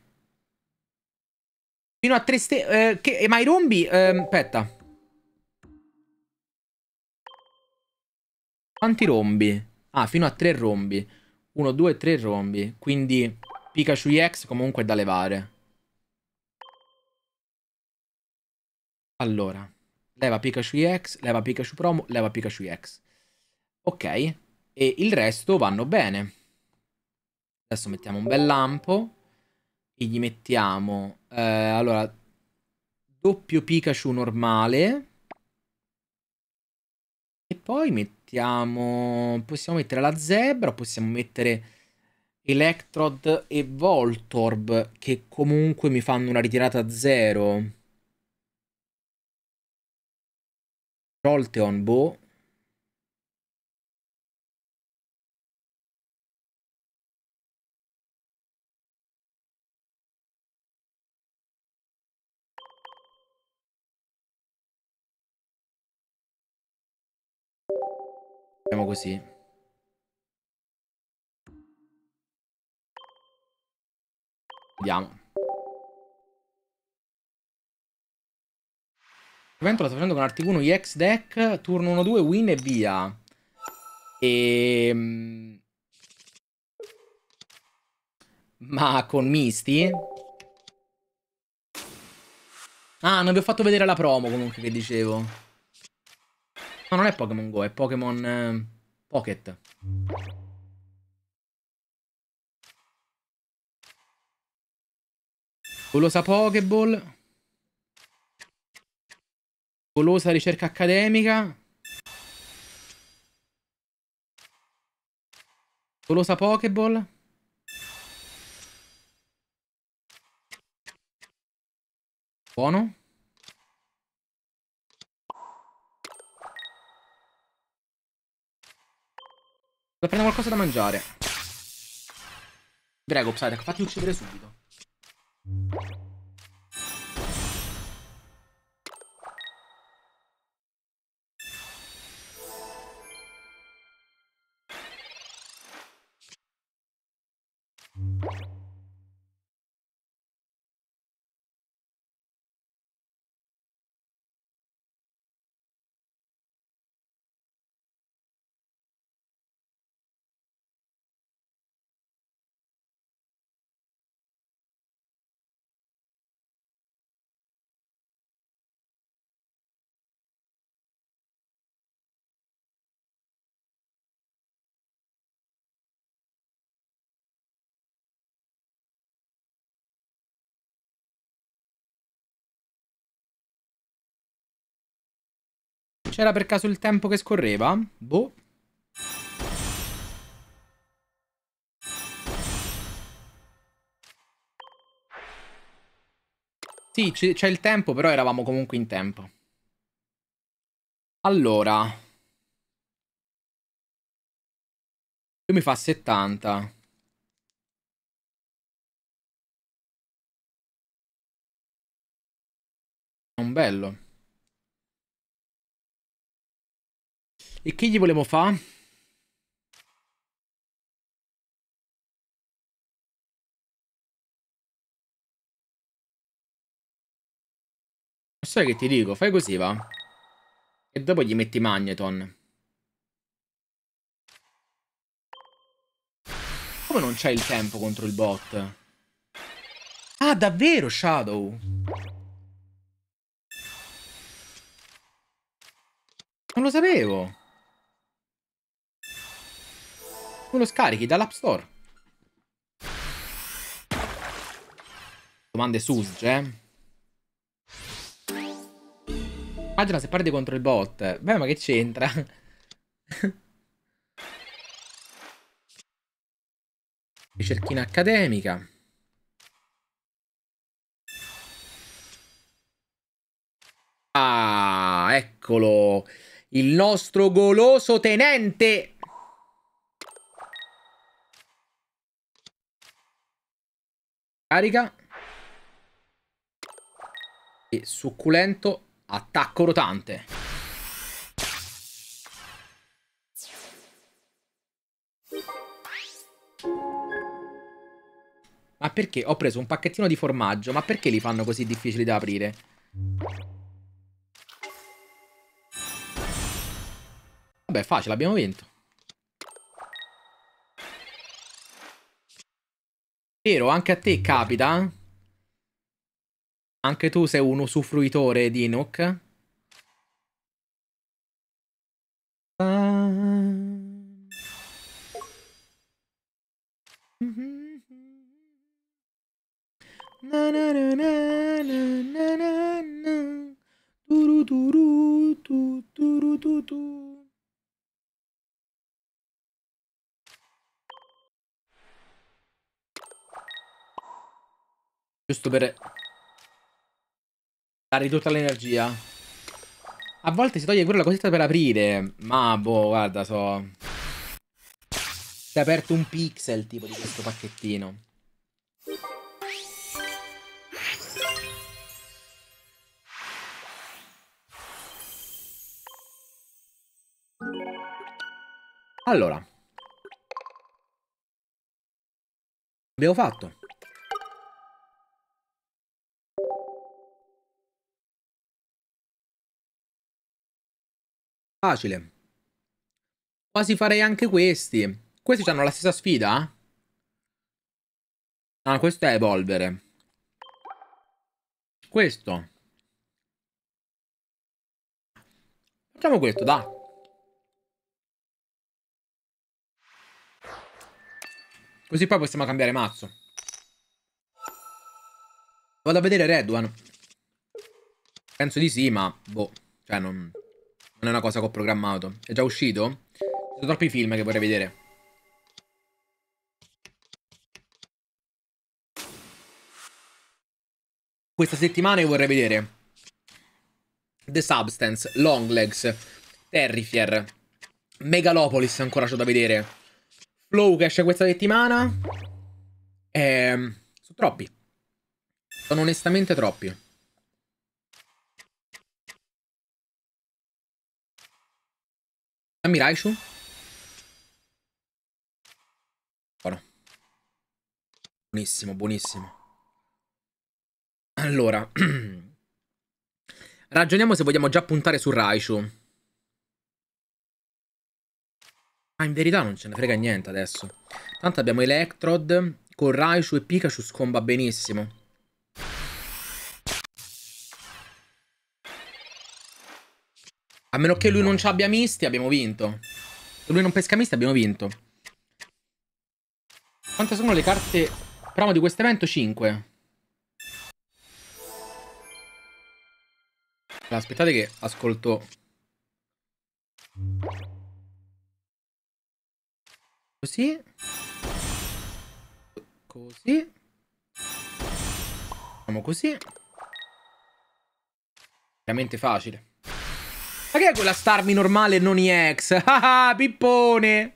Fino a tre ste... Eh, che... Ma i rombi... Eh, aspetta. Quanti rombi? Ah, fino a tre rombi. Uno, due, tre rombi. Quindi Pikachu EX comunque è da levare. Allora, leva Pikachu EX, leva Pikachu Promo, leva Pikachu EX. Ok, e il resto vanno bene. Adesso mettiamo un bel lampo e gli mettiamo, eh, allora, doppio Pikachu normale. E poi mettiamo mettiamo... Possiamo mettere la Zebra, possiamo mettere Electrode e Voltorb, che comunque mi fanno una ritirata a zero. Rolteon, boh. Facciamo così. Vediamo. Vento lo sta facendo con Articuno EX deck, turno 1-2, win e via. E... Ehm, ma con Misty? Ah, non vi ho fatto vedere la promo comunque che dicevo. No, non è Pokémon Go, è Pokémon eh, Pocket. Golosa Pokéball. Golosa ricerca accademica. Golosa Pokéball. Buono. Devo prendere qualcosa da mangiare. Prego, Psyduck, fatti uccidere subito. C'era per caso il tempo che scorreva? Boh. Sì, c'è il tempo, però eravamo comunque in tempo. Allora. Lui mi fa 70. un bello. E che gli volevo fare? Sai che ti dico, fai così va. E dopo gli metti Magneton. Come non c'è il tempo contro il bot? Ah, davvero, Shadow? Non lo sapevo. lo scarichi dall'App Store. Domande Susge. Eh? Immagina se perdi contro il bot. Beh, ma che c'entra? [LAUGHS] Ricerchina accademica. Ah, eccolo. Il nostro goloso tenente Carica. E succulento attacco rotante. Ma perché? Ho preso un pacchettino di formaggio, ma perché li fanno così difficili da aprire? Vabbè, facile, abbiamo vinto. Vero, anche a te capita? Anche tu sei un usufruitore di Enoch? Na na na na na na na na. Duru duru tu duru tu tu. Giusto per... Dare tutta l'energia. A volte si toglie pure la cosetta per aprire. Ma boh, guarda, so... Si è aperto un pixel tipo di questo pacchettino. Allora. Abbiamo fatto. Facile. Quasi farei anche questi. Questi hanno la stessa sfida? Ah, questo è evolvere. Questo. Facciamo questo, dai. Così poi possiamo cambiare mazzo. Vado a vedere Redwan. Penso di sì, ma... Boh. Cioè, non... Non è una cosa che ho programmato. È già uscito? sono troppi film che vorrei vedere. Questa settimana io vorrei vedere The Substance, Longlegs, Terrifier, Megalopolis ancora c'ho da vedere, Flow che esce questa settimana, e... Ehm, sono troppi, sono onestamente troppi. Dammi Raichu. Buono. Buonissimo, buonissimo. Allora. [CLEARS THROAT] Ragioniamo se vogliamo già puntare su Raichu. Ah, in verità non ce ne frega niente adesso. Tanto abbiamo Electrode. Con Raichu e Pikachu scomba benissimo. A meno che lui non ci abbia misti, abbiamo vinto. Se lui non pesca misti, abbiamo vinto. Quante sono le carte promo di questo evento? 5. Allora, aspettate che ascolto... Così. Così. Facciamo così. Veramente facile. Ma che è quella starmi normale e non [LAUGHS] Ah Ah, pippone!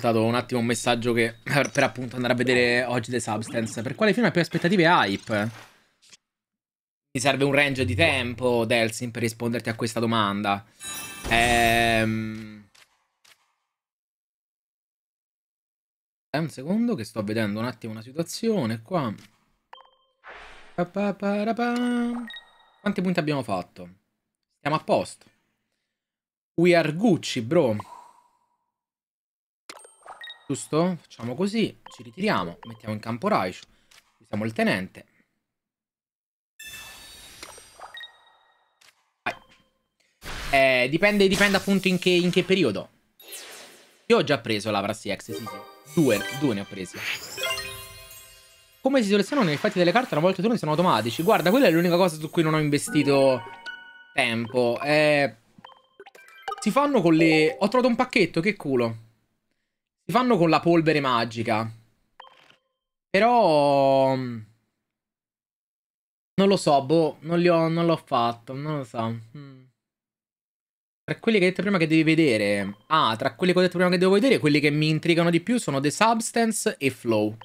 ascoltato un attimo un messaggio che [CLEARS THROAT] per appunto andare a vedere oggi The Substance. Per quale film ha più aspettative hype? Mi serve un range di tempo, Delsin, per risponderti a questa domanda. Ehm... Un secondo che sto vedendo un attimo una situazione qua. Quanti punti abbiamo fatto? Siamo a posto. We are Gucci, bro. Giusto? Facciamo così, ci ritiriamo, mettiamo in campo Raichu. Usiamo il tenente. Vai. Eh, dipende, dipende appunto in che, in che, periodo. Io ho già preso la Brassiex, sì, sì. Due, due ne ho presi. Come si selezionano gli effetti delle carte una volta che turni sono automatici? Guarda, quella è l'unica cosa su cui non ho investito tempo. Eh, si fanno con le... Ho trovato un pacchetto, che culo. Li fanno con la polvere magica. Però... Mm, non lo so, boh, non, ho, non l'ho fatto, non lo so. Mm. Tra quelli che ho detto prima che devi vedere... Ah, tra quelli che ho detto prima che devo vedere, quelli che mi intrigano di più sono The Substance e Flow.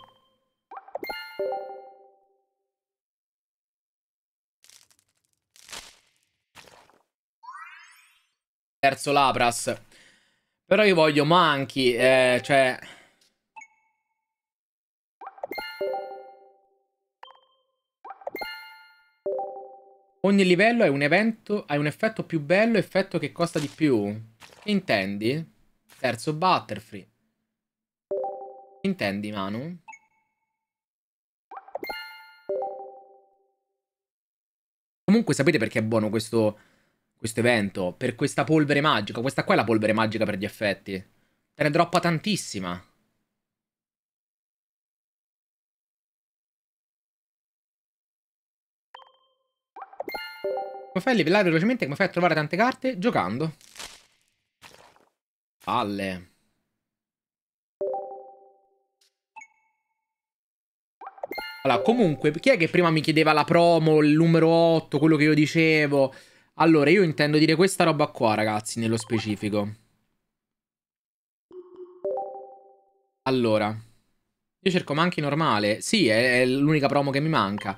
Terzo Lapras. Però io voglio manchi, eh, cioè... Ogni livello è un evento, ha un effetto più bello, effetto che costa di più. Che intendi? Terzo Butterfree. Che intendi, Manu? Comunque sapete perché è buono questo questo evento, per questa polvere magica. Questa qua è la polvere magica per gli effetti. Te ne droppa tantissima. Come fai a livellare velocemente? Come fai a trovare tante carte? Giocando. Palle. Allora, comunque, chi è che prima mi chiedeva la promo, il numero 8, quello che io dicevo? Allora, io intendo dire questa roba qua, ragazzi, nello specifico. Allora. Io cerco manchi normale. Sì, è, è l'unica promo che mi manca.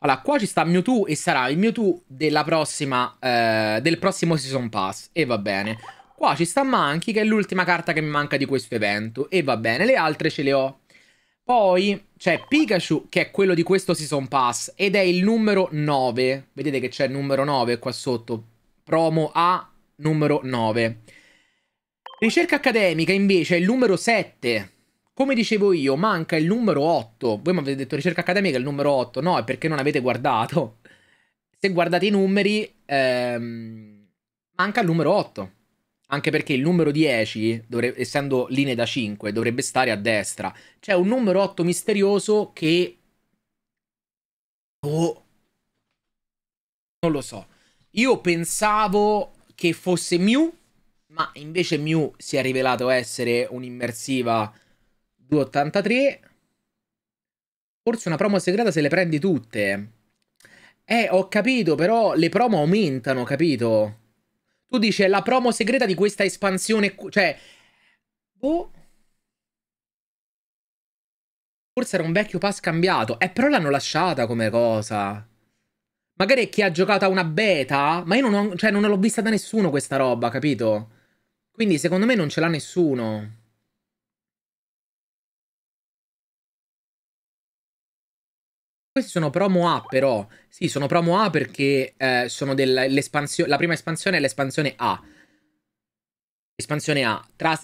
Allora, qua ci sta Mewtwo e sarà il Mewtwo della prossima, eh, del prossimo Season Pass. E va bene. Qua ci sta Manchi, che è l'ultima carta che mi manca di questo evento. E va bene, le altre ce le ho. Poi c'è Pikachu, che è quello di questo Season Pass, ed è il numero 9. Vedete che c'è il numero 9 qua sotto. Promo A, numero 9. Ricerca accademica, invece, è il numero 7. Come dicevo io, manca il numero 8. Voi mi avete detto ricerca accademica è il numero 8. No, è perché non avete guardato. Se guardate i numeri, ehm, manca il numero 8. Anche perché il numero 10, dovrebbe, essendo linee da 5, dovrebbe stare a destra. C'è un numero 8 misterioso che... Oh. Non lo so. Io pensavo che fosse Mew, ma invece Mew si è rivelato essere un'immersiva 283. Forse una promo segreta se le prendi tutte. Eh, ho capito, però le promo aumentano, capito? Tu dici è la promo segreta di questa espansione, cioè... Boh... Forse era un vecchio pass cambiato. Eh, però l'hanno lasciata come cosa. Magari è chi ha giocato a una beta, ma io non, cioè, non l'ho vista da nessuno questa roba, capito? Quindi secondo me non ce l'ha nessuno. Questi sono promo A però. Sì, sono promo A perché eh, sono dell'espansione. La prima espansione è l'espansione A. Espansione A. Tra,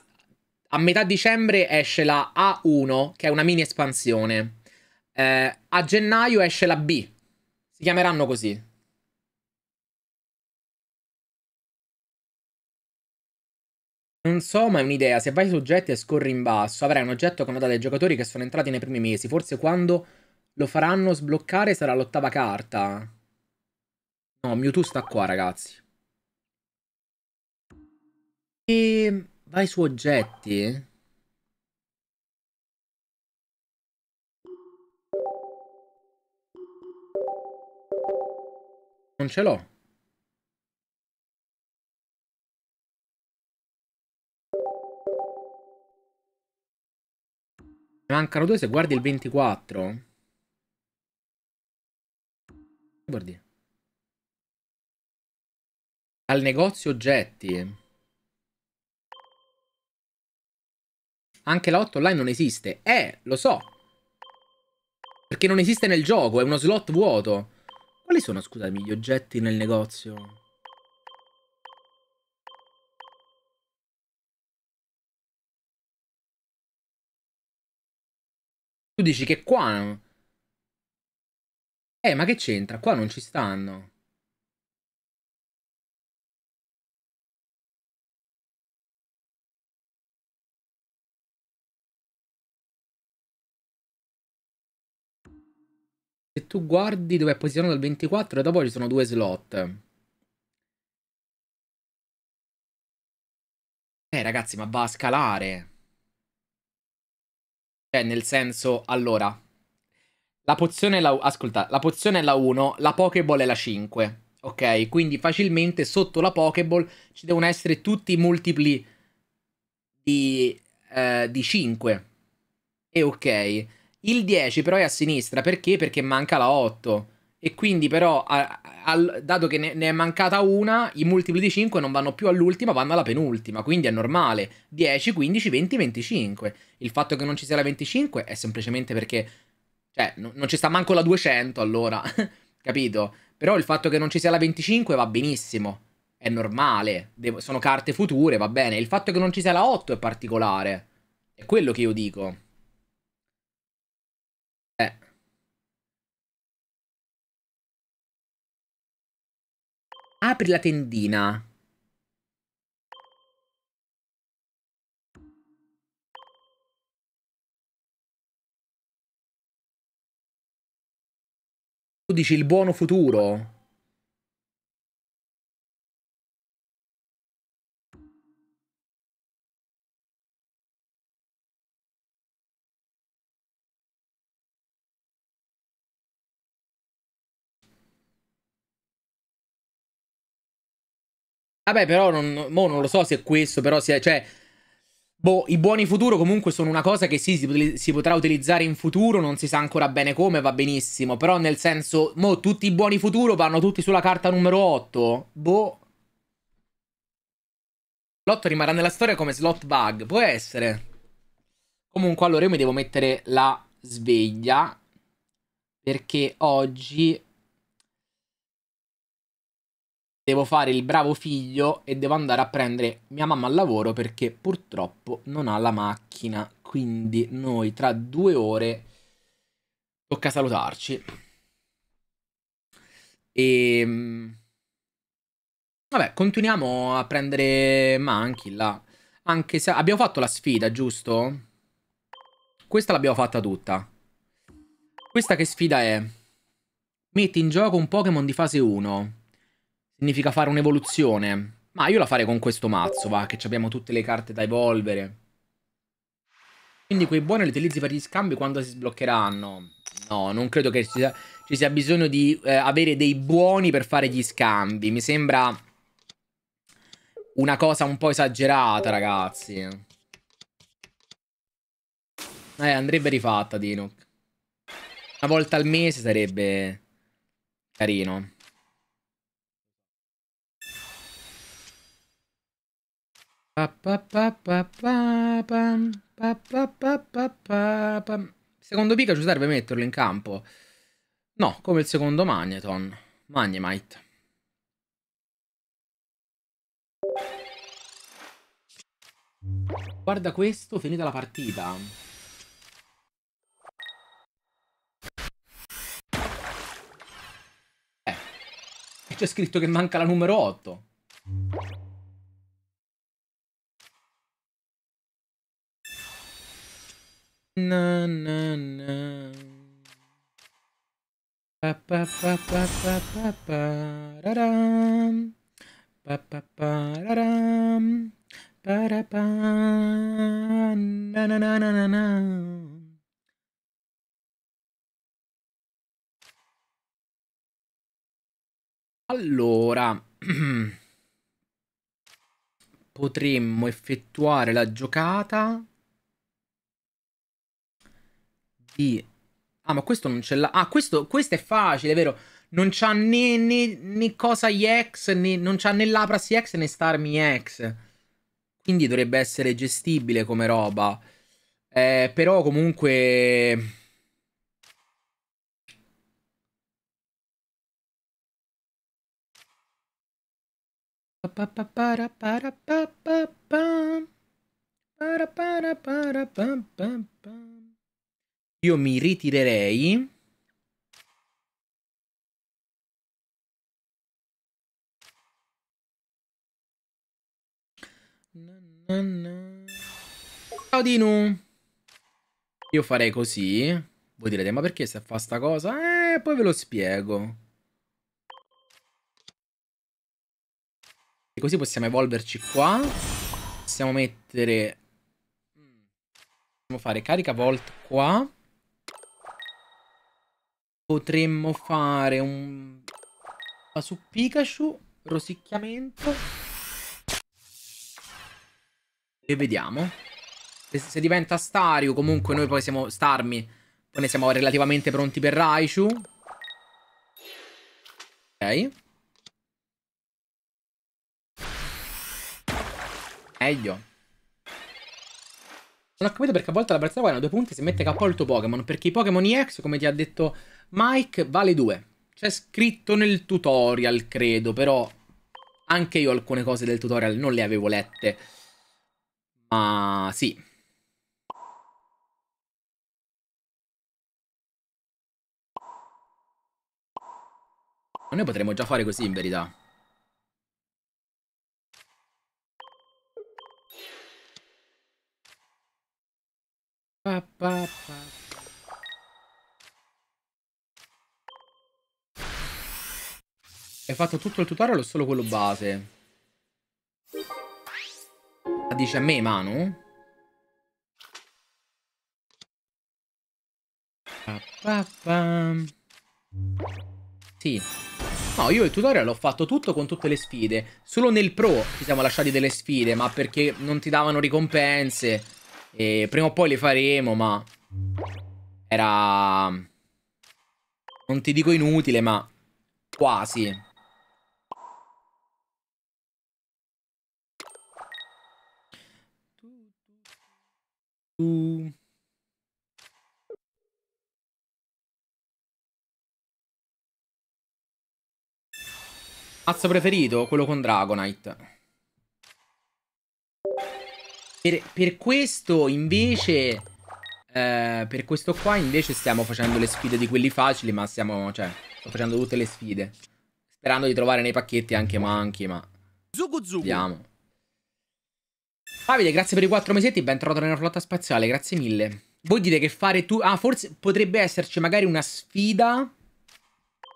a metà dicembre esce la A1, che è una mini espansione. Eh, a gennaio esce la B. Si chiameranno così. Non so, ma è un'idea. Se vai su oggetti e scorri in basso, avrai un oggetto con la data dei giocatori che sono entrati nei primi mesi, forse quando lo faranno sbloccare, sarà l'ottava carta. No, Mewtwo sta qua, ragazzi. E vai su oggetti. Non ce l'ho. mancano due se guardi il 24. Bordi. Al negozio oggetti. Anche la hotline online non esiste. Eh, lo so. Perché non esiste nel gioco, è uno slot vuoto. Quali sono, scusami, gli oggetti nel negozio? Tu dici che qua eh, ma che c'entra? Qua non ci stanno. Se tu guardi dove è posizionato il 24, e dopo ci sono due slot. Eh, ragazzi, ma va a scalare. Cioè, nel senso, allora, la pozione è la... Ascolta, la pozione è la 1, la Pokéball è la 5. Ok, quindi facilmente sotto la Pokéball ci devono essere tutti i multipli di, eh, di 5. E ok. Il 10 però è a sinistra, perché? Perché manca la 8. E quindi però, a, a, dato che ne, ne, è mancata una, i multipli di 5 non vanno più all'ultima, vanno alla penultima. Quindi è normale. 10, 15, 20, 25. Il fatto che non ci sia la 25 è semplicemente perché cioè, no, non ci sta manco la 200 allora, [LAUGHS] capito? Però il fatto che non ci sia la 25 va benissimo, è normale, Devo, sono carte future, va bene. Il fatto che non ci sia la 8 è particolare, è quello che io dico. Eh. Apri la tendina. dici il buono futuro. Vabbè, però non, non lo so se è questo, però se, cioè, Boh, i buoni futuro comunque sono una cosa che sì, si, si, potrà utilizzare in futuro, non si sa ancora bene come, va benissimo, però nel senso, mo tutti i buoni futuro vanno tutti sulla carta numero 8? Boh. L'8 rimarrà nella storia come slot bug, può essere. Comunque allora io mi devo mettere la sveglia, perché oggi devo fare il bravo figlio e devo andare a prendere mia mamma al lavoro perché purtroppo non ha la macchina. Quindi noi tra due ore tocca salutarci. E... Ehm, vabbè, continuiamo a prendere Manchi là. Anche se abbiamo fatto la sfida, giusto? Questa l'abbiamo fatta tutta. Questa che sfida è? Metti in gioco un Pokémon di fase 1. Significa fare un'evoluzione. Ma io la farei con questo mazzo, va, che abbiamo tutte le carte da evolvere. Quindi quei buoni li utilizzi per gli scambi quando si sbloccheranno. No, non credo che ci sia, ci sia bisogno di eh, avere dei buoni per fare gli scambi. Mi sembra una cosa un po' esagerata, ragazzi. Eh, andrebbe rifatta, Dino. Una volta al mese sarebbe carino. Secondo Pikachu serve metterlo in campo? No, come il secondo Magneton. Magnemite. Guarda questo, finita la partita. Eh, c'è scritto che manca la numero 8. Na, na, na. Pa pa pa pa pa pa pa ra ra. Pa pa pa ra ra. Pa ra pa. Na na na na na Allora, [CLEARS THROAT] potremmo effettuare la giocata di... Ah, ma questo non ce l'ha. Ah, questo, questo, è facile, vero? Non c'ha né, né, né cosa EX, né, non c'ha né Lapras EX né Starmi EX. Quindi dovrebbe essere gestibile come roba. Eh, però comunque... Pa io mi ritirerei. Ciao Dinu. Io farei così. Voi direte, ma perché se fa sta cosa? Eh, poi ve lo spiego. E così possiamo evolverci qua. Possiamo mettere... Possiamo fare carica volt qua. Potremmo fare un... Ma su Pikachu, rosicchiamento. E vediamo. Se, se diventa Stario, comunque noi poi siamo Starmi. Poi ne siamo relativamente pronti per Raichu. Ok. Meglio. Non ho capito perché a volte la persona guadagna due punti se mette capo al tuo Pokémon. Perché i Pokémon EX, come ti ha detto Mike vale 2. C'è scritto nel tutorial, credo, però anche io alcune cose del tutorial non le avevo lette. Ma sì. Ma noi potremmo già fare così in verità. Pa, pa, pa. Hai fatto tutto il tutorial o solo quello base? Ma dice a me, Manu? Pa, Sì. No, io il tutorial l'ho fatto tutto con tutte le sfide. Solo nel pro ci siamo lasciati delle sfide, ma perché non ti davano ricompense. E prima o poi le faremo, ma... Era... Non ti dico inutile, ma... Quasi. tu... Mazzo preferito? Quello con Dragonite. Per, per questo invece... Eh, per questo qua invece stiamo facendo le sfide di quelli facili, ma stiamo... Cioè, sto facendo tutte le sfide. Sperando di trovare nei pacchetti anche manchi, ma... Zugu Zugu. Vediamo. Davide, grazie per i quattro mesetti, ben trovato nella flotta spaziale, grazie mille. Voi dite che fare tu... Ah, forse potrebbe esserci magari una sfida...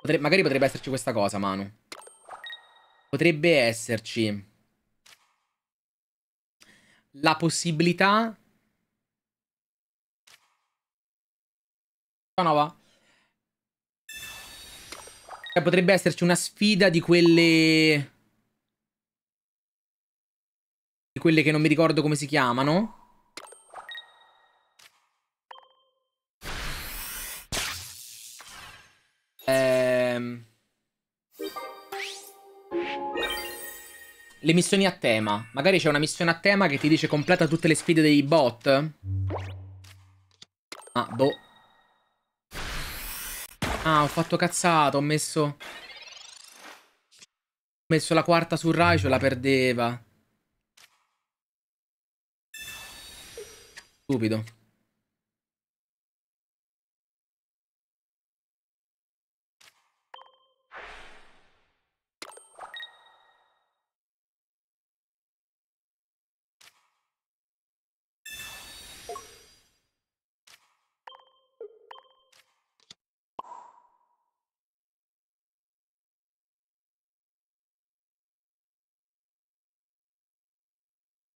Potre... Magari potrebbe esserci questa cosa, Manu. Potrebbe esserci... La possibilità... No, no, va. Cioè, potrebbe esserci una sfida di quelle quelle che non mi ricordo come si chiamano. Ehm... Le missioni a tema. Magari c'è una missione a tema che ti dice completa tutte le sfide dei bot. Ah, boh. Ah, ho fatto cazzato, ho messo... Ho messo la quarta su Rai, ce la perdeva. Stupido.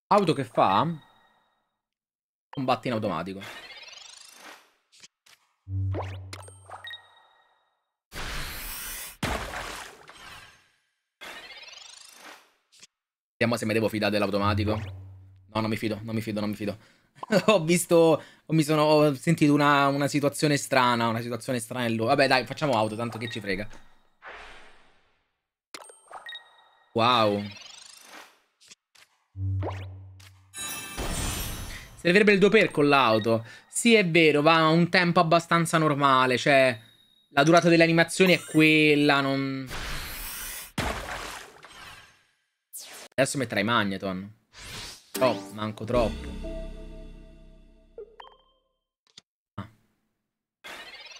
Auto che fa? Combatte in automatico. Vediamo se mi devo fidare dell'automatico. No, non mi fido, non mi fido, non mi fido. [LAUGHS] ho visto, mi sono, ho sentito una, una, situazione strana, una situazione stranello. Vabbè dai, facciamo auto, tanto che ci frega. Wow. Servirebbe il doper con l'auto. Sì, è vero, va a un tempo abbastanza normale, cioè... La durata delle animazioni è quella, non... Adesso metterai Magneton. Troppo, oh, manco troppo. Ah.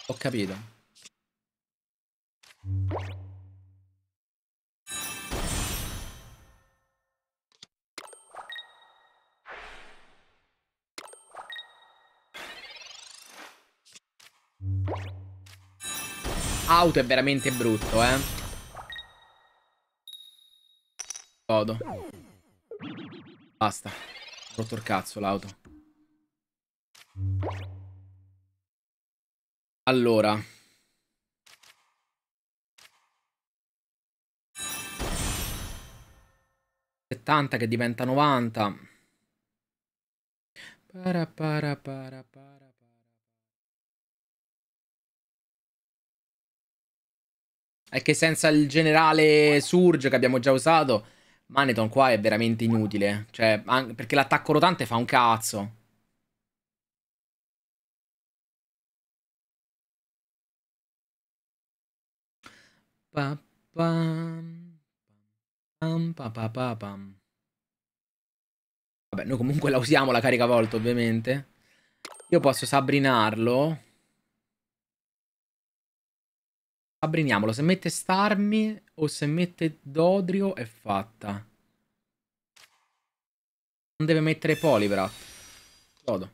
Ho capito. auto è veramente brutto, eh. Godo. Basta. Ho rotto il cazzo l'auto. Allora. Settanta che diventa novanta. Para para para para. È che senza il generale Surge che abbiamo già usato, Maneton qua è veramente inutile. Cioè, perché l'attacco rotante fa un cazzo. Pa, pam, pam, pa, pa, pa, pam. Vabbè, noi comunque la usiamo la carica volta, ovviamente. Io posso sabrinarlo. Abbriniamolo, se mette Starmi o se mette Dodrio è fatta. Non deve mettere Polybrat. Godo.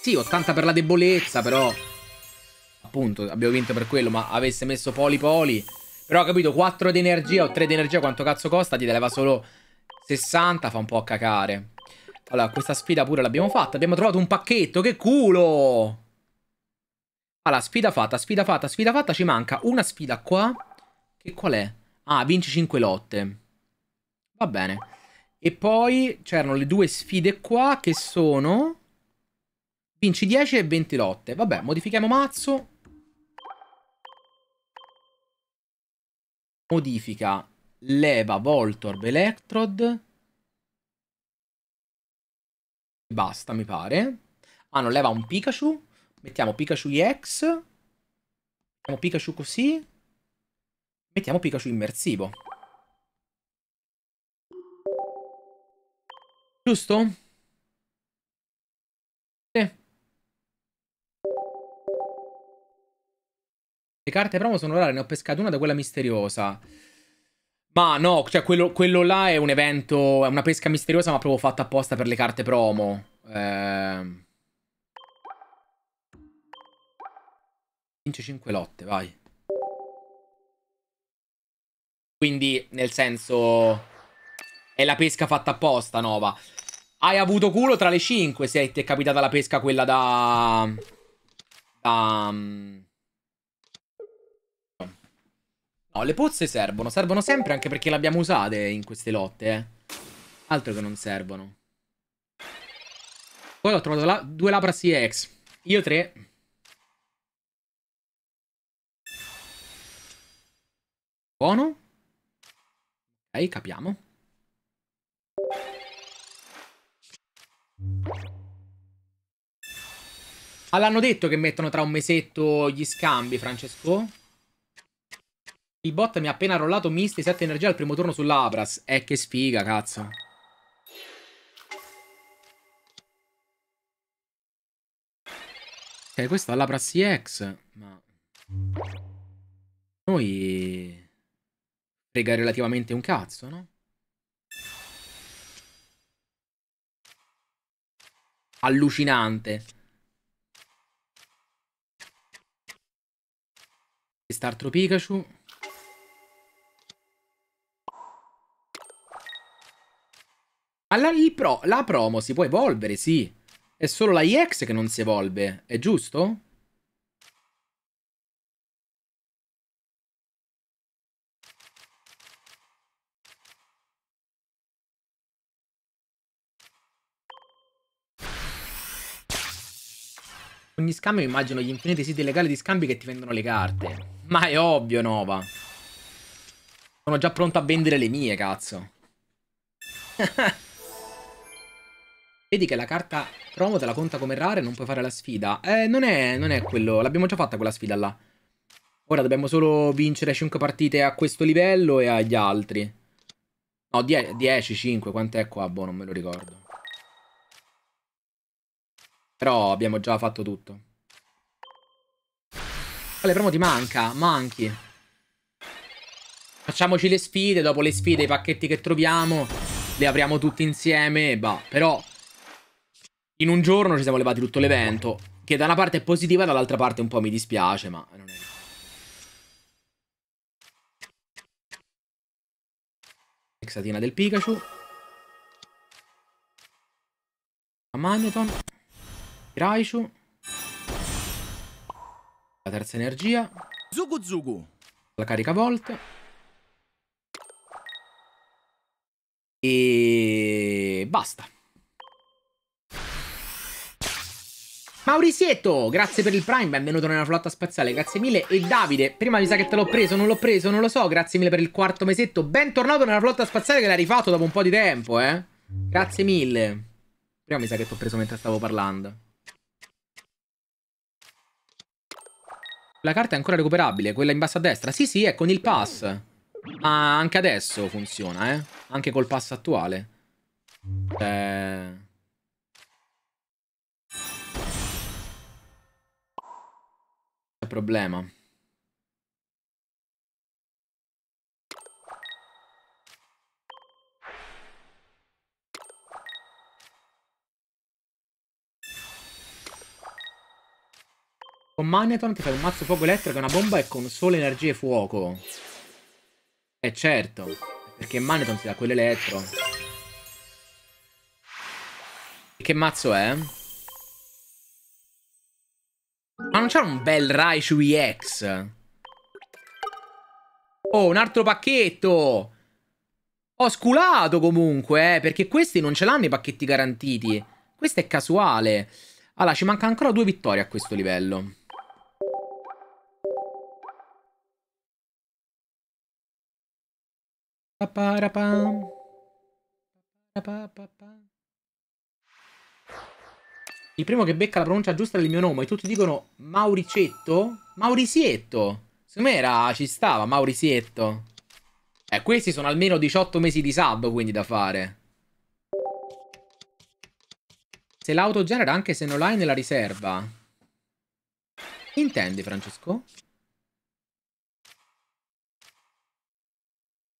Sì, 80 per la debolezza, però... Appunto, abbiamo vinto per quello, ma avesse messo Poli Poli... Però ho capito, 4 di energia o 3 di energia, quanto cazzo costa? Ti leva solo 60, fa un po' a cacare. Allora, questa sfida pure l'abbiamo fatta. Abbiamo trovato un pacchetto, che culo! Allora, sfida fatta, sfida fatta, sfida fatta. Ci manca una sfida qua. Che qual è? Ah, vinci 5 lotte. Va bene. E poi c'erano le due sfide qua che sono... Vinci 10 e 20 lotte. Vabbè, modifichiamo mazzo. modifica leva Voltorb Electrode. Basta, mi pare. Ah, non leva un Pikachu. Mettiamo Pikachu EX. Mettiamo Pikachu così. Mettiamo Pikachu immersivo. Giusto? Le carte promo sono rare, ne ho pescate una da quella misteriosa. Ma no, cioè quello, quello, là è un evento, è una pesca misteriosa ma proprio fatta apposta per le carte promo. Eh... Vince 5 lotte, vai. Quindi, nel senso, è la pesca fatta apposta, Nova. Hai avuto culo tra le 5 se ti è capitata la pesca quella da... Da... Mm, No, le pozze servono, servono sempre anche perché le abbiamo usate in queste lotte, eh. Altro che non servono. Poi ho trovato la due Lapra CX. Io tre. Buono. Ok, capiamo. Ma ah, l'hanno detto che mettono tra un mesetto gli scambi, Francesco? Il bot mi ha appena rollato misti 7 energia al primo turno sull'Abras. Abras. Eh, che sfiga, cazzo. Ok, eh, questo è l'Abras CX. Ma... Noi... Frega relativamente un cazzo, no? Allucinante. Quest'altro Pikachu... Alla, pro, la promo si può evolvere, sì. È solo la IX che non si evolve, è giusto? Ogni scambio immagino gli infiniti siti legali di scambi che ti vendono le carte. Ma è ovvio, Nova. Sono già pronto a vendere le mie, cazzo. Ahahah. [LAUGHS] Vedi che la carta promo te la conta come rare, non puoi fare la sfida. Eh, non è, non è quello. L'abbiamo già fatta quella sfida là. Ora dobbiamo solo vincere 5 partite a questo livello e agli altri. No, 10, 5, quant'è qua? Boh, non me lo ricordo. Però abbiamo già fatto tutto. Quale promo ti manca? Manchi. Facciamoci le sfide, dopo le sfide i pacchetti che troviamo Le apriamo tutti insieme, bah, però in un giorno ci siamo levati tutto l'evento, che da una parte è positiva, dall'altra parte un po' mi dispiace, ma non è... Hexatina del Pikachu. La Magneton. Raichu. La terza energia. Zugu Zugu. La carica Volt. E basta. Maurizietto, grazie per il Prime, benvenuto nella flotta spaziale, grazie mille. E Davide, prima mi sa che te l'ho preso, non l'ho preso, non lo so, grazie mille per il quarto mesetto. Bentornato nella flotta spaziale che l'hai rifatto dopo un po' di tempo, eh. Grazie mille. Prima mi sa che ti ho preso mentre stavo parlando. La carta è ancora recuperabile, quella in basso a destra. Sì, sì, è con il pass. Ma anche adesso funziona, eh. Anche col pass attuale. Eh... problema. Con Magneton ti fai un mazzo fuoco elettrico, e una bomba e con solo energie fuoco. E eh, certo, perché Magneton ti dà quell'elettro. E che mazzo è? Ma non c'è un bel Raichu EX? Oh, un altro pacchetto! Ho sculato comunque, eh, perché questi non ce l'hanno i pacchetti garantiti. Questo è casuale. Allora, ci mancano ancora due vittorie a questo livello. Pa pa pa pa pa pa pa il primo che becca la pronuncia giusta del mio nome e tutti dicono Mauricetto? Maurisietto! Secondo me era, ci stava, Maurisietto. Eh, questi sono almeno 18 mesi di sub, quindi, da fare. Se l'auto genera anche se non l'hai nella riserva. Intendi, Francesco?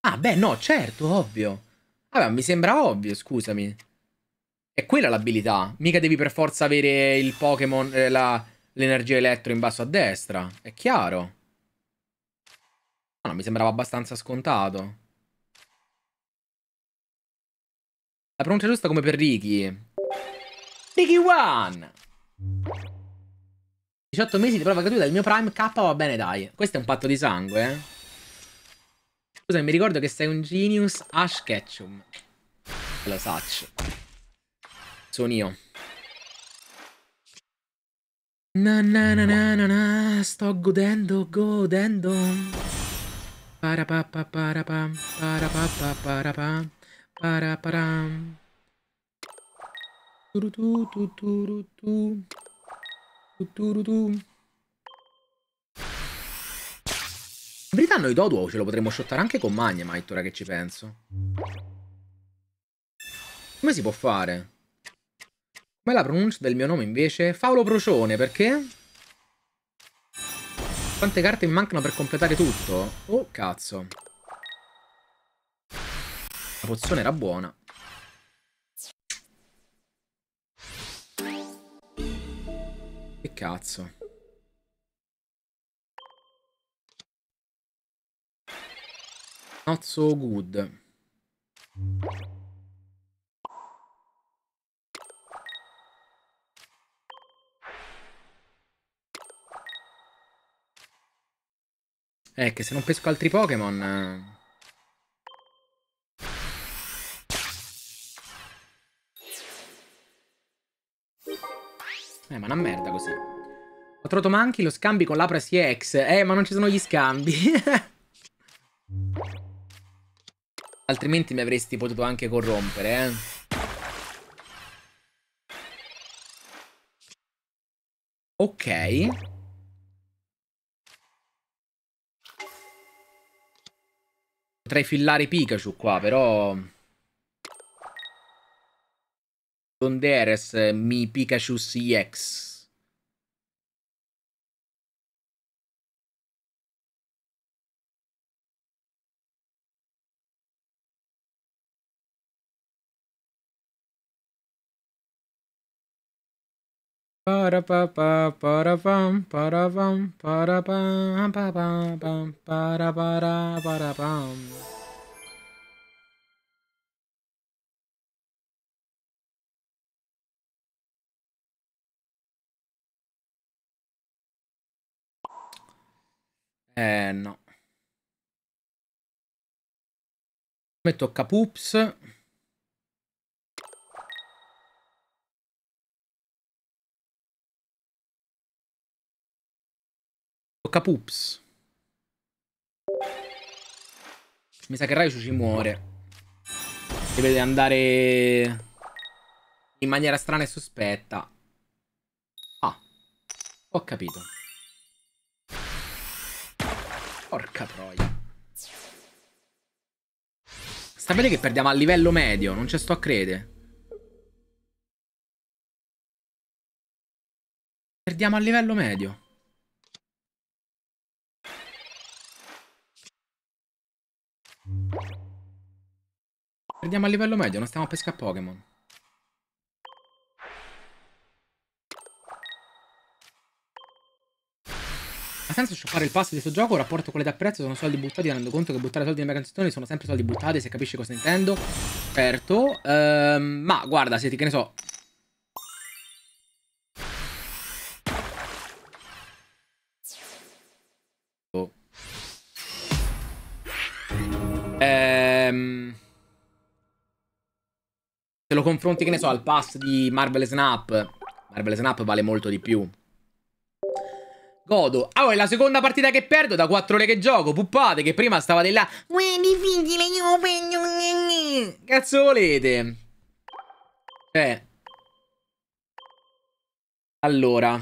Ah, beh, no, certo, ovvio. Vabbè, mi sembra ovvio, scusami. È quella l'abilità. Mica devi per forza avere il Pokémon, eh, l'energia elettro in basso a destra. È chiaro. No, no, mi sembrava abbastanza scontato. La pronuncia giusta come per Ricky. Ricky One! 18 mesi di prova gratuita del mio Prime K va bene dai. Questo è un patto di sangue, eh? Scusa, mi ricordo che sei un genius Ash Ketchum. Lo saccio. Sono io. Na na na na na na, sto godendo, godendo. Parapappa parapa, parapappa parapa, paraparam. Turutu tuturutu. Tuturutu. In verità noi Doduo ce lo potremmo shottare anche con Magnemite, ora che ci penso. Come si può fare? Come la pronuncia del mio nome invece? Paolo Procione, perché? Quante carte mi mancano per completare tutto? Oh, cazzo. La pozione era buona. Che cazzo. Not so good. Eh, che se non pesco altri Pokémon... Eh, eh ma una merda così. Ho trovato Manchi, lo scambi con l'Apra CX. Eh, ma non ci sono gli scambi. [LAUGHS] Altrimenti mi avresti potuto anche corrompere, eh. Ok. trafillare Pikachu qua, però... Donderes eh, mi Pikachu CX. Para pa pa para pam para pam para pam pa pam pam para para para pam. É, no. Metto capoops Capups. Mi sa che Raichu ci muore. Si Deve andare in maniera strana e sospetta. Ah, ho capito. Porca troia. Sapete che perdiamo a livello medio, non ci sto a credere. Perdiamo a livello medio. Prendiamo a livello medio, non stiamo a pesca Pokémon. Ha senso sciupare il passo di questo gioco? Il Rapporto con le d'apprezzo sono soldi buttati, tenendo conto che buttare soldi in mega canzoni sono sempre soldi buttati, se capisci cosa intendo. Certo. Ehm, ma guarda, siete che ne so, Ehm... Se lo confronti, che ne so, al pass di Marvel Snap, Marvel Snap vale molto di più. Godo. Ah, allora, oh, è la seconda partita che perdo da 4 ore che gioco. Puppate, che prima stavate là. Uè, difficile, io penso. Cazzo volete? Cioè. Allora.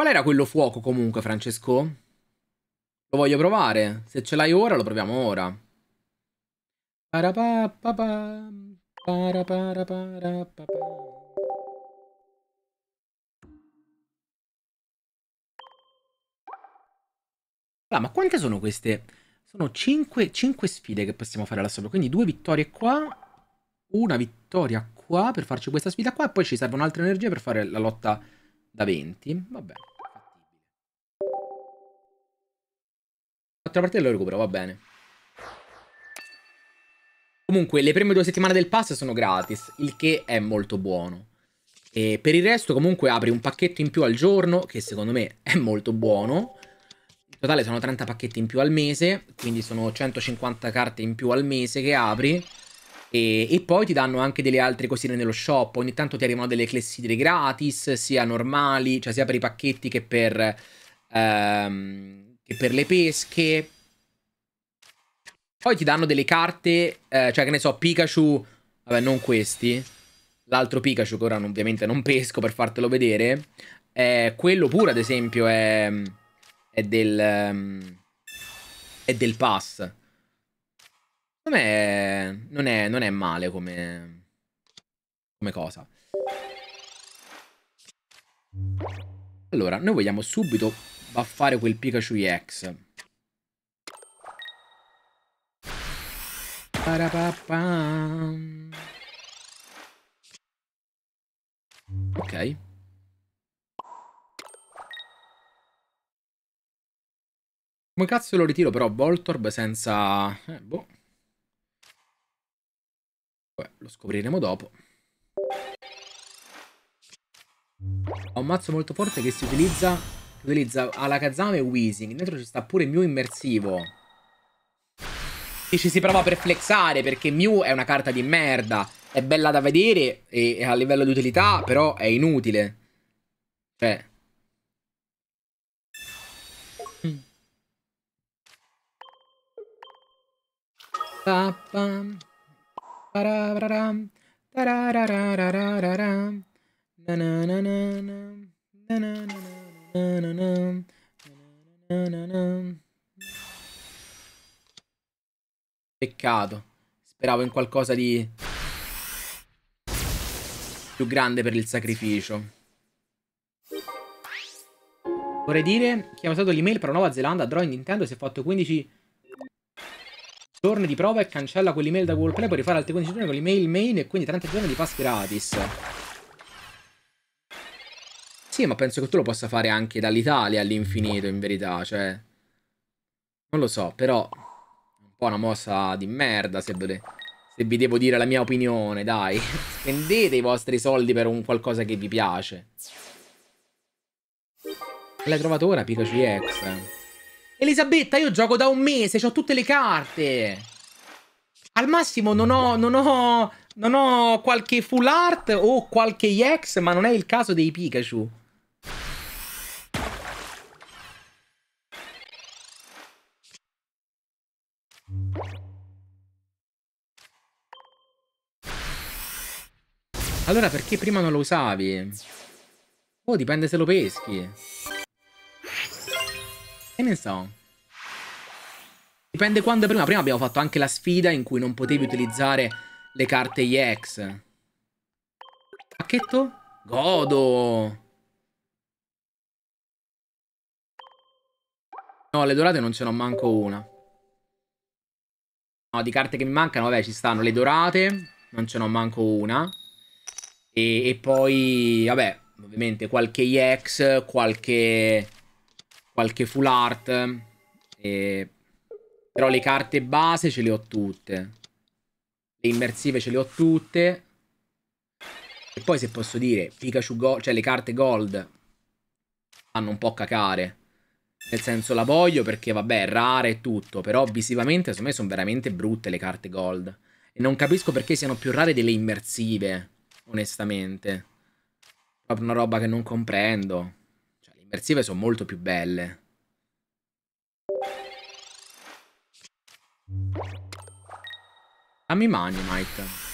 Qual era quello fuoco comunque, Francesco? Lo voglio provare. Se ce l'hai ora, lo proviamo ora. Allora, ma quante sono queste? Sono 5, 5 sfide che possiamo fare là sopra. Quindi due vittorie qua, una vittoria qua per farci questa sfida qua e poi ci servono altre energie per fare la lotta da 20. Vabbè. L'altra partita lo recupero, va bene. Comunque, le prime due settimane del pass sono gratis, il che è molto buono. E per il resto, comunque, apri un pacchetto in più al giorno, che secondo me è molto buono. In totale sono 30 pacchetti in più al mese, quindi sono 150 carte in più al mese che apri. E, e, poi ti danno anche delle altre cosine nello shop. Ogni tanto ti arrivano delle clessidre gratis, sia normali, cioè sia per i pacchetti che per, ehm, che per le pesche. Poi ti danno delle carte, eh, cioè che ne so, Pikachu, vabbè non questi, l'altro Pikachu che ora ovviamente non pesco per fartelo vedere, eh, quello pure ad esempio è, è del, ehm, è del pass, Com'è... Non, è... non è male come... come cosa. Allora, noi vogliamo subito buffare quel Pikachu EX. Ok. Come cazzo lo ritiro però Voltorb senza... Eh, boh. Beh, lo scopriremo dopo. Ho un mazzo molto forte che si utilizza, che utilizza Alakazam e Weezing. Dentro ci sta pure Mew immersivo. E ci si prova per flexare perché Mew è una carta di merda. È bella da vedere e a livello di utilità però è inutile. Cioè... Mm. Peccato. Speravo in qualcosa di più grande per il sacrificio. Vorrei dire chi ha usato l'email per la Nuova Zelanda, in Nintendo si è fatto 15 giorni di prova e cancella quell'email da Google Play, puoi rifare altri 15 giorni con l'email main e quindi 30 giorni di pass gratis. Sì, ma penso che tu lo possa fare anche dall'Italia all'infinito, in verità, cioè... Non lo so, però... Un po' una mossa di merda, se volete se vi devo dire la mia opinione, dai. [LAUGHS] Spendete i vostri soldi per un qualcosa che vi piace. L'hai trovato ora, Pikachu X? Elisabetta, io gioco da un mese, ho tutte le carte. Al massimo non ho, non ho, non ho qualche full art o qualche EX, ma non è il caso dei Pikachu. Allora perché prima non lo usavi? Oh, dipende se lo peschi. Che ne so. Dipende quando prima. Prima abbiamo fatto anche la sfida in cui non potevi utilizzare le carte EX. Pacchetto? Godo! No, le dorate non ce n'ho manco una. No, di carte che mi mancano, vabbè, ci stanno le dorate. Non ce n'ho manco una. E, e poi, vabbè, ovviamente qualche EX, qualche qualche full art. E... Però le carte base ce le ho tutte. Le immersive ce le ho tutte. E poi se posso dire, Pikachu Gold, cioè le carte Gold fanno un po' cacare. Nel senso la voglio perché vabbè, è rara e tutto, però visivamente secondo me sono veramente brutte le carte Gold. E non capisco perché siano più rare delle immersive, onestamente. Proprio una roba che non comprendo immersive sono molto più belle. Dammi Mike.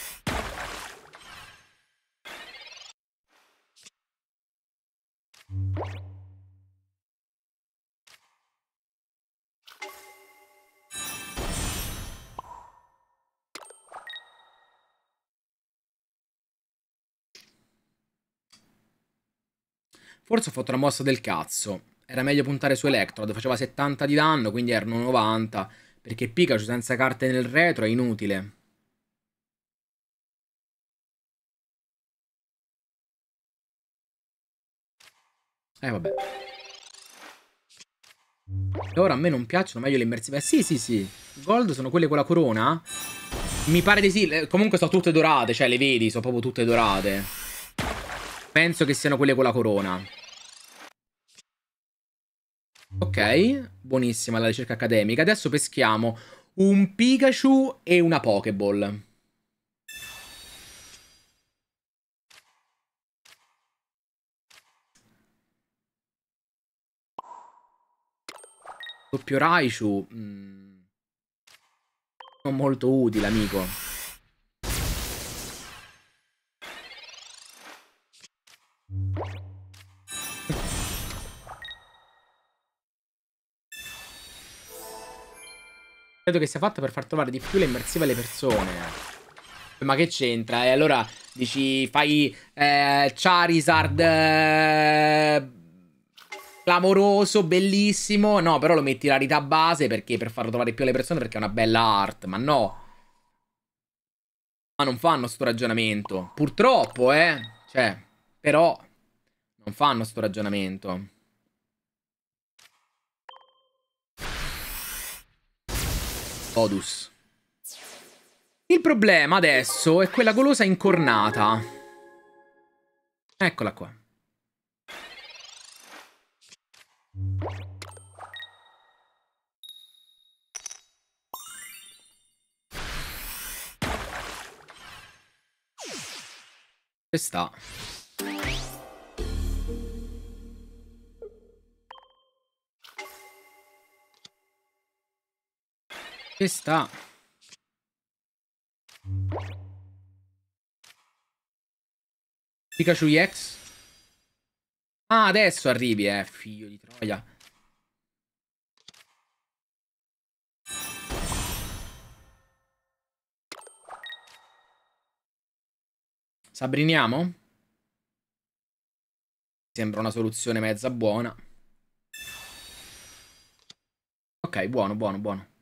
Forse ho fatto una mossa del cazzo. Era meglio puntare su Electrode, faceva 70 di danno, quindi erano 90. Perché Pikachu senza carte nel retro è inutile. Eh vabbè. E ora a me non piacciono meglio le immersive. Eh, sì, sì, sì. Gold sono quelle con la corona? Mi pare di sì. Comunque sono tutte dorate, cioè le vedi, sono proprio tutte dorate. Penso che siano quelle con la corona. Ok, buonissima la ricerca accademica. Adesso peschiamo un Pikachu e una Pokéball. Doppio Raichu. Mm. Non molto utile, amico. Credo che sia fatta per far trovare di più le immersive alle persone. Ma che c'entra? E allora dici, fai eh, Charizard eh, clamoroso, bellissimo. No, però lo metti rarità base perché per farlo trovare più alle persone perché è una bella art. Ma no. Ma non fanno sto ragionamento. Purtroppo, eh. Cioè, però non fanno sto ragionamento. Odus. Il problema adesso è quella golosa incornata. Eccola qua. Ci sta. Ci sta. Pikachu EX. Ah, adesso arrivi, eh, figlio di troia. Sabriniamo? Sembra una soluzione mezza buona. Ok, buono, buono, buono.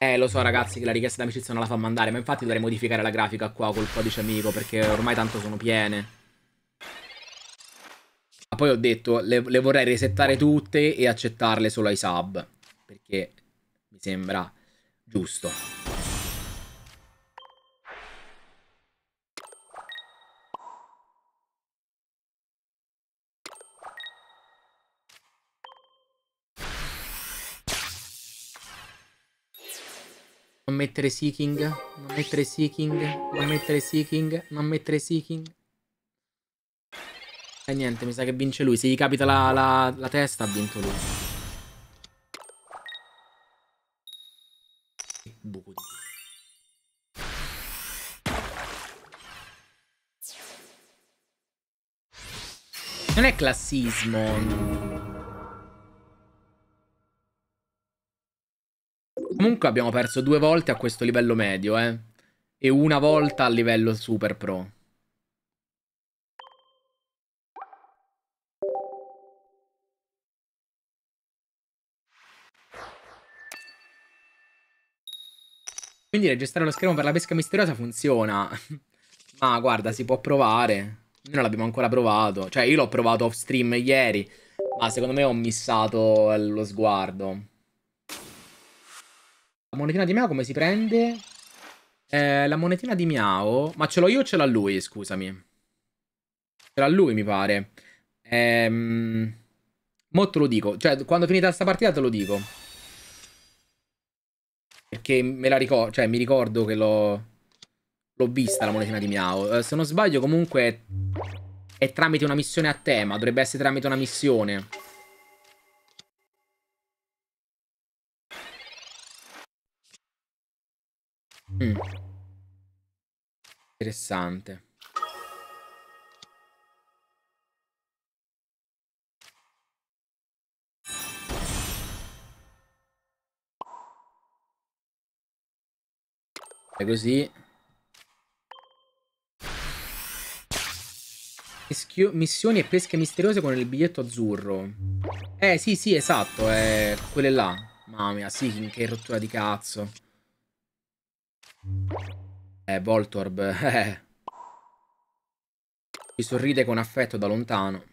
Eh, lo so ragazzi che la richiesta d'amicizia non la fa mandare, ma infatti dovrei modificare la grafica qua col codice amico, perché ormai tanto sono piene. Ma poi ho detto, le, le vorrei resettare tutte e accettarle solo ai sub, perché mi sembra giusto. Non mettere Seeking. Non mettere Seeking. Non mettere Seeking. Non mettere Seeking. E niente, mi sa che vince lui. Se gli capita la, la, la testa, ha vinto lui. buco di... Non è classismo. Comunque abbiamo perso due volte a questo livello medio, eh. E una volta a livello super pro. Quindi registrare lo schermo per la pesca misteriosa funziona. [LAUGHS] Ma guarda, si può provare. Noi non l'abbiamo ancora provato. Cioè, io l'ho provato off stream ieri. Ma secondo me ho missato lo sguardo. La monetina di Miao come si prende? Eh, la monetina di Miao... Ma ce l'ho io o ce l'ha lui, scusami? Ce l'ha lui, mi pare. Ehm... Mo te lo dico. Cioè, quando finita sta partita te lo dico. Perché me la ricordo... Cioè, mi ricordo che l'ho... L'ho vista la monetina di Miao. Eh, se non sbaglio, comunque... È tramite una missione a tema. Dovrebbe essere tramite una missione. Mm. Interessante. E così. Mischio missioni e pesche misteriose con il biglietto azzurro. Eh sì sì esatto, è quelle là. Mamma mia, sì, che rottura di cazzo. Eh, Voltorb, [LAUGHS] eh. Mi sorride con affetto da lontano.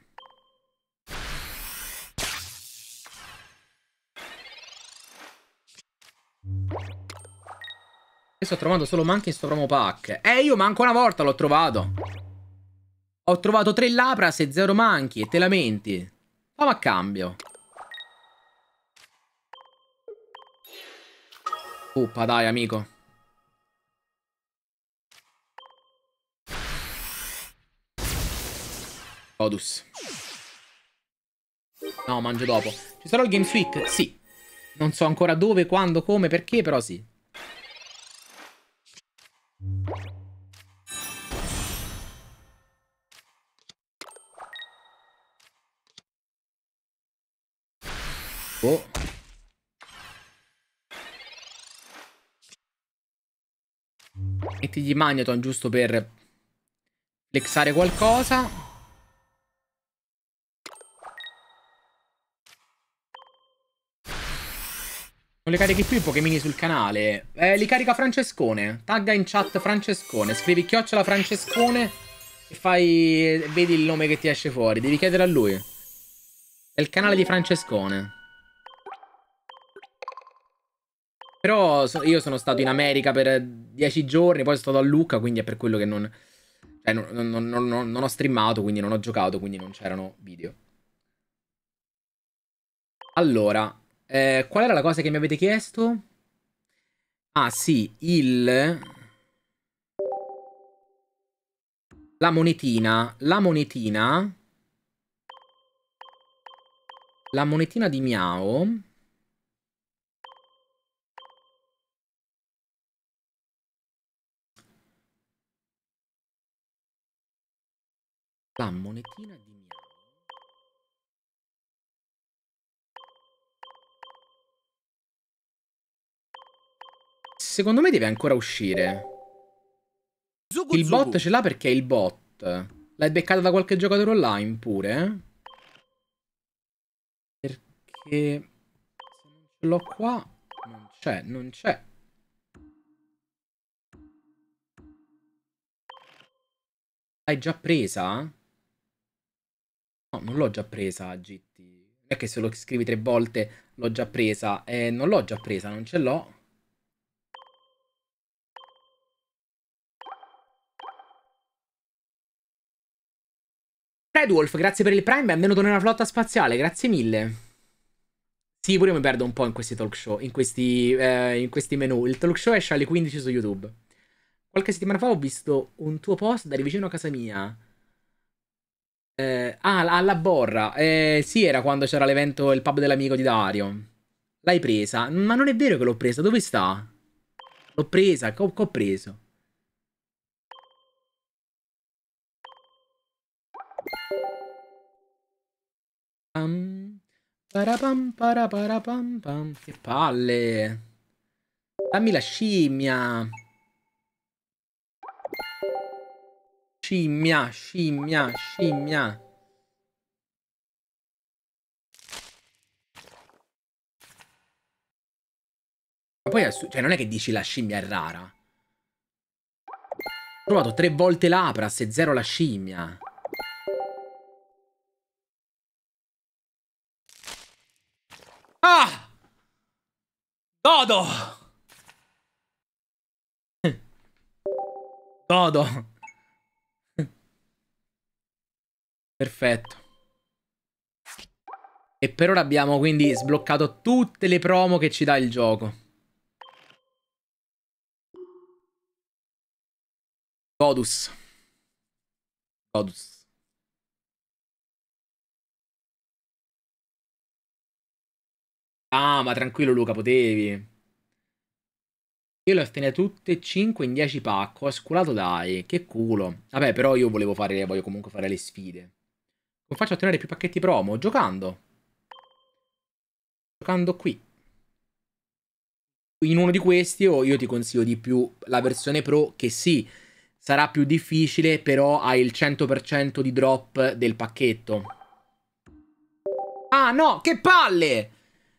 E sto trovando solo manche in sto promo pack. Eh, io manco una volta l'ho trovato. Ho trovato tre Lapras e zero manchi e te lamenti. Famo a cambio. Uppa, dai, amico. Odus. No, mangio dopo. Ci sarà il Games Week? Sì. Non so ancora dove, quando, come, perché, però sì. Oh. Mettigli Magneton giusto per flexare qualcosa. Non le carichi più i Pokémini sul canale? Eh, li carica Francescone. Tagga in chat Francescone. Scrivi chiocciola Francescone e fai... vedi il nome che ti esce fuori. Devi chiedere a lui. È il canale di Francescone. Però so... io sono stato in America per dieci giorni, poi sono stato a Lucca, quindi è per quello che non... Cioè, non, non, non, non ho streamato, quindi non ho giocato, quindi non c'erano video. Allora, eh, qual era la cosa che mi avete chiesto? Ah sì, il... La monetina. La monetina... La monetina di Miao... La monetina di... Secondo me deve ancora uscire. il bot ce l'ha perché è il bot. L'hai beccata da qualche giocatore online pure. Perché... Se non ce l'ho qua... Non c'è, non c'è. L'hai già presa? No, non l'ho già presa, GT. Non è che se lo scrivi tre volte l'ho già presa. Eh, non l'ho già presa, non ce l'ho. Redwolf, grazie per il Prime, benvenuto nella flotta spaziale, grazie mille. Sì, pure io mi perdo un po' in questi talk show, in questi, eh, in questi menu. Il talk show esce alle 15 su YouTube. Qualche settimana fa ho visto un tuo post da vicino a casa mia. Eh, ah, alla Borra. Eh, sì, era quando c'era l'evento Il pub dell'amico di Dario. L'hai presa? Ma non è vero che l'ho presa, dove sta? L'ho presa, che ho preso? Pam. Parapam, paraparapam, pam. Che palle. Dammi la scimmia. Scimmia, scimmia, scimmia. Ma poi, cioè, non è che dici la scimmia è rara. Ho trovato tre volte l'Apras e zero la scimmia. Ah! Dodo! Dodo! Perfetto. E per ora abbiamo quindi sbloccato tutte le promo che ci dà il gioco. Godus. Godus. Ah, ma tranquillo Luca, potevi. Io le ho tenute tutte 5 in 10 pacco. Ho sculato dai, che culo. Vabbè, però io volevo fare, voglio comunque fare le sfide. Come faccio a ottenere più pacchetti promo? Giocando. Giocando qui. In uno di questi o oh, io ti consiglio di più la versione pro che sì, sarà più difficile, però hai il 100% di drop del pacchetto. Ah no, che palle!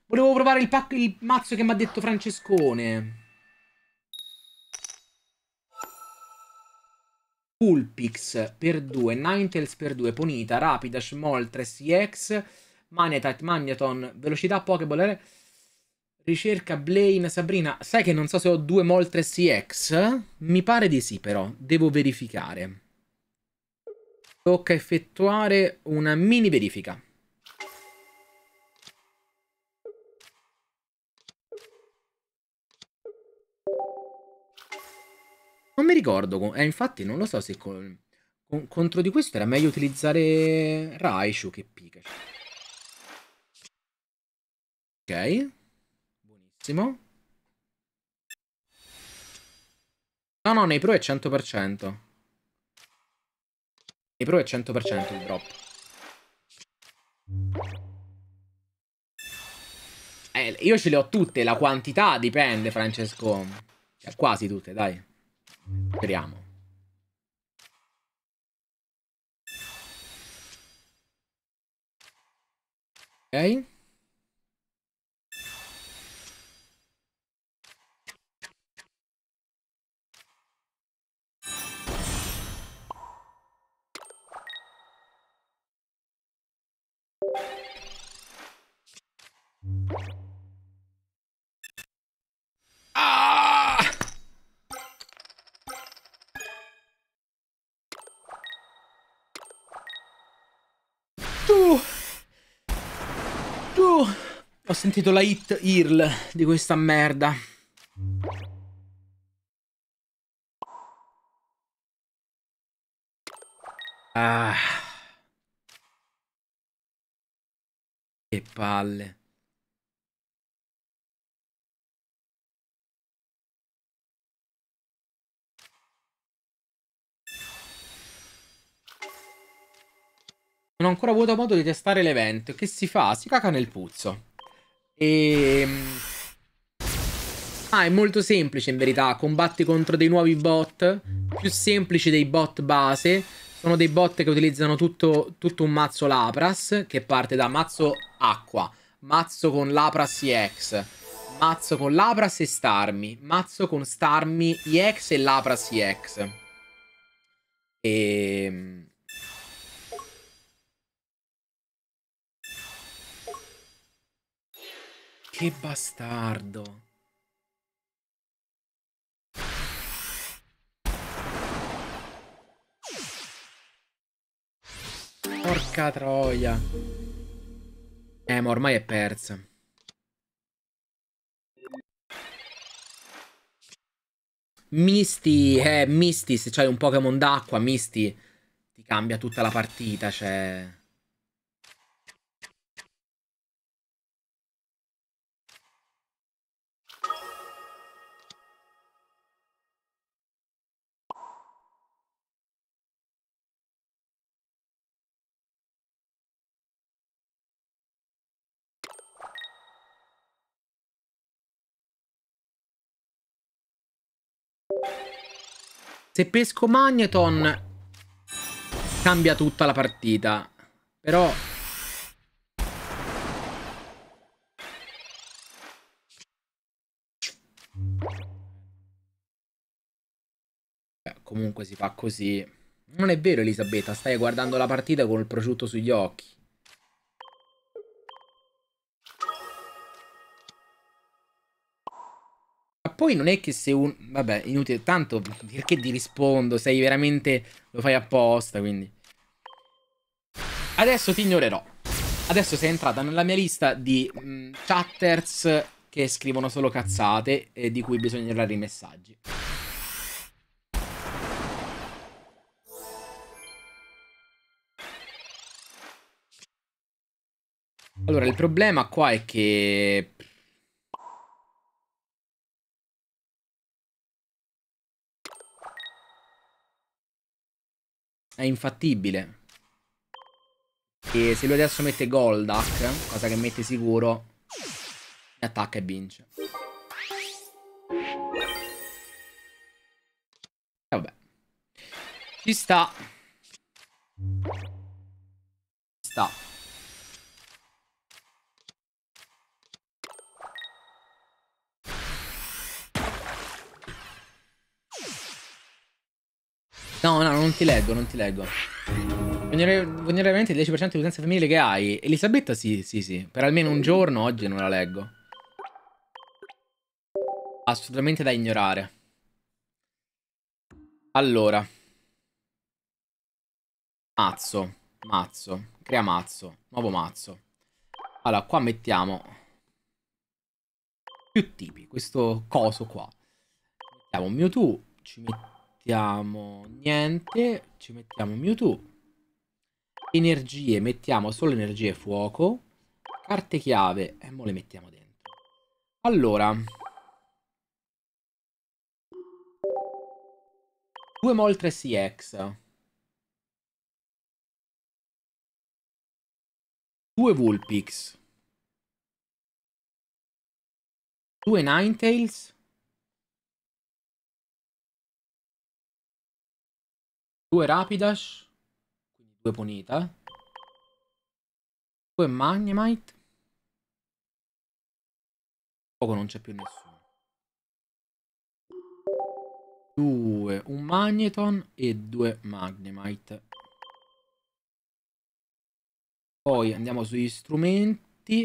Volevo provare il, pack, il mazzo che mi ha detto Francescone. Pulpix per 2, Ninetales per 2, Ponita, Rapidash, Moltres, EX, Manetite, Magneton, Velocità, Pokéball, Ricerca, Blaine, Sabrina. Sai che non so se ho due Moltres EX? Mi pare di sì però, devo verificare. Tocca effettuare una mini verifica. Non mi ricordo, eh, infatti non lo so se con, con, contro di questo era meglio utilizzare Raichu che Pikachu. Ok, buonissimo. No, no, nei pro è 100%. Nei pro è 100% il drop. Eh, io ce le ho tutte, la quantità dipende, Francesco. Cioè, quasi tutte, dai. Speriamo. Ok. you Ho sentito la hit IRL di questa merda. Ah. Che palle. Non ho ancora avuto modo di testare l'evento. Che si fa? Si caca nel puzzo. E... Ehm, ah, è molto semplice in verità, combatti contro dei nuovi bot, più semplici dei bot base, sono dei bot che utilizzano tutto, tutto un mazzo Lapras, che parte da mazzo acqua, mazzo con Lapras EX, mazzo con Lapras e Starmi, mazzo con Starmi EX e Lapras EX. E... Che bastardo. Porca troia. Eh, ma ormai è persa. Misty, eh, Misty, se c'hai un Pokémon d'acqua, Misty ti cambia tutta la partita, cioè... Se pesco Magneton cambia tutta la partita. Però... Beh, comunque si fa così. Non è vero Elisabetta, stai guardando la partita con il prosciutto sugli occhi. poi non è che se un... Vabbè, inutile, tanto perché ti rispondo? Sei veramente... Lo fai apposta, quindi... Adesso ti ignorerò. Adesso sei entrata nella mia lista di mh, mm, chatters che scrivono solo cazzate e di cui bisogna ignorare i messaggi. Allora, il problema qua è che è infattibile. E se lui adesso mette Goldak, cosa che mette sicuro, attacca e vince. vabbè. Ci sta. Ci sta. No, no, non ti leggo, non ti leggo. Voglio veramente il 10% di utenze femminile che hai. Elisabetta sì, sì, sì. Per almeno un giorno oggi non la leggo. Assolutamente da ignorare. Allora. Mazzo. Mazzo. Crea mazzo. Nuovo mazzo. Allora, qua mettiamo... Più tipi. Questo coso qua. Mettiamo Mewtwo. Ci mettiamo mettiamo niente, ci mettiamo Mewtwo. Energie, mettiamo solo energie e fuoco. Carte chiave, e mo le mettiamo dentro. Allora. Due Moltres CX. Due Vulpix. Due Ninetales. Due Rapidash, quindi 2 Punita, 2 Magnemite, poco non c'è più nessuno, Due. un Magneton e due Magnemite. Poi andiamo sugli strumenti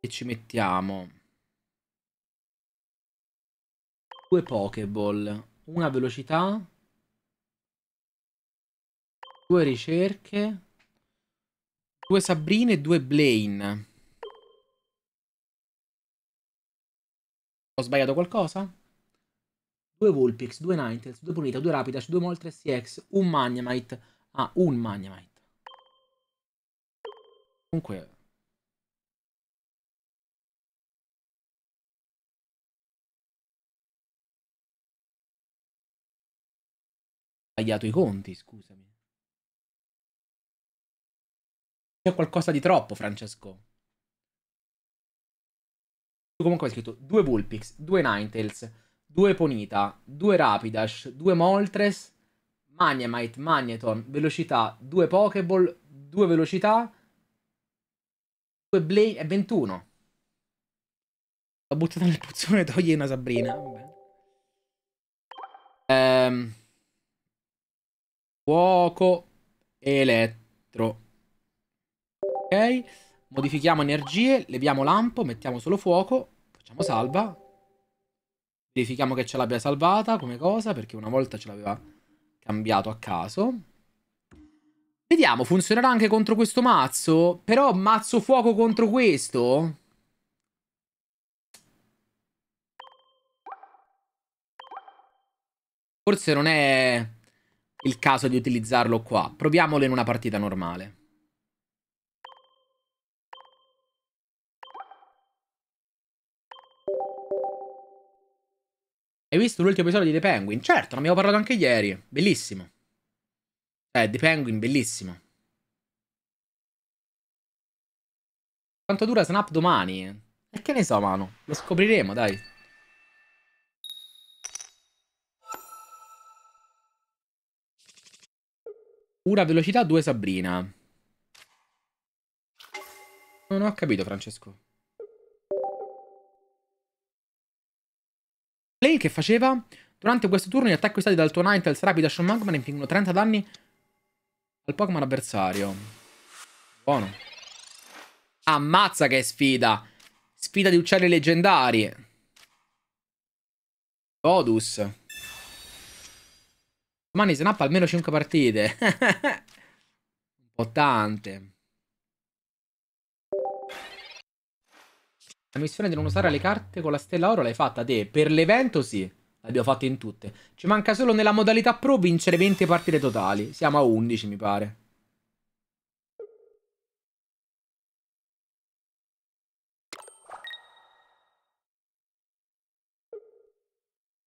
e ci mettiamo due Pokéball una velocità, due ricerche, due Sabrine e due Blaine. Ho sbagliato qualcosa? Due Vulpix, due Ninetales, due Punita, due Rapidash, due Moltres CX, un Magnemite. Ah, un Magnemite. Comunque... sbagliato i conti, scusami. C'è qualcosa di troppo, Francesco. Comunque hai scritto due Vulpix, due Ninetales, due Ponita, due Rapidash, due Moltres, Magnemite, Magneton, velocità, due Pokéball, due velocità, due Blade e 21. L'ho buttata nel puzzone togli una Sabrina. Ehm... Fuoco, elettro. Ok, modifichiamo energie, leviamo lampo, mettiamo solo fuoco, facciamo salva. Verifichiamo che ce l'abbia salvata come cosa, perché una volta ce l'aveva cambiato a caso. Vediamo, funzionerà anche contro questo mazzo? Però mazzo fuoco contro questo? Forse non è il caso di utilizzarlo qua. Proviamolo in una partita normale. Hai visto l'ultimo episodio di The Penguin? Certo, ne abbiamo parlato anche ieri. Bellissimo. Eh, The Penguin, bellissimo. Quanto dura Snap domani? E che ne so, mano? Lo scopriremo, dai. Una velocità, due Sabrina. Non ho capito, Francesco. Lei che faceva? Durante questo turno gli attacchi usati dal tuo Ninetales rapido a Sean Magman infliggono 30 danni al Pokémon avversario. Buono. Ammazza che sfida! Sfida di uccelli leggendari. Godus. Domani snappa almeno 5 partite. [LAUGHS] Un po' tante. La missione di non usare le carte con la stella oro l'hai fatta te. Per l'evento sì. L'abbiamo fatta in tutte. Ci manca solo nella modalità pro vincere 20 partite totali. Siamo a 11 mi pare.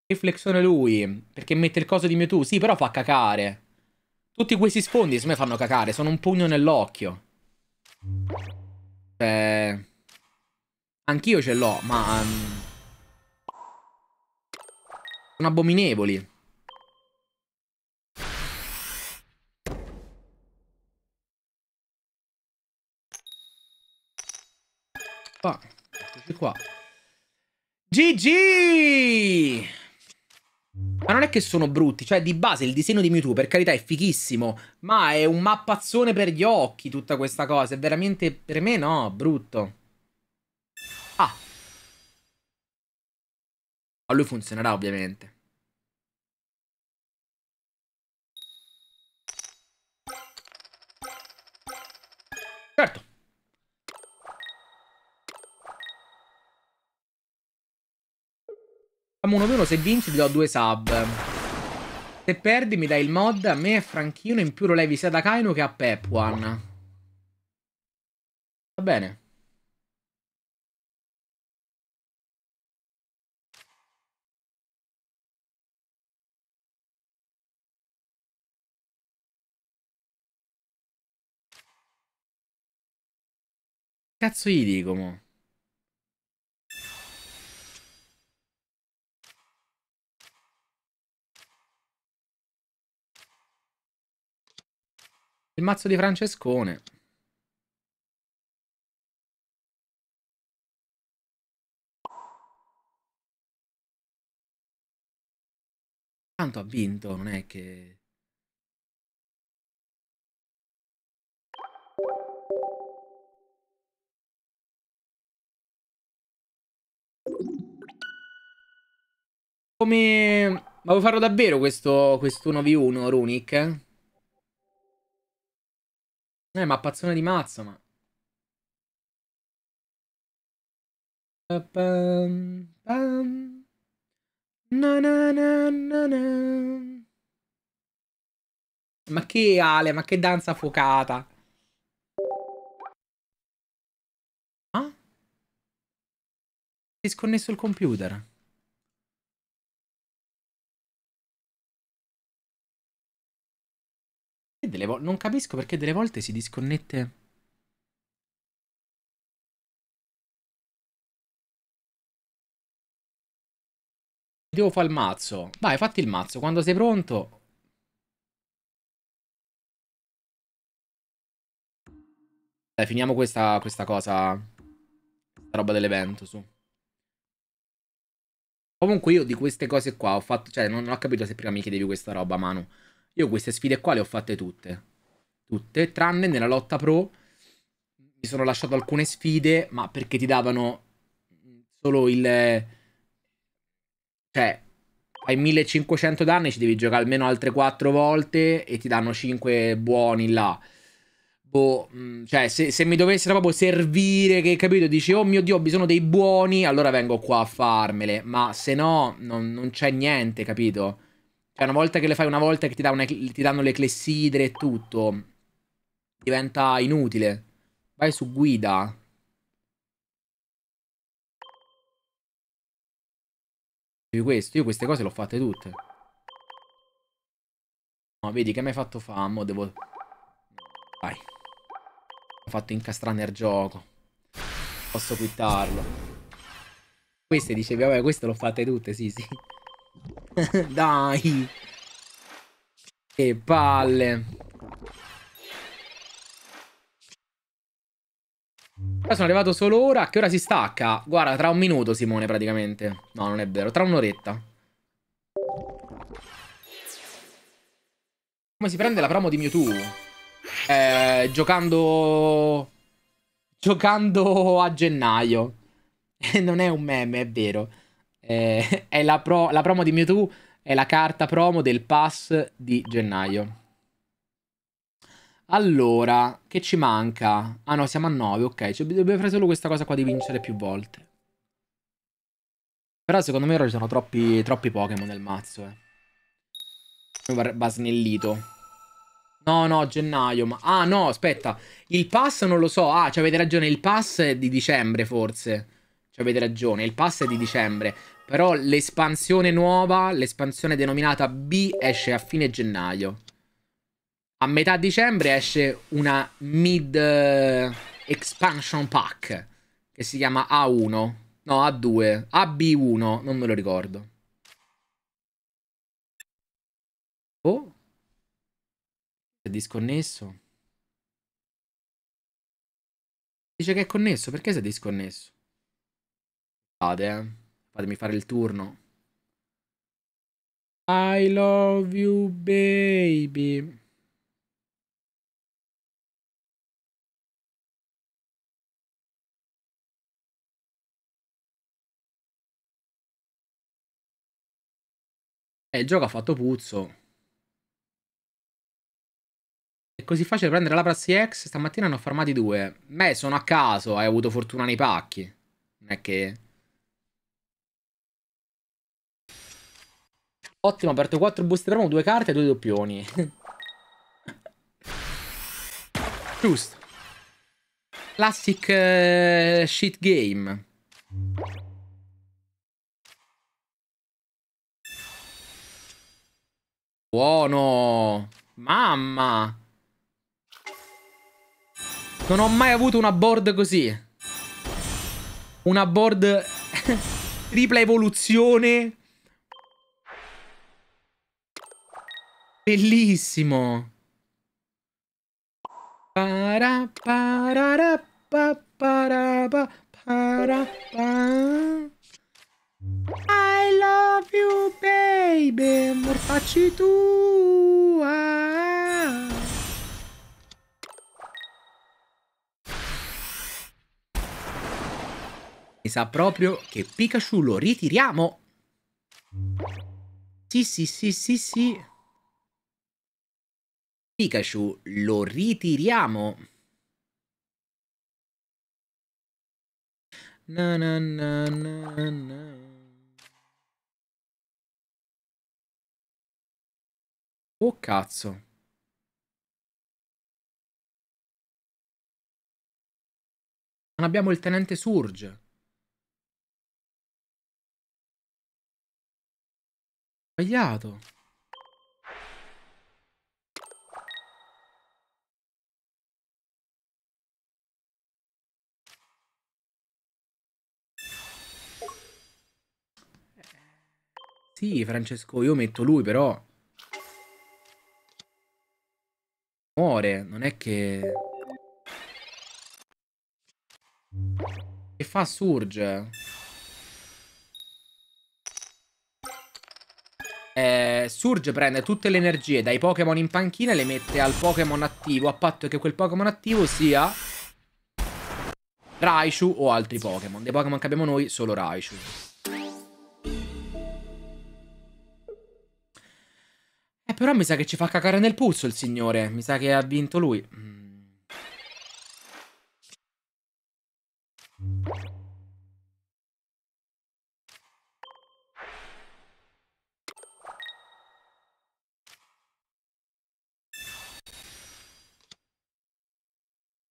riflessione lui. Perché mette il coso di Mewtwo. Sì, però fa cacare. Tutti questi sfondi su me fanno cacare. Sono un pugno nell'occhio. Cioè... Anch'io ce l'ho, ma... Um, sono abominevoli. Ah, qua. GG! Ma non è che sono brutti, cioè di base il disegno di Mewtwo per carità è fichissimo, ma è un mappazzone per gli occhi tutta questa cosa, è veramente per me no, brutto. Ah. A lui funzionerà ovviamente. Certo. Facciamo 1-1, se vinci ti do due sub. Se perdi mi dai il mod a me e Franchino, in più lo levi sia da Kaino che a Pepwan. Va bene. Cazzo gli dico mo'? Il mazzo di Francescone. Tanto ha vinto, non è che... Come... Ma vuoi farlo davvero questo, questo 1v1 Runic? Eh, ma pazzone di mazza, ma... Pam, pam. Na, na, na, na, ma che Ale, ma che danza focata. Ah? Disconnesso il computer. delle volte... Non capisco perché delle volte si disconnette... Devo fare il mazzo. Vai, fatti il mazzo. Quando sei pronto... Dai, finiamo questa, questa cosa... Questa roba dell'evento, su. Comunque io di queste cose qua ho fatto... Cioè, non, non ho capito se prima mi chiedevi questa roba, Manu. Io queste sfide qua le ho fatte tutte. Tutte, tranne nella lotta pro. Mi sono lasciato alcune sfide, ma perché ti davano solo il... Cioè, fai 1500 danni, ci devi giocare almeno altre 4 volte e ti danno 5 buoni là. Boh, mm, cioè, se, se mi dovessero proprio servire, che capito, dici, oh mio Dio, ho bisogno dei buoni, allora vengo qua a farmele. Ma se no, non, non c'è niente, capito? Cioè, una volta che le fai una volta che ti, dà una, ti danno le clessidre e tutto, diventa inutile. Vai su guida. Questo. Io queste cose le ho fatte tutte. No, vedi che mi hai fatto famo, devo... Vai. Ho fatto incastrare nel gioco. Posso quittarlo. Queste dicevi, vabbè, queste le ho fatte tutte, sì, sì. [LAUGHS] Dai. Che palle. Ora sono arrivato solo ora. Che ora si stacca? Guarda, tra un minuto, Simone, praticamente. No, non è vero. Tra un'oretta. Come si prende la promo di Mewtwo? Eh, giocando... Giocando a gennaio. [LAUGHS] non è un meme, è vero. Eh, [LAUGHS] è la, pro, la promo di Mewtwo è la carta promo del pass di gennaio. Allora, che ci manca? Ah no, siamo a 9, ok. Cioè, dobbiamo fare solo questa cosa qua di vincere più volte. Però secondo me ora ci sono troppi, troppi Pokémon nel mazzo, eh. Va snellito. No, no, gennaio. Ma... Ah, no, aspetta. Il pass non lo so. Ah, cioè avete ragione. Il pass è di dicembre, forse. Cioè avete ragione. Il pass è di dicembre. Però l'espansione nuova, l'espansione denominata B, esce a fine gennaio. A metà dicembre esce una mid eh, expansion pack che si chiama A1. No, A2. AB1, non me lo ricordo. Oh? È disconnesso? Dice che è connesso, perché si è disconnesso? Scusate, eh. Fatemi fare il turno. I love you baby. Eh, il gioco ha fatto puzzo. È così facile prendere la Prassi X? Stamattina ne ho farmati due. Beh, sono a caso, hai avuto fortuna nei pacchi. Non è che... Ottimo, ho aperto 4 buste promo, 2 carte e 2 doppioni. [LAUGHS] Giusto. Classic uh, shit game. Buono! Mamma! Non ho mai avuto una board così. Una board [LAUGHS] tripla evoluzione Bellissimo. Para, para, pa, para, pa, para, pa. I love you, baby, mortacci tua. Ah. Mi sa proprio che Pikachu lo ritiriamo. Sì, sì, sì, sì, sì. Pikachu lo ritiriamo. Na na na na na. Oh cazzo. Non abbiamo il tenente Surge. Sbagliato. Sì, Francesco, io metto lui però. Muore, non è che... Che fa Surge? Eh, Surge prende tutte le energie dai Pokémon in panchina e le mette al Pokémon attivo, a patto che quel Pokémon attivo sia Raichu o altri Pokémon. Dei Pokémon che abbiamo noi, solo Raichu. Eh, però mi sa che ci fa cacare nel puzzo il signore. Mi sa che ha vinto lui. Mm.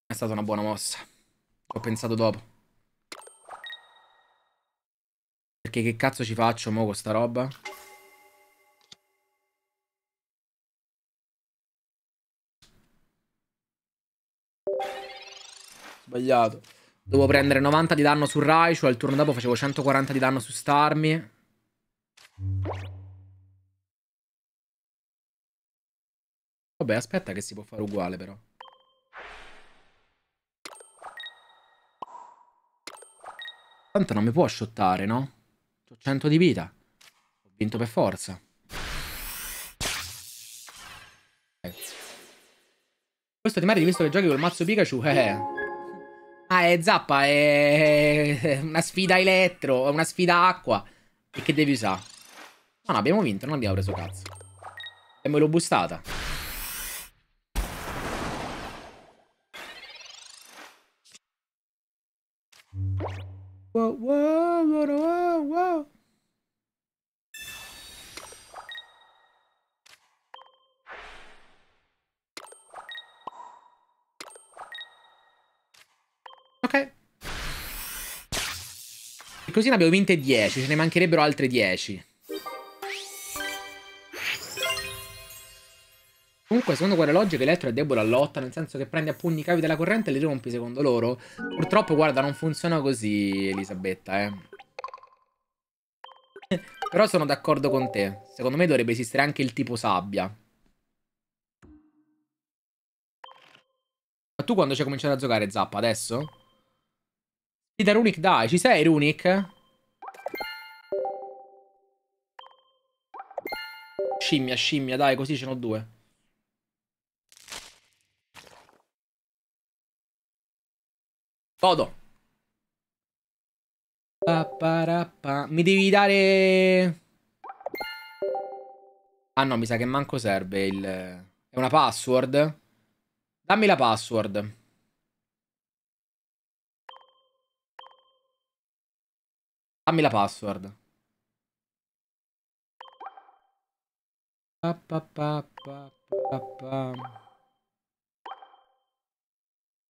È stata una buona mossa. Ho pensato dopo. Perché che cazzo ci faccio mo con sta roba? Sbagliato. Devo mm. prendere 90 di danno su Raichu. Cioè Al turno dopo facevo 140 di danno su Starmi. Vabbè, aspetta che si può fare uguale però. Tanto non mi può shottare, no? Ho 100 di vita. Ho vinto per forza. Eh. Questo ti meriti visto che giochi col mazzo Pikachu? Eh. Ah, è zappa, è una sfida elettro, è una sfida acqua. E che devi usare? No, ah, no, abbiamo vinto, non abbiamo preso cazzo. E me l'ho bustata. Wow, wow, wow, wow, wow. Ok. E così ne abbiamo vinte 10, ce ne mancherebbero altre 10. Comunque, secondo quelle logiche, Elettro è debole lotta, nel senso che prende a pugni i cavi della corrente e li rompi, secondo loro. Purtroppo, guarda, non funziona così, Elisabetta, eh. [LAUGHS] Però sono d'accordo con te. Secondo me dovrebbe esistere anche il tipo sabbia. Ma tu quando ci hai cominciato a giocare, Zappa, adesso? da Runic, dai. Ci sei, Runic? Scimmia, scimmia, dai, così ce n'ho due. Godo. Mi devi dare... Ah no, mi sa che manco serve il... È una password? Dammi la password. Dammi la password. Pa, pa, pa,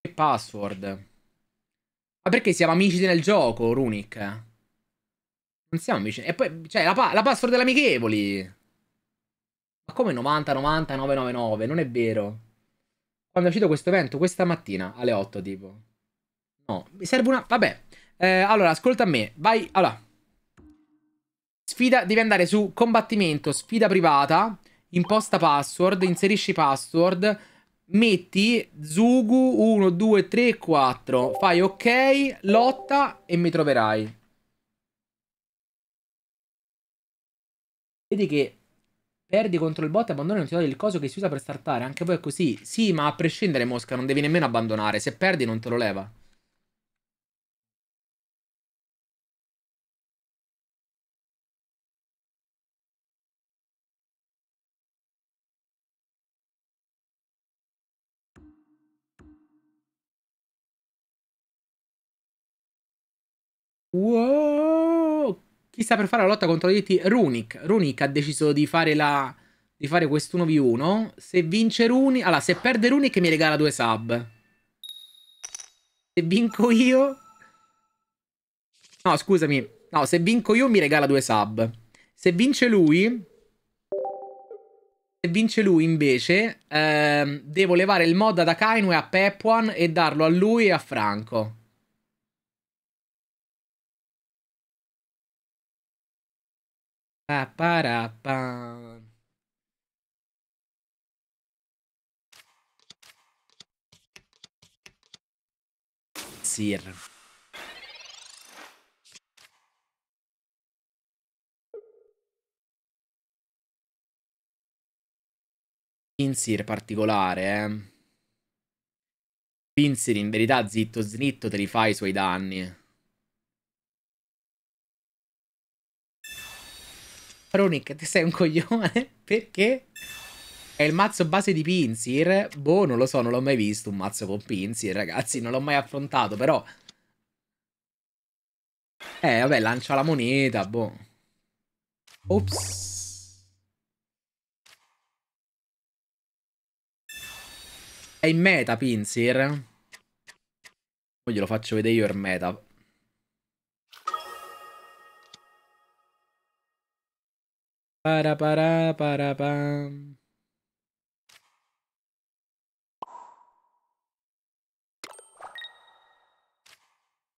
Che password? Ma perché siamo amici nel gioco, Runic? Non siamo amici. E poi, cioè, la, pa la password delle Ma come 90, 999? Non è vero. Quando è uscito questo evento? Questa mattina, alle 8, tipo. No, mi serve una... Vabbè. Eh, allora, ascolta me. Vai, allora. Sfida, devi andare su combattimento, sfida privata, imposta password, inserisci password, metti Zugu 1, 2, 3, 4, fai ok, lotta e mi troverai. Vedi che perdi contro il bot e abbandoni non ti toglie il coso che si usa per startare, anche voi è così. Sì, ma a prescindere Mosca, non devi nemmeno abbandonare, se perdi non te lo leva. Chi sta per fare la lotta contro gli ET? Runic. Runic ha deciso di fare la... Di fare quest'1v1. Se vince Runic... Allora, se perde Runic mi regala due sub. Se vinco io... No, scusami. No, se vinco io mi regala due sub. Se vince lui... Se vince lui invece, ehm, devo levare il mod da Kainu e a Pepwan e darlo a lui e a Franco. Paparapa. Sir. Pinsir particolare, eh. Pinsir in verità zitto zitto te li fa i suoi danni. Ronic, ti sei un coglione [LAUGHS] perché è il mazzo base di Pinsir. Boh, non lo so, non l'ho mai visto un mazzo con Pinsir, ragazzi, non l'ho mai affrontato, però... Eh, vabbè, lancia la moneta, boh. Ops. È in meta, Pinsir. Poi glielo faccio vedere io il meta. Para para para pam.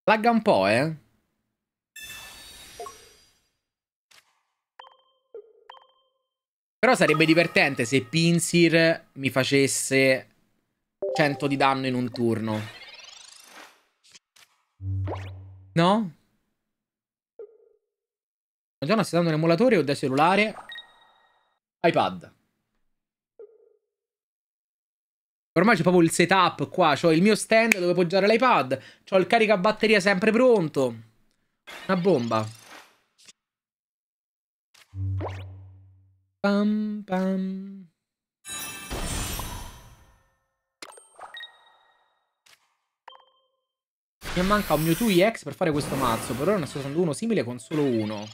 Lagga un po', eh. Però sarebbe divertente se Pinsir mi facesse 100 di danno in un turno. No? Madonna, stai dando un emulatore o da cellulare? iPad. Ormai c'è proprio il setup qua, ho il mio stand dove poggiare l'iPad, c'ho il caricabatteria sempre pronto. Una bomba. Pam pam. Mi manca un mio 2 EX per fare questo mazzo, per ora ne sto usando uno simile con solo uno.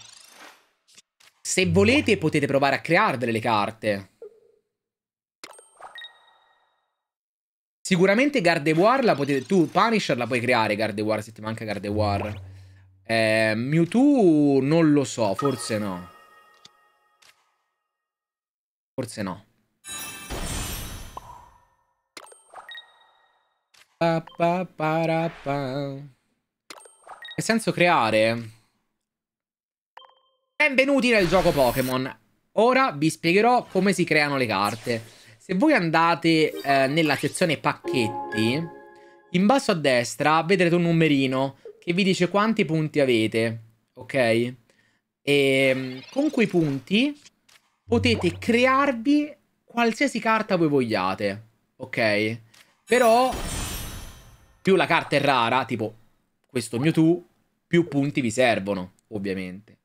Se mm. volete potete provare a crearvele le carte. Sicuramente Gardevoir la potete... Tu Punisher la puoi creare Gardevoir se ti manca Gardevoir. Eh, Mewtwo non lo so, forse no. Forse no. Pa, pa, pa, che senso creare? Benvenuti nel gioco Pokémon. Ora vi spiegherò come si creano le carte. Se voi andate eh, nella sezione pacchetti, in basso a destra vedrete un numerino che vi dice quanti punti avete, ok? E ehm, con quei punti potete crearvi qualsiasi carta voi vogliate, ok? Però più la carta è rara, tipo questo Mewtwo, più punti vi servono, ovviamente.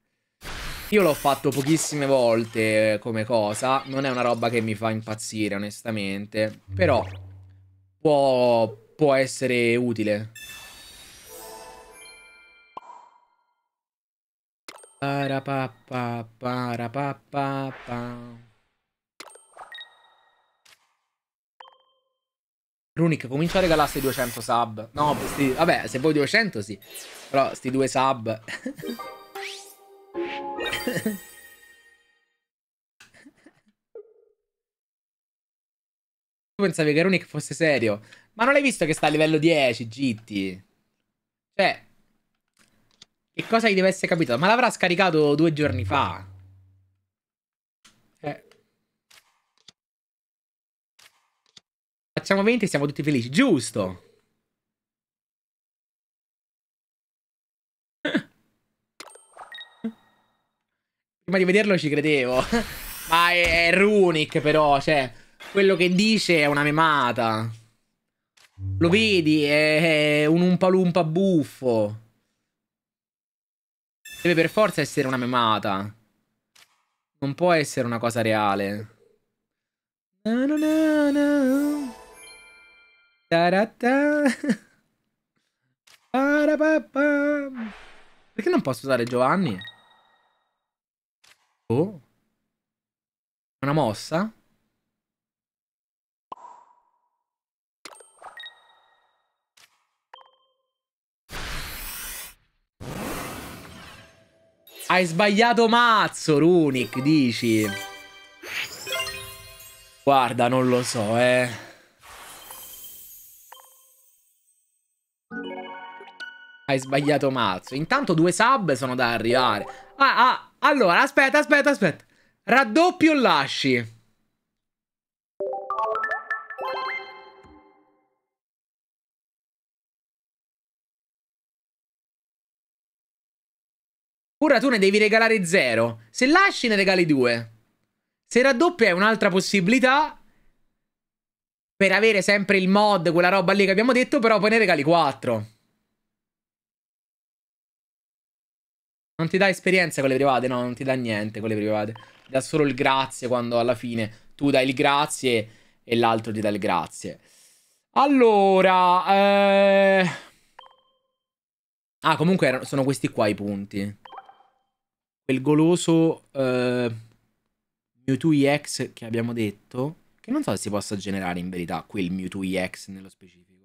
Io l'ho fatto pochissime volte eh, come cosa, non è una roba che mi fa impazzire onestamente, però può, può essere utile. Parapappa, parapappa. Runic, comincia a regalarsi 200 sub. No, sti, vabbè, se vuoi 200 sì. Però sti due sub. [LAUGHS] tu pensavi che Runic fosse serio. Ma non hai visto che sta a livello 10, Gitti? Cioè... Che cosa gli deve essere capitato? Ma l'avrà scaricato due giorni fa. Eh. Facciamo 20 e siamo tutti felici. Giusto. prima di vederlo ci credevo. [LAUGHS] Ma è, è Runic però, cioè, quello che dice è una memata. Lo vedi, è, è un umpalumpa buffo. Deve per forza essere una memata. Non può essere una cosa reale. No, no, no, no. Perché non posso usare Giovanni? Oh. Una mossa? Hai sbagliato mazzo, Runic, dici? Guarda, non lo so, eh. Hai sbagliato mazzo. Intanto due sub sono da arrivare. Ah, ah, allora, aspetta, aspetta, aspetta. Raddoppio lasci. Ora tu ne devi regalare 0. Se lasci ne regali 2. Se raddoppia è un'altra possibilità per avere sempre il mod, quella roba lì che abbiamo detto, però poi ne regali 4. Non ti dà esperienza con le private, no, non ti dà niente con le private. Ti dà solo il grazie quando alla fine tu dai il grazie e l'altro ti dà il grazie. Allora, eh... Ah, comunque erano, sono questi qua i punti. Quel goloso eh, Mewtwo EX che abbiamo detto, che non so se si possa generare in verità quel Mewtwo EX nello specifico.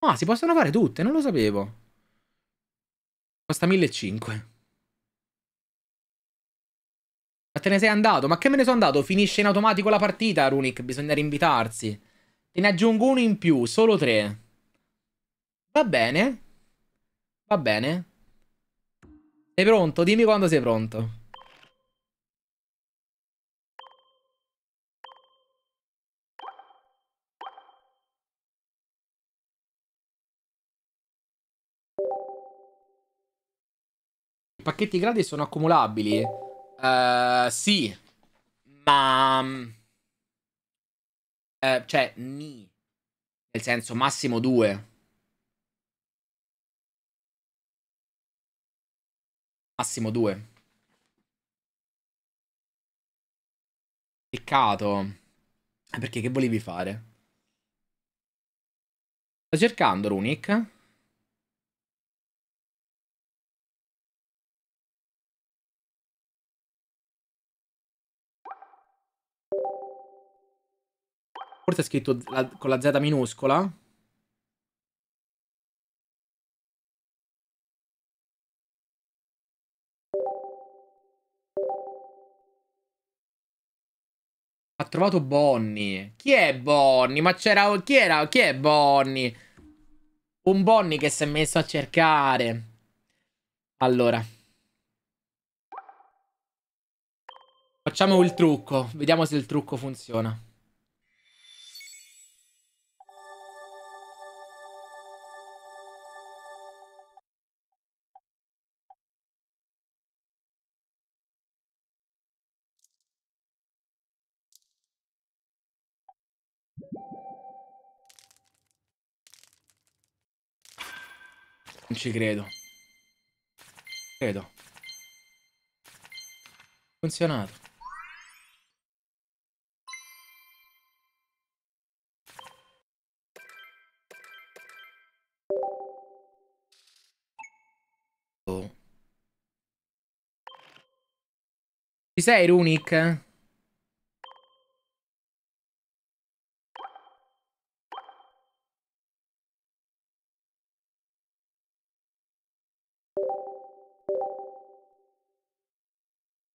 Ah, si possono fare tutte, non lo sapevo. Costa 1.500. Ma te ne sei andato? Ma che me ne sono andato? Finisce in automatico la partita, Runic. Bisogna rinvitarsi. Te ne aggiungo uno in più, solo tre. Va bene. Va bene. Sei pronto? Dimmi quando sei pronto. pacchetti grandi sono accumulabili? Uh, sì, ma... Uh, cioè, ni. Nel senso, massimo due. Massimo due. Peccato. Eh, perché che volevi fare? Sto cercando Runic. Forse è scritto la, con la Z minuscola. Ha trovato Bonnie. Chi è Bonnie? Ma c'era... Chi era? Chi è Bonnie? Un Bonnie che si è messo a cercare. Allora. Facciamo il trucco. Vediamo se il trucco funziona. Non ci credo. Credo. Funzionato. Oh. Ci sei, Runic?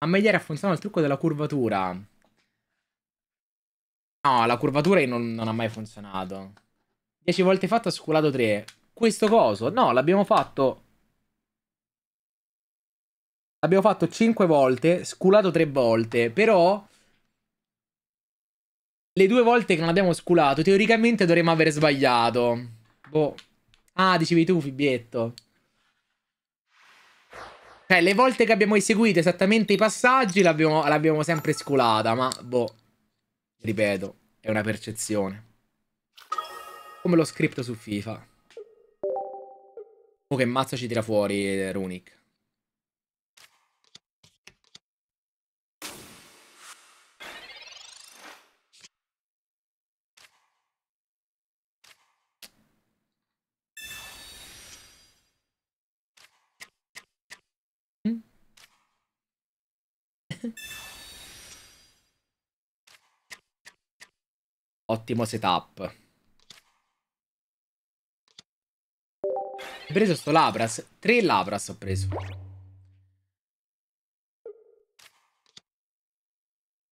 A me ieri ha funzionato il trucco della curvatura. No, la curvatura non, non ha mai funzionato. 10 volte fatto, ha sculato 3. Questo coso? No, l'abbiamo fatto... L'abbiamo fatto 5 volte, sculato 3 volte, però... Le due volte che non abbiamo sculato, teoricamente dovremmo aver sbagliato. Boh. Ah, dicevi tu, Fibietto. Cioè, le volte che abbiamo eseguito esattamente i passaggi l'abbiamo sempre sculata, ma boh. Ripeto, è una percezione. Come lo script su FIFA. Oh, che mazza ci tira fuori eh, Runic. Ottimo setup. Ho preso sto Labras. Tre Labras ho preso.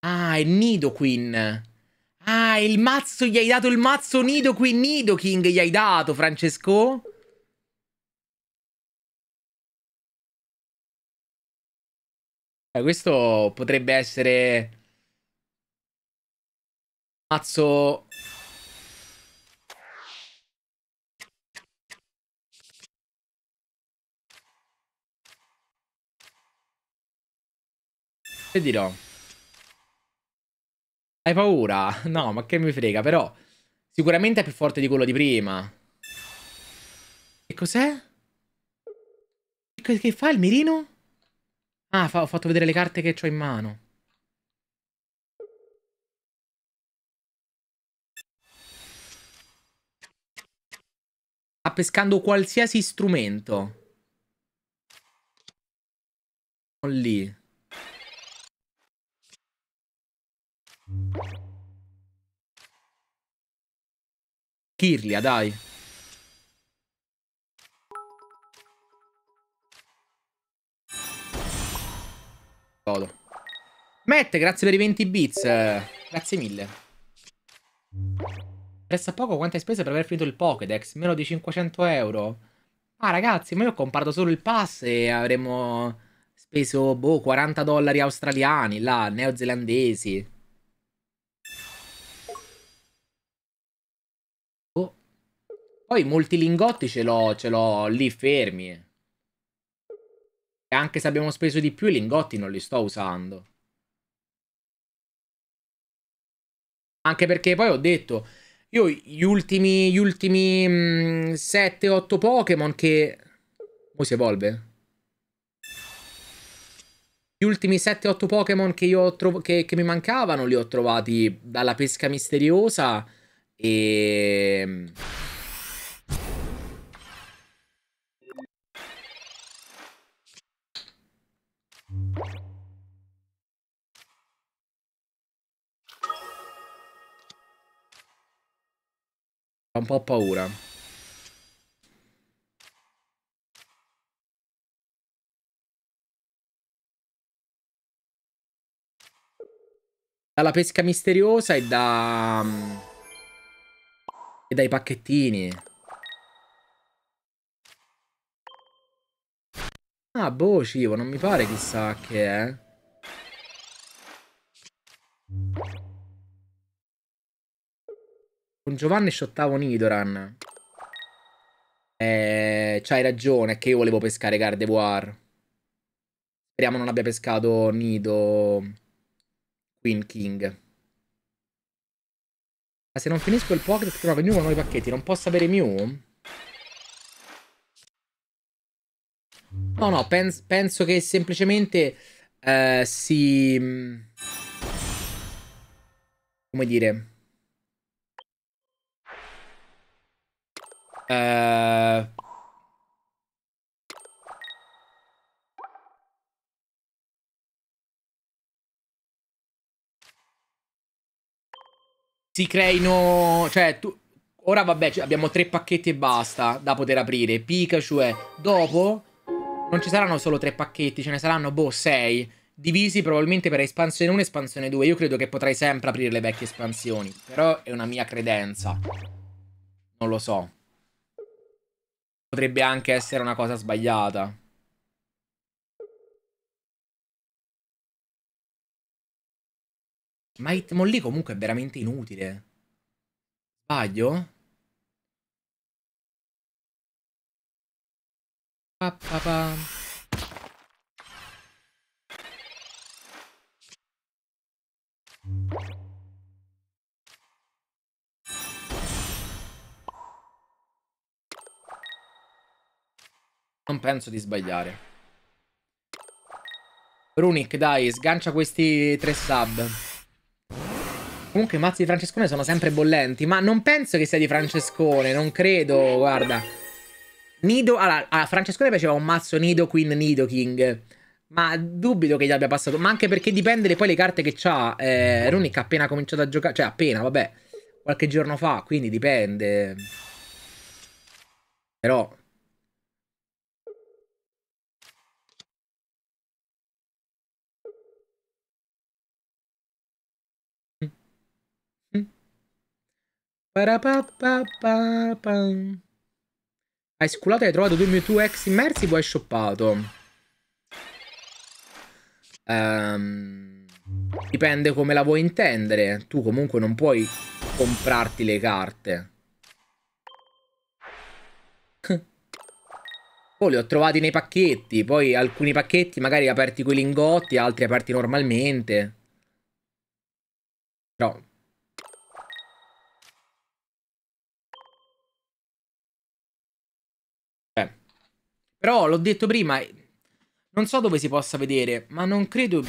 Ah, è Nido Queen. Ah, il mazzo gli hai dato il mazzo Nido Queen. Nido King gli hai dato, Francesco? Eh, questo potrebbe essere Mazzo... Che dirò? Hai paura? No, ma che mi frega, però... Sicuramente è più forte di quello di prima. Che cos'è? Che, che fa il mirino? Ah, fa, ho fatto vedere le carte che ho in mano. Sta pescando qualsiasi strumento. Non lì. Kirlia, dai. Godo. Matt, grazie per i 20 bits. Grazie mille. Resta poco quanto hai speso per aver finito il Pokédex? Meno di 500 euro? Ah ragazzi, ma io ho comprato solo il pass e avremmo speso, boh, 40 dollari australiani, là, neozelandesi. Oh. Poi molti lingotti ce l'ho, ce l'ho lì fermi. E anche se abbiamo speso di più, i lingotti non li sto usando. Anche perché poi ho detto... Io gli ultimi, gli ultimi 7-8 Pokémon che... Mo si evolve? Gli ultimi 7-8 Pokémon che, che, che mi mancavano li ho trovati dalla pesca misteriosa e... Fa un po' paura. Dalla pesca misteriosa e da... E dai pacchettini. Ah, boh, Civo, non mi pare chissà che è. Con Giovanni shottavo Nidoran. Eh, c'hai ragione, che io volevo pescare Gardevoir. Speriamo non abbia pescato Nido Queen King. Ma se non finisco il Pokédex prima che Mew con nuovi pacchetti, non posso avere Mew? No, no, pens penso che semplicemente eh, si... Mm, come dire... Eh, si creino... Cioè, tu... Ora vabbè, cioè, abbiamo tre pacchetti e basta da poter aprire. Pikachu è... Dopo... Non ci saranno solo tre pacchetti, ce ne saranno, boh, sei. Divisi probabilmente per espansione 1 e espansione 2. Io credo che potrai sempre aprire le vecchie espansioni. Però è una mia credenza. Non lo so potrebbe anche essere una cosa sbagliata. Ma Hitmon lì comunque è veramente inutile. Sbaglio? Pa, pa, pa. you Non penso di sbagliare. Runic, dai, sgancia questi tre sub. Comunque i mazzi di Francescone sono sempre bollenti, ma non penso che sia di Francescone, non credo, guarda. Nido, allora, a Francescone piaceva un mazzo Nido Queen Nido King. Ma dubito che gli abbia passato. Ma anche perché dipende poi le carte che ha. Eh, Runic ha appena cominciato a giocare. Cioè, appena, vabbè. Qualche giorno fa, quindi dipende. Però Hai sculato e hai trovato due Mewtwo ex immersi, poi hai shoppato. Um, dipende come la vuoi intendere. Tu comunque non puoi comprarti le carte. [LAUGHS] Poi li ho trovati nei pacchetti, poi alcuni pacchetti magari aperti con i lingotti, altri aperti normalmente. Però Però l'ho detto prima, eh, non so dove si possa vedere, ma non credo...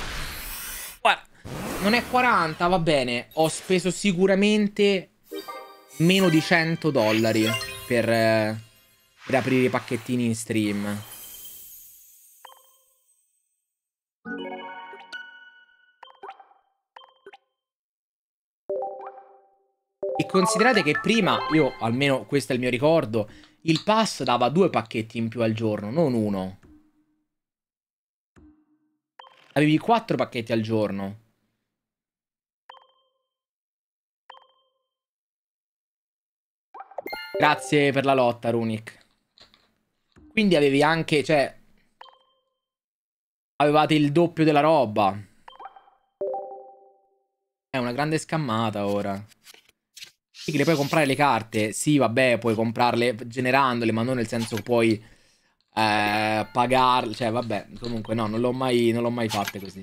non è 40, va bene. Ho speso sicuramente meno di 100 dollari per, eh, per aprire i pacchettini in stream. E considerate che prima, io almeno questo è il mio ricordo, il pass dava due pacchetti in più al giorno, non uno. Avevi quattro pacchetti al giorno. Grazie per la lotta, Runic. Quindi avevi anche, cioè... Avevate il doppio della roba. È una grande scammata ora. Tigre, puoi comprare le carte. Sì, vabbè, puoi comprarle generandole, ma non nel senso che puoi eh, pagarle. Cioè, vabbè, comunque no, non l'ho mai, mai fatte così.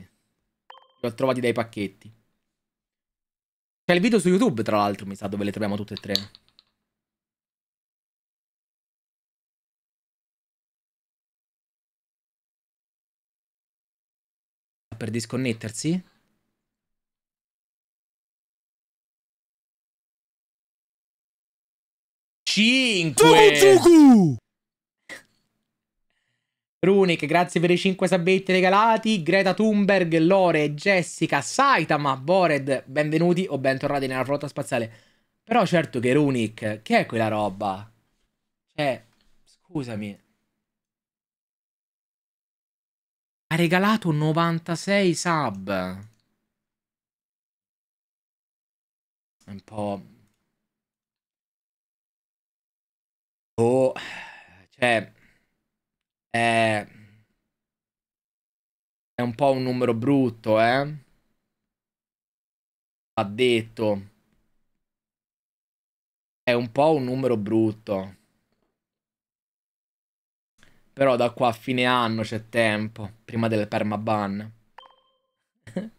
Le ho trovati dai pacchetti. C'è il video su YouTube, tra l'altro, mi sa, dove le troviamo tutte e tre. Per disconnettersi? 5. Runic, grazie per i 5 sabetti regalati. Greta Thunberg, Lore, Jessica, Saitama, Bored, benvenuti o bentornati nella flotta spaziale. Però certo che Runic, che è quella roba? Cioè, scusami. Ha regalato 96 sub. Un po'... Boh, cioè, è, è un po' un numero brutto, eh? Ha detto. È un po' un numero brutto. Però da qua a fine anno c'è tempo, prima del permaban. [LAUGHS]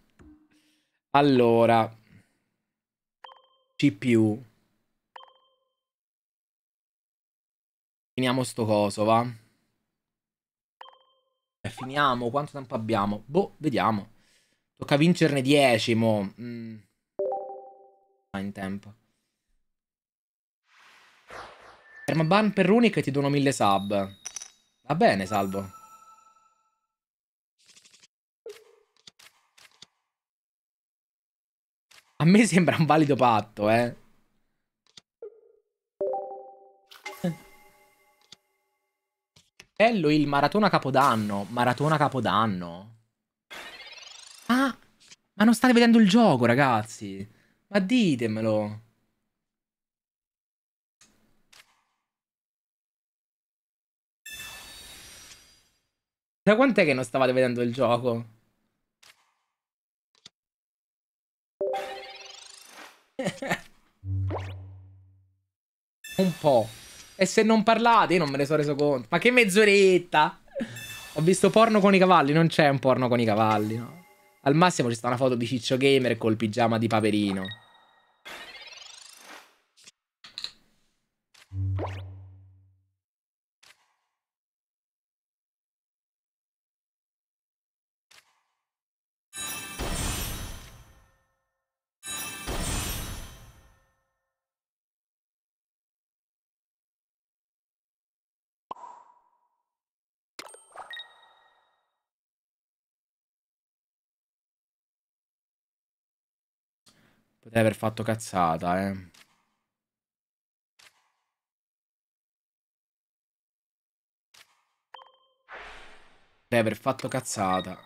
allora, CPU. Finiamo sto coso, va. E eh, finiamo, quanto tempo abbiamo? Boh, vediamo. Tocca vincerne 10, mo. Mm. Ah, in tempo. Permaban per Runic e ti dono 1000 sub. Va bene, salvo. A me sembra un valido patto, eh. Bello il maratona capodanno. Maratona capodanno. Ah, ma non state vedendo il gioco, ragazzi. Ma ditemelo. Da quant'è che non stavate vedendo il gioco? [LAUGHS] Un po'. E se non parlate, io non me ne sono reso conto. Ma che mezz'oretta! Ho visto porno con i cavalli, non c'è un porno con i cavalli, no? Al massimo ci sta una foto di Ciccio Gamer col pigiama di Paperino. Potrei aver fatto cazzata, eh. Potrei aver fatto cazzata.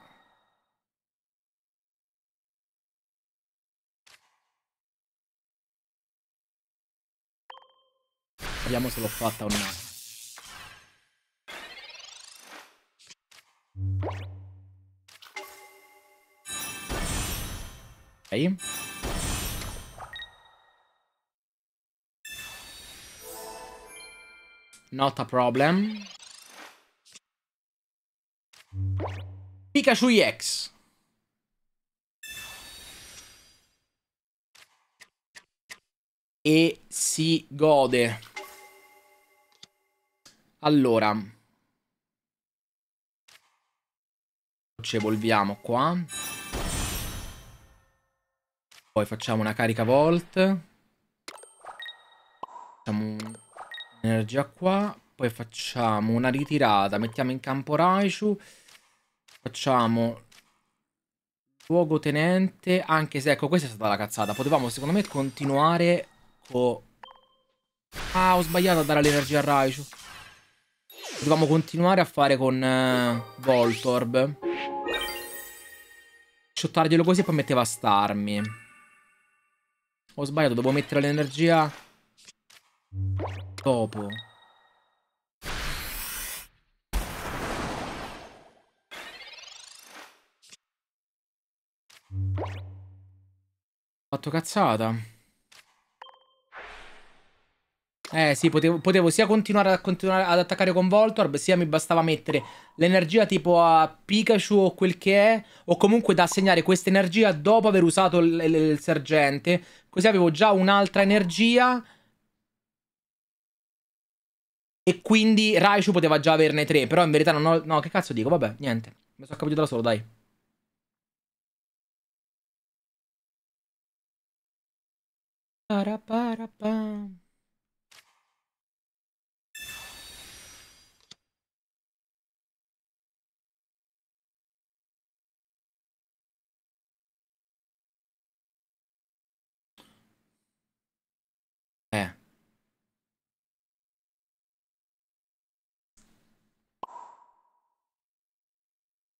Vediamo se l'ho fatta o no. Ok. Not a problem. Pikachu EX. E si gode. Allora. Ci evolviamo qua. Poi facciamo una carica volt. Facciamo un energia qua. Poi facciamo una ritirata. Mettiamo in campo Raichu. Facciamo luogotenente. Anche se, ecco, questa è stata la cazzata. Potevamo, secondo me, continuare con... Ah, ho sbagliato a dare l'energia a Raichu. Potevamo continuare a fare con eh, Voltorb. Shottarglielo così e poi metteva Starmi. Ho sbagliato, devo mettere l'energia dopo. Fatto cazzata. Eh sì, potevo, potevo sia continuare, a, continuare ad attaccare con Voltorb, sia mi bastava mettere l'energia tipo a Pikachu o quel che è, o comunque da assegnare questa energia dopo aver usato il, il, il sergente, così avevo già un'altra energia e quindi Raichu poteva già averne tre. Però in verità non ho... No, che cazzo dico? Vabbè, niente. Mi sono capito da solo, dai. Para para pam.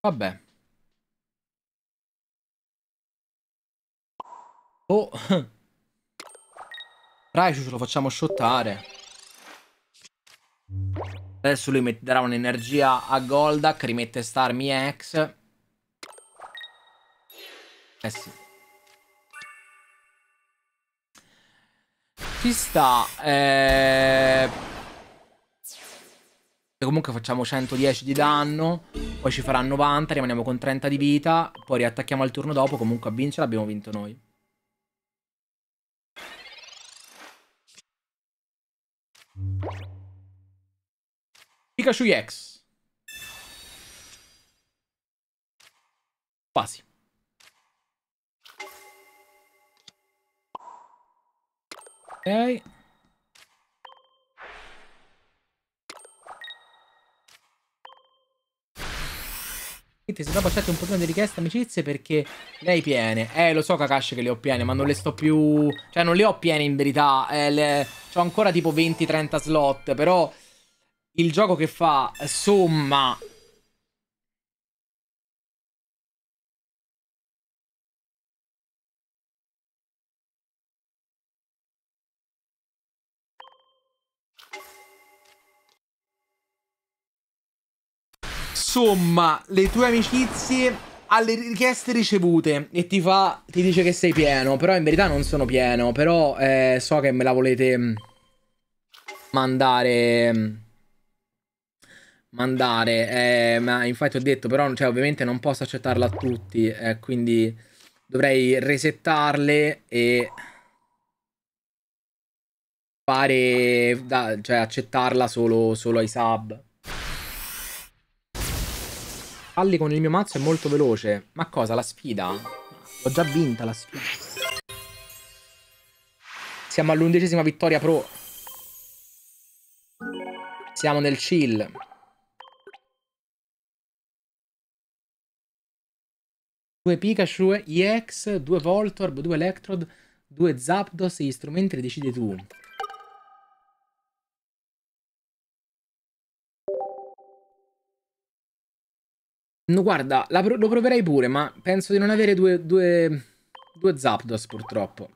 Vabbè. Oh. Raichu ce lo facciamo shottare. Adesso lui met- darà un'energia a Goldak, rimette Starmi X. Eh sì. Ci sta. Eh... Comunque facciamo 110 di danno, poi ci farà 90, rimaniamo con 30 di vita, poi riattacchiamo al turno dopo, comunque a vincere abbiamo vinto noi. Pikachu X. Quasi. Ok. Quindi sono passate un pochino di richieste amicizie perché le hai piene. Eh, lo so Kakashi che le ho piene, ma non le sto più... Cioè, non le ho piene in verità. Eh, le... Ho ancora tipo 20-30 slot, però... Il gioco che fa somma insomma, le tue amicizie alle richieste ricevute e ti fa ti dice che sei pieno, però in verità non sono pieno, però eh, so che me la volete mm, mandare mm, mandare, eh, ma infatti ho detto però cioè, ovviamente non posso accettarla a tutti, eh, quindi dovrei resettarle e fare da, cioè accettarla solo, solo ai sub. Falli con il mio mazzo è molto veloce. Ma cosa, la sfida? L'ho già vinta la sfida. Siamo all'undicesima vittoria pro. Siamo nel chill. Due Pikachu, EX, due Voltorb, due Electrode, due Zapdos e gli strumenti li decidi tu. No, guarda, pro lo proverei pure, ma penso di non avere due, due, due Zapdos purtroppo.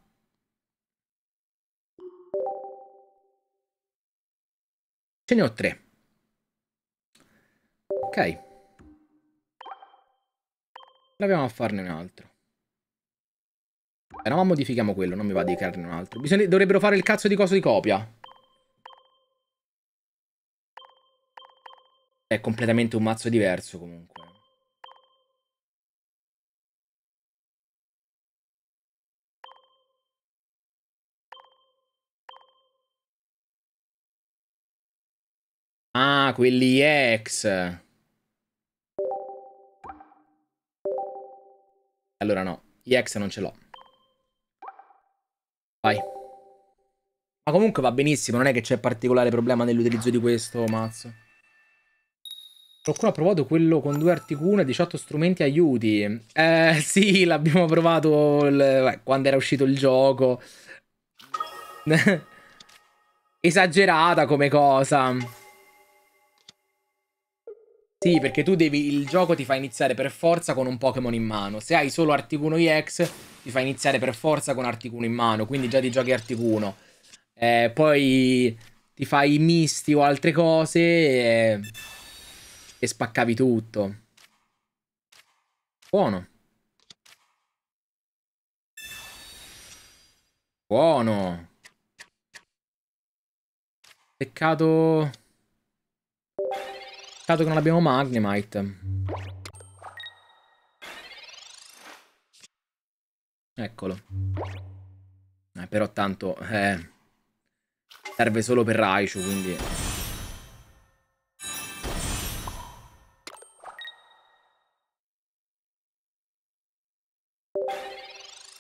Ce ne ho tre. Ok. Proviamo a farne un altro. Però eh, ma modifichiamo quello, non mi va di crearne un altro. Bisogna, dovrebbero fare il cazzo di coso di copia. È completamente un mazzo diverso comunque. Ah, quelli ex. Allora no, gli ex non ce l'ho. Vai. Ma comunque va benissimo, non è che c'è particolare problema nell'utilizzo di questo mazzo. Qualcuno ha provato quello con due articune e 18 strumenti aiuti. Eh [LAUGHS] sì, l'abbiamo provato il... Eh, quando era uscito il gioco. [LAUGHS] Esagerata come cosa. Sì, perché tu devi. Il gioco ti fa iniziare per forza con un Pokémon in mano. Se hai solo Articuno EX, ti fa iniziare per forza con Articuno in mano. Quindi già ti giochi Articuno. Eh, poi ti fai i misti o altre cose. E, e spaccavi tutto. Buono. Buono. Peccato. Dato che non abbiamo Magnemite. Eccolo. Eh, però tanto... Eh, serve solo per Raichu, quindi...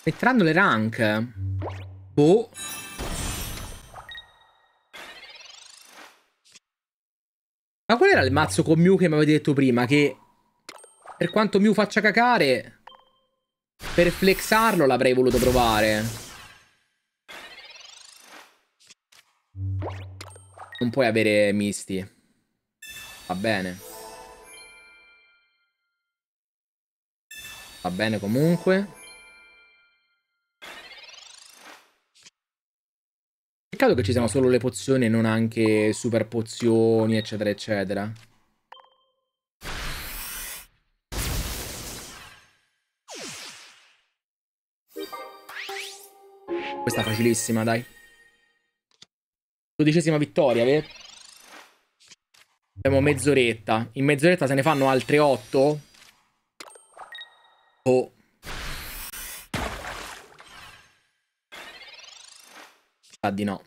Metteranno le rank? Boh... Ma qual era il mazzo con Mew che mi avete detto prima? Che per quanto Mew faccia cacare, per flexarlo l'avrei voluto provare. Non puoi avere misti. Va bene. Va bene comunque. Peccato che ci siano solo le pozioni e non anche super pozioni, eccetera, eccetera. Questa è facilissima, dai. Dodicesima vittoria, vero? Abbiamo mezz'oretta. In mezz'oretta se ne fanno altre otto? Oh. Ah, di no.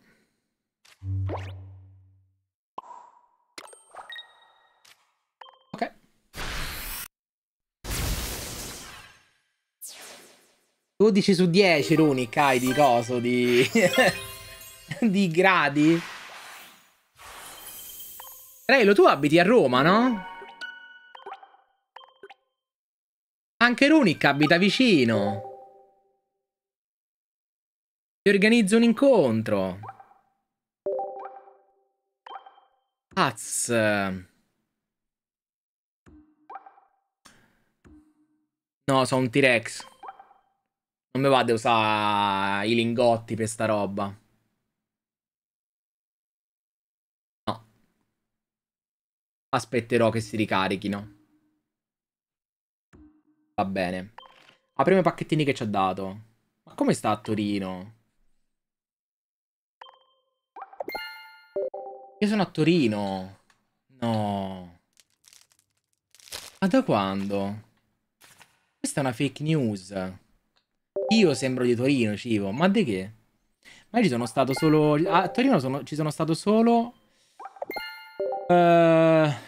12 su 10 l'unic hai di coso, di... [LAUGHS] di gradi. Relo, tu abiti a Roma, no? Anche Runic abita vicino. Ti organizzo un incontro. Azz. No, sono un T-Rex. Non mi va di usare i lingotti per sta roba. No. Aspetterò che si ricarichino. Va bene. Apriamo i pacchettini che ci ha dato. Ma come sta a Torino? Io sono a Torino. No. Ma da quando? Questa è una fake news. Io sembro di Torino, Civo. Ma di che? Ma io ci sono stato solo... A Torino sono... ci sono stato solo... Uh,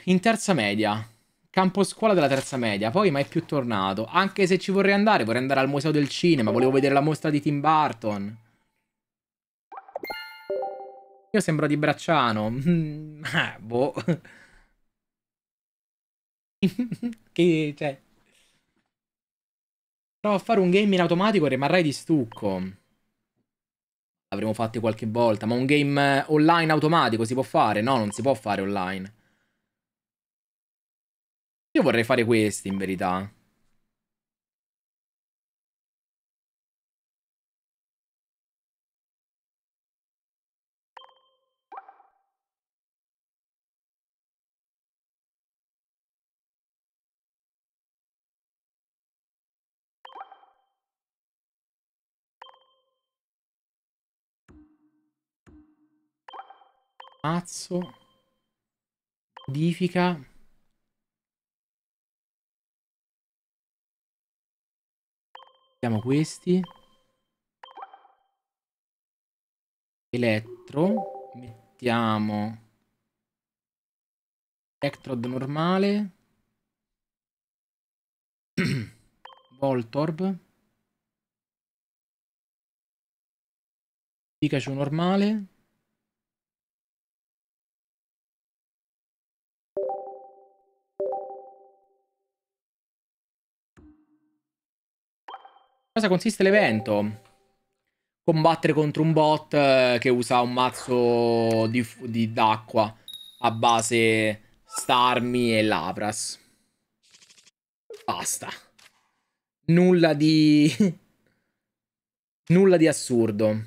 in terza media. Campo scuola della terza media. Poi mai più tornato. Anche se ci vorrei andare, vorrei andare al museo del cinema. Volevo vedere la mostra di Tim Burton. Io sembro di Bracciano. [LAUGHS] Eh, boh. [LAUGHS] che, cioè... Prova a fare un game in automatico e rimarrai di stucco. L'avremo fatto qualche volta, ma un game eh, online automatico si può fare? No, non si può fare online. Io vorrei fare questi, in verità. Mazzo. Modifica. Vediamo questi. Elettro. Mettiamo... Electrode normale. [CLEARS THROAT] Voltorb. Pikachu normale. Cosa consiste l'evento? Combattere contro un bot eh, che usa un mazzo d'acqua a base Starmi e Lapras. Basta. Nulla di... [LAUGHS] Nulla di assurdo.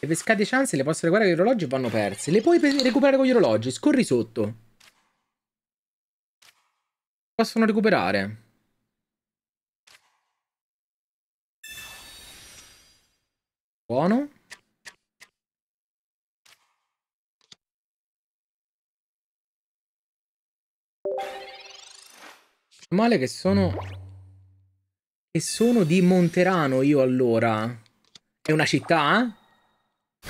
Le pescate chance le posso recuperare con gli orologi vanno perse. Le puoi recuperare con gli orologi, scorri sotto possono recuperare. Buono. Male che sono... E sono di Monterano io allora. È una città? Eh?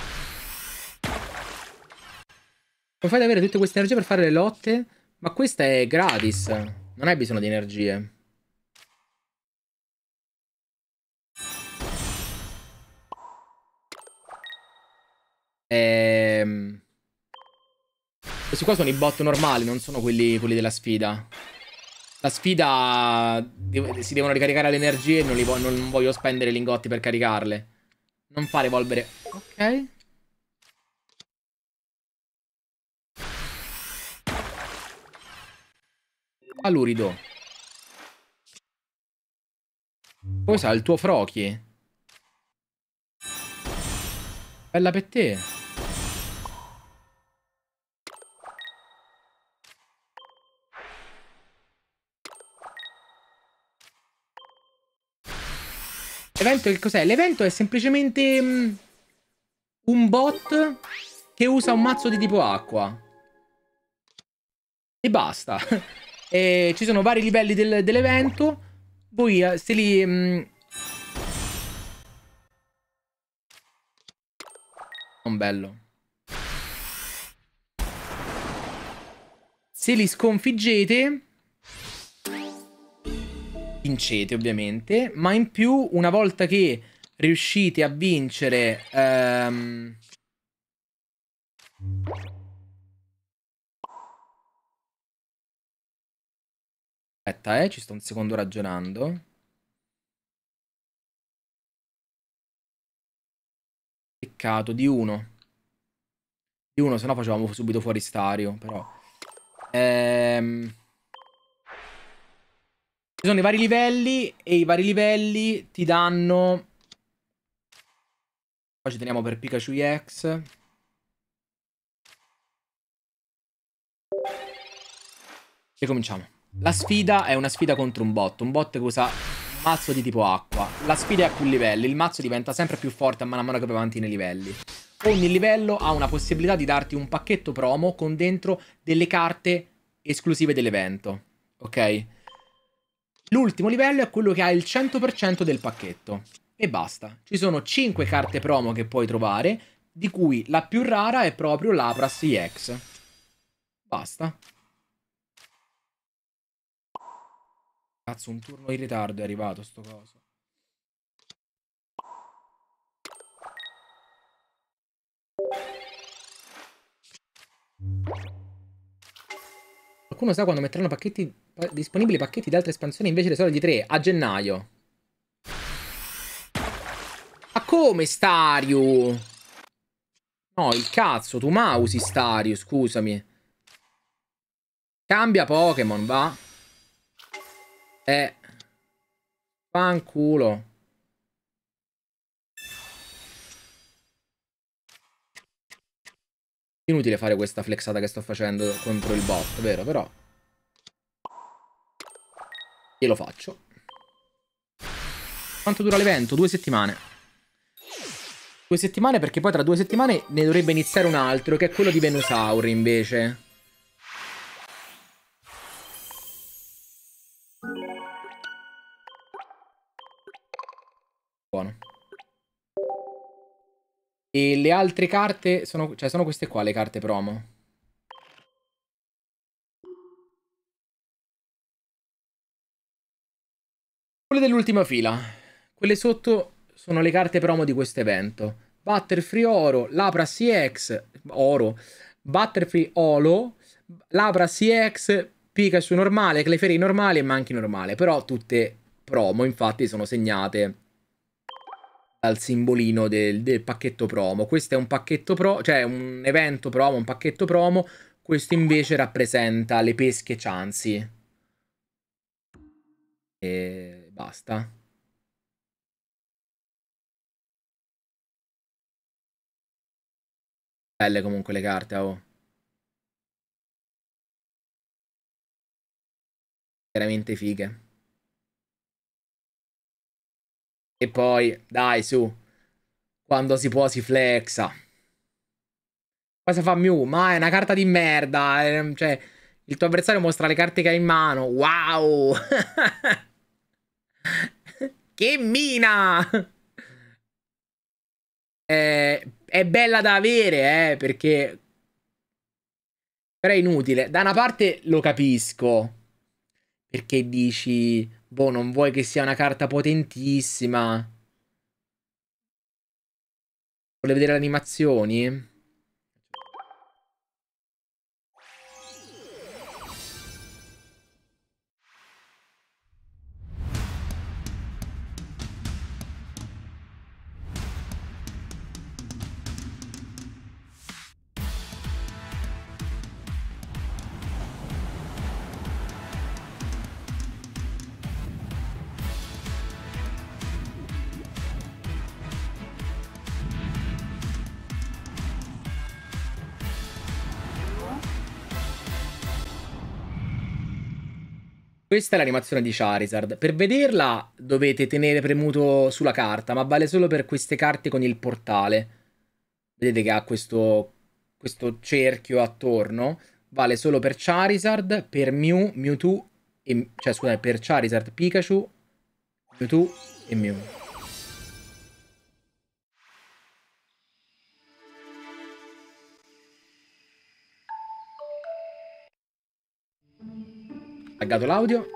Come fai ad avere tutte queste energie per fare le lotte? Ma questa è gratis. Non hai bisogno di energie. Ehm... Questi qua sono i bot normali, non sono quelli, quelli della sfida. La sfida si devono ricaricare le energie e non, vo non voglio spendere lingotti per caricarle. Non far evolvere... Ok. Alurido. Poi sa il tuo Frochi. Bella per te. L'evento che cos'è? L'evento è semplicemente um, un bot che usa un mazzo di tipo acqua. E basta. [LAUGHS] Eh, ci sono vari livelli del, dell'evento. Voi eh, se li... Non mm, oh, bello. Se li sconfiggete... Vincete ovviamente. Ma in più, una volta che riuscite a vincere... Ehm Aspetta, eh, ci sto un secondo ragionando. Peccato, di uno. Di uno, se no facevamo subito fuori stario, però. Ehm... Ci sono i vari livelli e i vari livelli ti danno... Qua ci teniamo per Pikachu X. E cominciamo. La sfida è una sfida contro un bot, un bot che usa un mazzo di tipo acqua. La sfida è a più livelli, il mazzo diventa sempre più forte a mano a mano che va avanti nei livelli. Ogni livello ha una possibilità di darti un pacchetto promo con dentro delle carte esclusive dell'evento, ok? L'ultimo livello è quello che ha il 100% del pacchetto. E basta. Ci sono 5 carte promo che puoi trovare, di cui la più rara è proprio l'Apras EX. Basta. Cazzo, un turno in ritardo è arrivato sto coso. Qualcuno sa quando metteranno pacchetti, pa disponibili pacchetti di altre espansioni invece le sole di 3? A gennaio. Ma come Stario? No, il cazzo, tu mausi Stario, scusami. Cambia Pokémon, va. Eh. Fanculo. Inutile fare questa flexata che sto facendo contro il bot, vero? Però... Glielo faccio. Quanto dura l'evento? Due settimane. Due settimane perché poi tra due settimane ne dovrebbe iniziare un altro, che è quello di Venusaur invece. Buono. E le altre carte sono, cioè, sono queste qua le carte promo. Quelle dell'ultima fila. Quelle sotto sono le carte promo di questo evento. Butterfree Oro, Lapra CX, Oro, Butterfree Olo, Lapra CX, Pikachu normale, Clefairy normale e Manchi normale. Però tutte promo, infatti sono segnate al simbolino del, del, pacchetto promo. Questo è un pacchetto promo, cioè un evento promo, un pacchetto promo. Questo invece rappresenta le pesche Chansi. E basta. Belle comunque le carte, oh. Veramente fighe. E poi, dai, su. Quando si può si flexa. Cosa fa Mew? Ma è una carta di merda. Ehm, cioè, il tuo avversario mostra le carte che ha in mano. Wow! [LAUGHS] che mina! Eh, è bella da avere, eh, perché... Però è inutile. Da una parte lo capisco. Perché dici... Boh, non vuoi che sia una carta potentissima? Vuole vedere le animazioni? Questa è l'animazione di Charizard. Per vederla dovete tenere premuto sulla carta, ma vale solo per queste carte con il portale. Vedete che ha questo, questo cerchio attorno. Vale solo per Charizard, per Mew, Mewtwo, e, cioè scusate, per Charizard, Pikachu, Mewtwo e Mew. Laggato l'audio.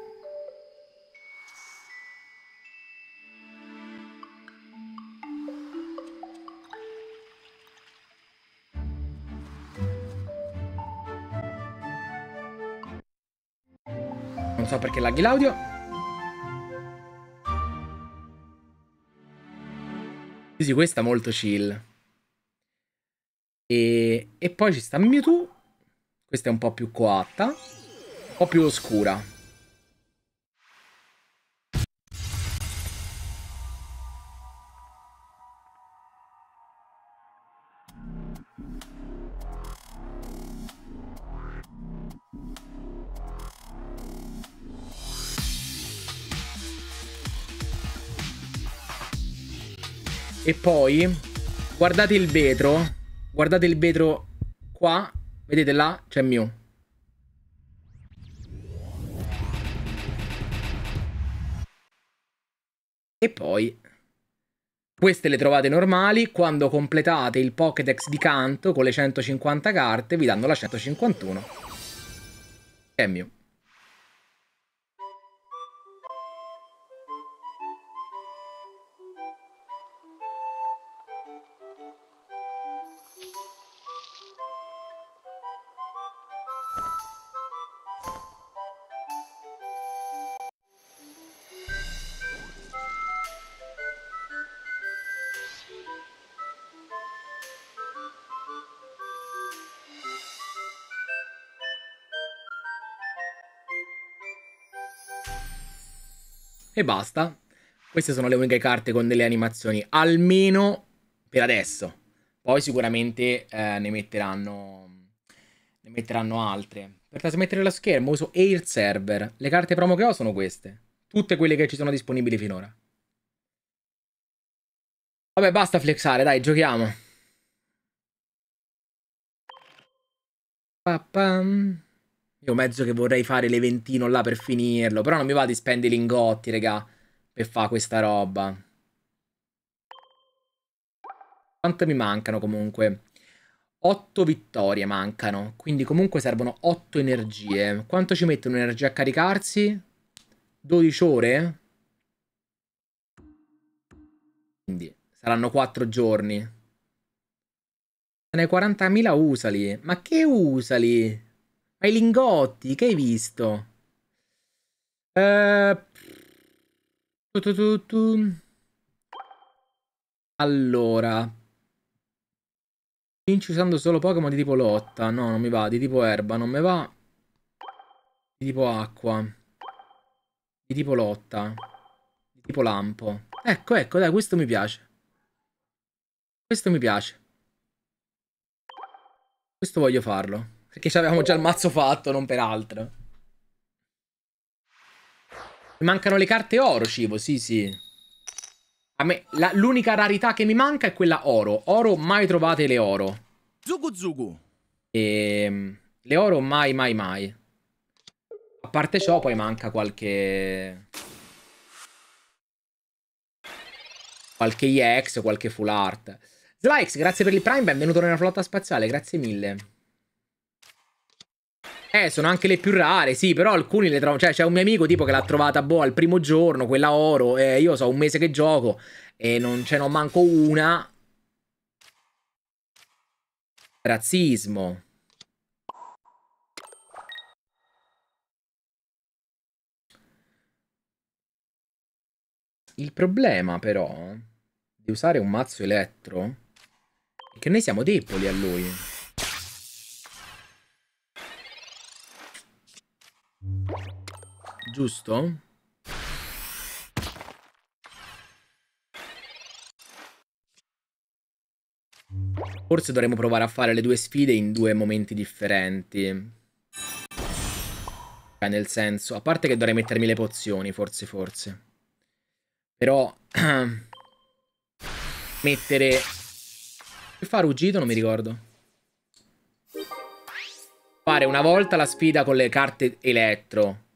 Non so perché laghi l'audio. Sì, sì, questa molto chill. E, e poi ci sta Mewtwo. Questa è un po' più coatta po' più oscura. E poi guardate il vetro, guardate il vetro qua, vedete là c'è Mew. E poi queste le trovate normali, quando completate il Pokédex di canto con le 150 carte vi danno la 151. È mio. E basta. Queste sono le uniche carte con delle animazioni, almeno per adesso. Poi sicuramente eh, ne, metteranno, ne metteranno altre. Per trasmettere lo schermo uso Air Server. Le carte promo che ho sono queste. Tutte quelle che ci sono disponibili finora. Vabbè, basta flexare, dai, giochiamo. Papam. Io mezzo che vorrei fare l'eventino là per finirlo, però non mi va di spendere i lingotti, raga, per fare questa roba. Quanto mi mancano comunque? 8 vittorie mancano, quindi comunque servono 8 energie. Quanto ci mettono energia a caricarsi? 12 ore? Quindi saranno 4 giorni. Se ne 40.000 usali. Ma che usali? Ma i lingotti, che hai visto? Eh... allora. Vinci usando solo Pokémon di tipo lotta. No, non mi va. Di tipo erba, non mi va. Di tipo acqua. Di tipo lotta. Di tipo lampo. Ecco, ecco, dai, questo mi piace. Questo mi piace. Questo voglio farlo. Perché avevamo già il mazzo fatto, non per altro. mancano le carte oro, Civo, sì, sì. A me, l'unica rarità che mi manca è quella oro. Oro, mai trovate le oro. Zugu Zugu. E, ehm, le oro, mai, mai, mai. A parte ciò, poi manca qualche... Qualche EX, qualche full art. Slikes, grazie per il Prime, benvenuto nella flotta spaziale, grazie mille. Eh, sono anche le più rare, sì, però alcuni le trovo. Cioè, c'è un mio amico tipo che l'ha trovata boh al primo giorno, quella oro. E io so un mese che gioco e non ce cioè, n'ho manco una. Razzismo. Il problema però di usare un mazzo elettro è che noi siamo deboli a lui. giusto? Forse dovremmo provare a fare le due sfide in due momenti differenti. Cioè, nel senso, a parte che dovrei mettermi le pozioni, forse, forse. Però... [CLEARS THROAT] mettere... Che fa ruggito? Non mi ricordo fare una volta la sfida con le carte elettro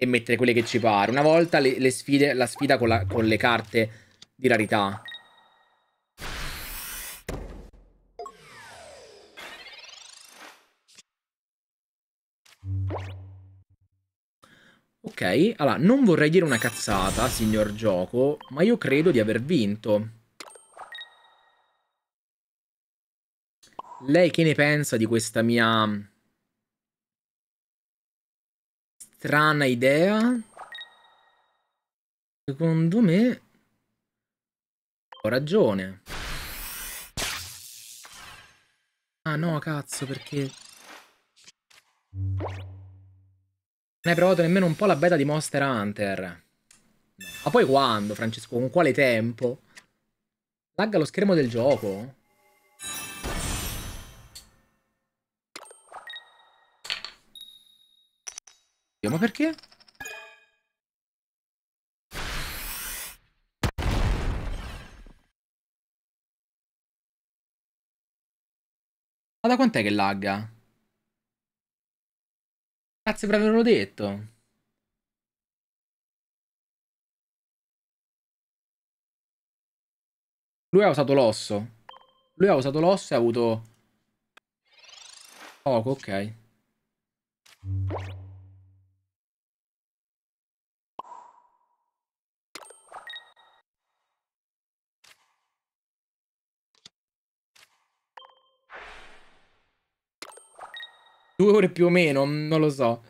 e mettere quelle che ci pare. Una volta le, le sfide, la sfida con, la, con le carte di rarità. Ok, allora, non vorrei dire una cazzata, signor gioco, ma io credo di aver vinto. Lei che ne pensa di questa mia strana idea. Secondo me ho ragione. Ah no, cazzo, perché... Non hai provato nemmeno un po' la beta di Monster Hunter. Ma poi quando, Francesco? Con quale tempo? Lagga lo schermo del gioco? Ma perché? Ma da quant'è che lagga? Grazie per averlo detto. Lui ha usato l'osso. Lui ha usato l'osso e ha avuto... Poco, ok. Due ore più o meno, non lo so.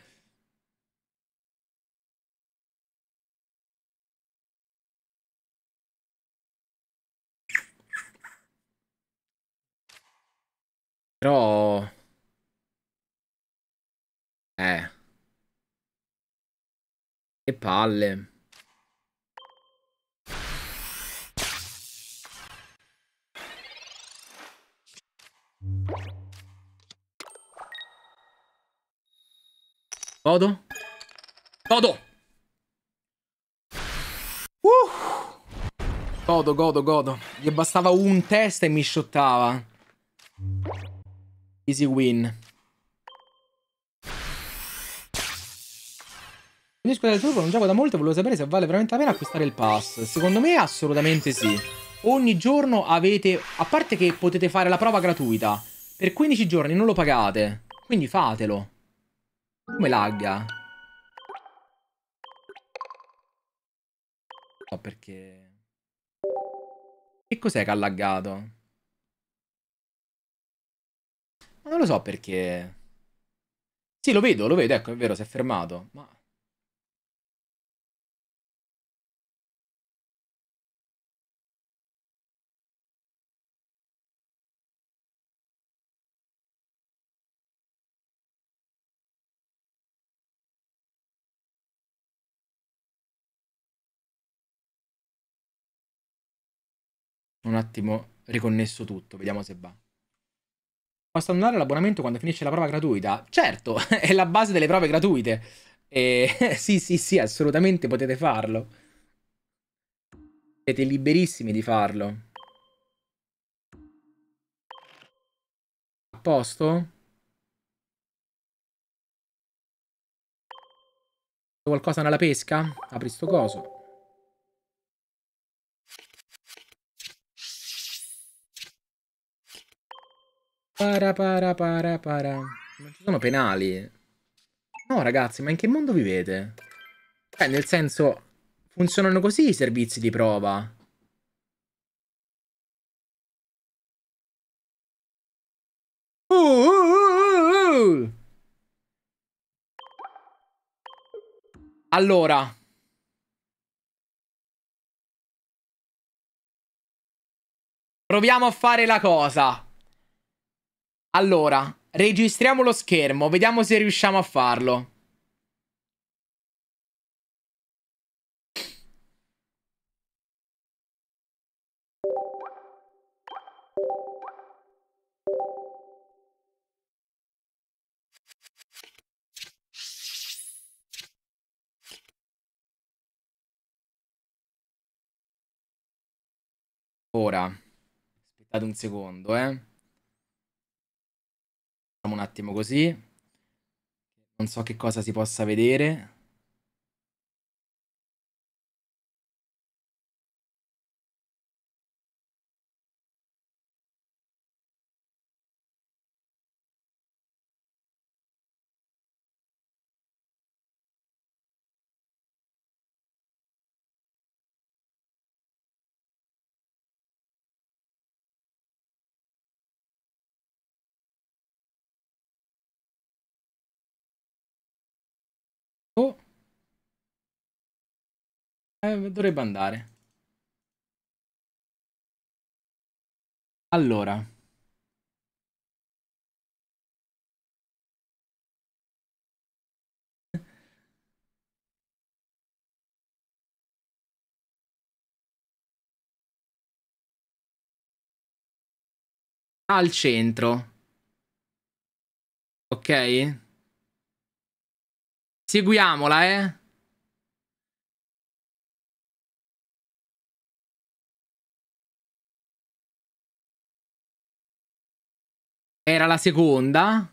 Però... Eh. Che palle. Vado? Vado! Uh! Godo, godo, godo. Gli bastava un test e mi shottava. Easy win. Mi disco del turbo non gioco da molto e volevo sapere se vale veramente la pena acquistare il pass. Secondo me assolutamente sì. Ogni giorno avete... A parte che potete fare la prova gratuita. Per 15 giorni non lo pagate. Quindi fatelo. Come lagga? No, perché... Che cos'è che ha laggato? Ma non lo so perché... Sì, lo vedo, lo vedo, ecco, è vero, si è fermato, ma... un attimo riconnesso tutto, vediamo se va. Posso annullare l'abbonamento quando finisce la prova gratuita? Certo, [LAUGHS] è la base delle prove gratuite. E... [LAUGHS] sì, sì, sì, assolutamente potete farlo. Siete liberissimi di farlo. A posto? Qualcosa nella pesca? Apri sto coso. Para para para para. Non ci sono penali. No, ragazzi, ma in che mondo vivete? Beh, cioè, nel senso, funzionano così i servizi di prova. Uh, uh, uh, allora. Proviamo a fare la cosa. Allora, registriamo lo schermo, vediamo se riusciamo a farlo. Ora, aspettate un secondo, eh. Facciamo un attimo così. Non so che cosa si possa vedere. Eh, dovrebbe andare. Allora. Al centro. Ok? Seguiamola, eh? Era la seconda?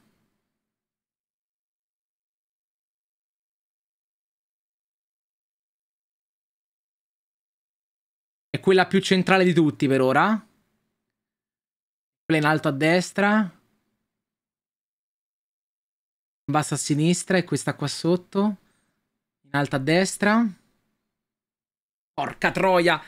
È quella più centrale di tutti per ora. Quella in alto a destra. Bassa a sinistra e questa qua sotto. In alto a destra. Porca troia!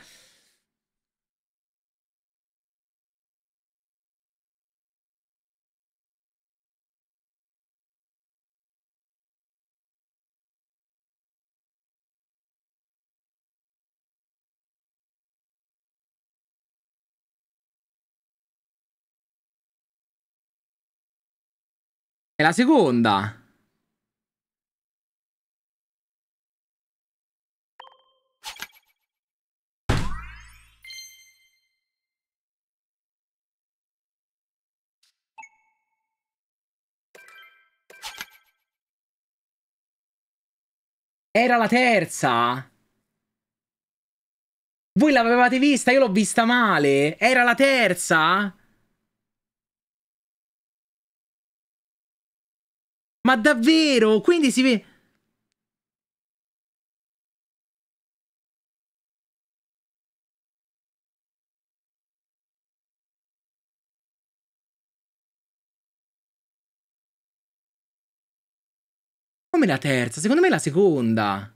È la seconda. Era la terza. Voi l'avevate vista? Io l'ho vista male. Era la terza? Ma davvero? Quindi si vede... Come la terza? Secondo me è la seconda.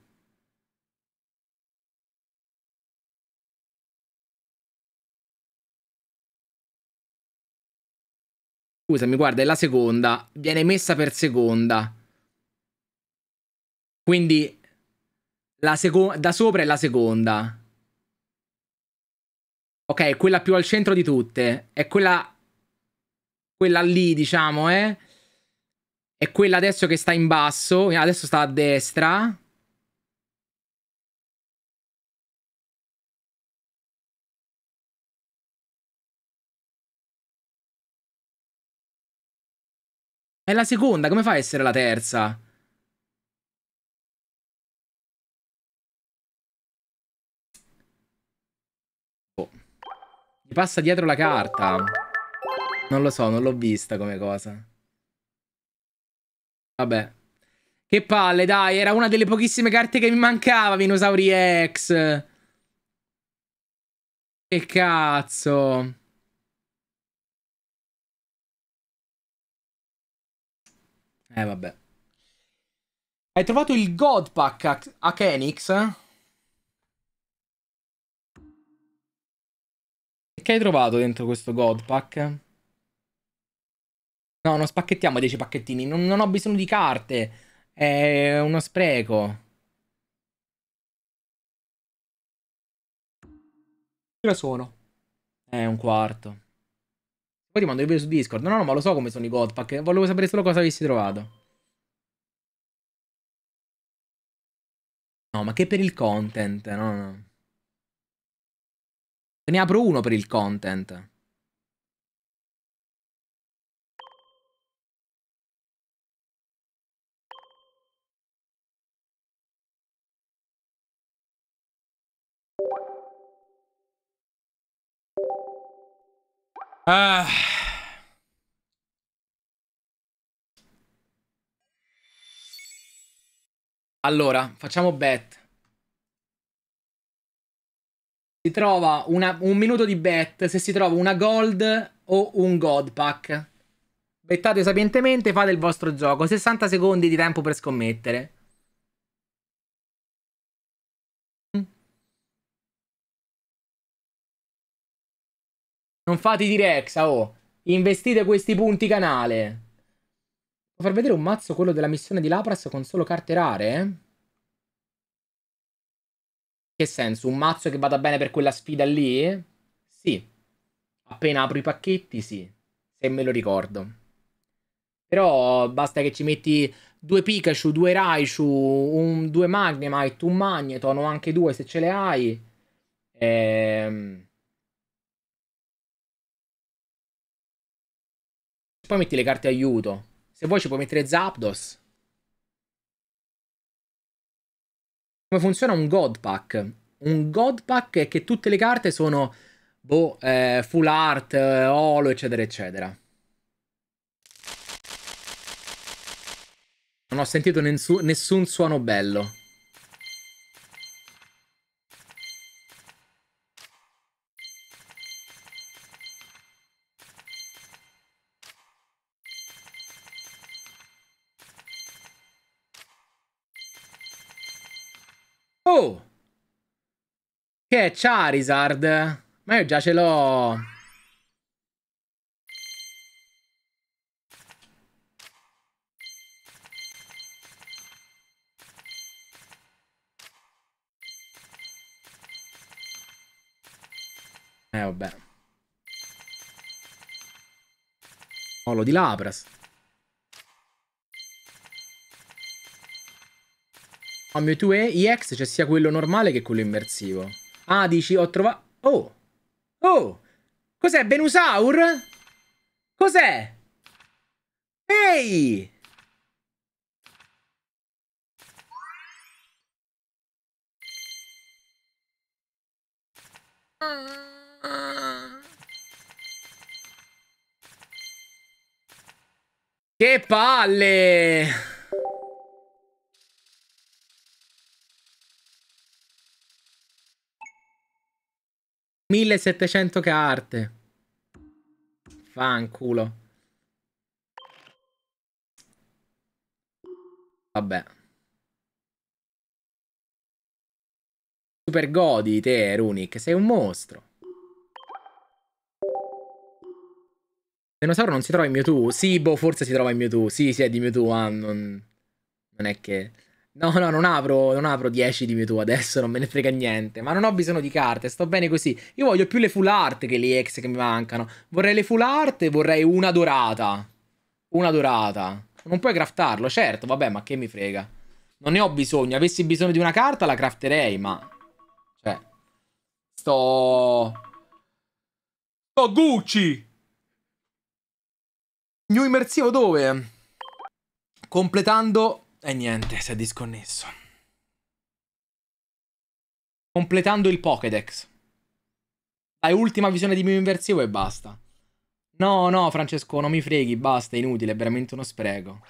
Scusami, guarda, è la seconda. Viene messa per seconda. Quindi seco da sopra è la seconda. Ok, quella più al centro di tutte. È quella... Quella lì, diciamo, eh. È quella adesso che sta in basso. Adesso sta a destra. È la seconda, come fa a essere la terza? Oh. Mi passa dietro la carta. Non lo so, non l'ho vista come cosa. Vabbè. Che palle, dai, era una delle pochissime carte che mi mancava, Minosauri X. Che cazzo. Eh, vabbè. Hai trovato il God Pack a, Kenix? E che hai trovato dentro questo God Pack? No, non spacchettiamo 10 pacchettini. Non, non ho bisogno di carte. È uno spreco. Tira sono? È un quarto. Poi ti mando il video su Discord. No, no, ma lo so come sono i Godpack. Volevo sapere solo cosa avessi trovato. No, ma che per il content, no, no. Te ne apro uno per il content. Ah. Allora, facciamo bet. Si trova una, un minuto di bet se si trova una gold o un god pack. Bettate sapientemente, fate il vostro gioco. 60 secondi di tempo per scommettere. Non fate i direct, oh. Investite questi punti canale. Può far vedere un mazzo quello della missione di Lapras con solo carte rare? Che senso? Un mazzo che vada bene per quella sfida lì? Sì. Appena apro i pacchetti, sì. Se me lo ricordo. Però basta che ci metti due Pikachu, due Raichu, un, due Magnemite, un Magneton o anche due se ce le hai. Ehm... Poi metti le carte aiuto. Se vuoi ci puoi mettere Zapdos. Come funziona un God Pack? Un God Pack è che tutte le carte sono boh, eh, full art, eh, holo, eccetera, eccetera. Non ho sentito nessun suono bello. Oh! Che è Charizard? Ma io già ce l'ho... Eh vabbè. Olo di Labras. Cambio 2 EX eh, c'è cioè sia quello normale che quello immersivo. Ah, dici, ho trovato... Oh! Oh! Cos'è, Venusaur? Cos'è? Ehi! Che palle! 1700 carte. Fanculo. Vabbè. Super godi te, Runic. Sei un mostro. Dinosauro non si trova in Mewtwo? Sì, boh, forse si trova in Mewtwo. Sì, sì, è di Mewtwo, ah, non... Non è che... No, no, non apro, non apro 10 di Mewtwo adesso, non me ne frega niente. Ma non ho bisogno di carte, sto bene così. Io voglio più le full art che le ex che mi mancano. Vorrei le full art e vorrei una dorata. Una dorata. Non puoi craftarlo, certo, vabbè, ma che mi frega. Non ne ho bisogno. Avessi bisogno di una carta la crafterei, ma... Cioè... Sto... Sto Gucci! New immersivo dove? Completando e niente, si è disconnesso. Completando il Pokédex. Dai, ultima visione di mio inversivo e basta. No, no, Francesco, non mi freghi, basta, è inutile, è veramente uno spreco.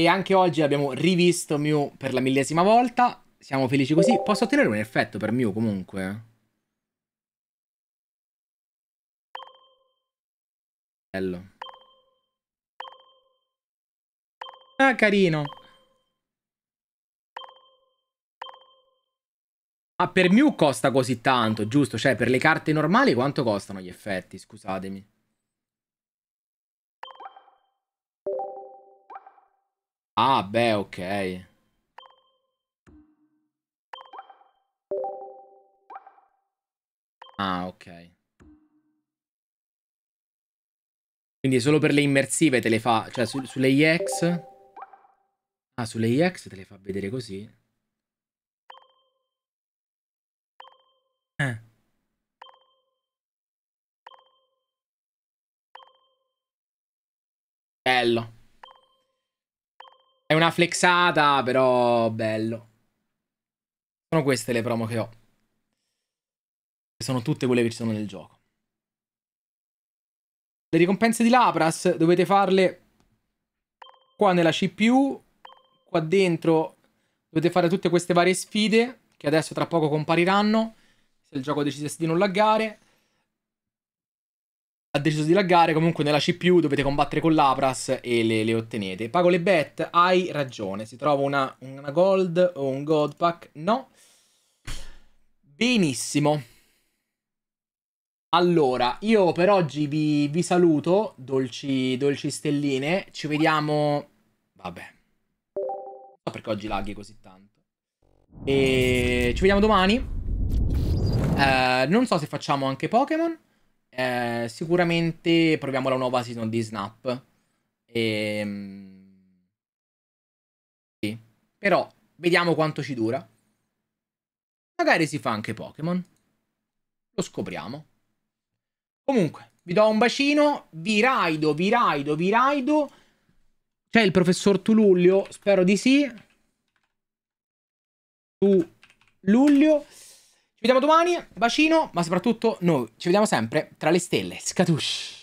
E anche oggi abbiamo rivisto Mew per la millesima volta. Siamo felici così. Posso ottenere un effetto per Mew comunque? Bello. Ah, carino. Ma ah, per Mew costa così tanto, giusto? Cioè, per le carte normali quanto costano gli effetti? Scusatemi. Ah, beh, ok. Ah, ok. Quindi solo per le immersive te le fa... Cioè, su, sulle IX... Ah, sulle IX te le fa vedere così? Eh. Bello. È una flexata, però bello. Sono queste le promo che ho. Sono tutte quelle che ci sono nel gioco. Le ricompense di Lapras dovete farle qua nella CPU. Qua dentro dovete fare tutte queste varie sfide che adesso tra poco compariranno. Se il gioco decidesse di non laggare ha deciso di laggare, comunque nella CPU dovete combattere con l'Apras e le, le, ottenete. Pago le bet, hai ragione, si trova una, una gold o un gold pack? No. Benissimo. Allora, io per oggi vi, vi saluto, dolci, dolci stelline, ci vediamo... Vabbè. No, perché oggi laghi così tanto. E ci vediamo domani. Eh, non so se facciamo anche Pokémon eh, sicuramente proviamo la nuova season di Snap. E... Ehm, sì. Però vediamo quanto ci dura. Magari si fa anche Pokémon. Lo scopriamo. Comunque, vi do un bacino, vi raido, vi raido, vi raido. C'è il professor Tulullio, spero di sì. Tu Luglio. Ci vediamo domani, bacino, ma soprattutto noi ci vediamo sempre tra le stelle. Scatush!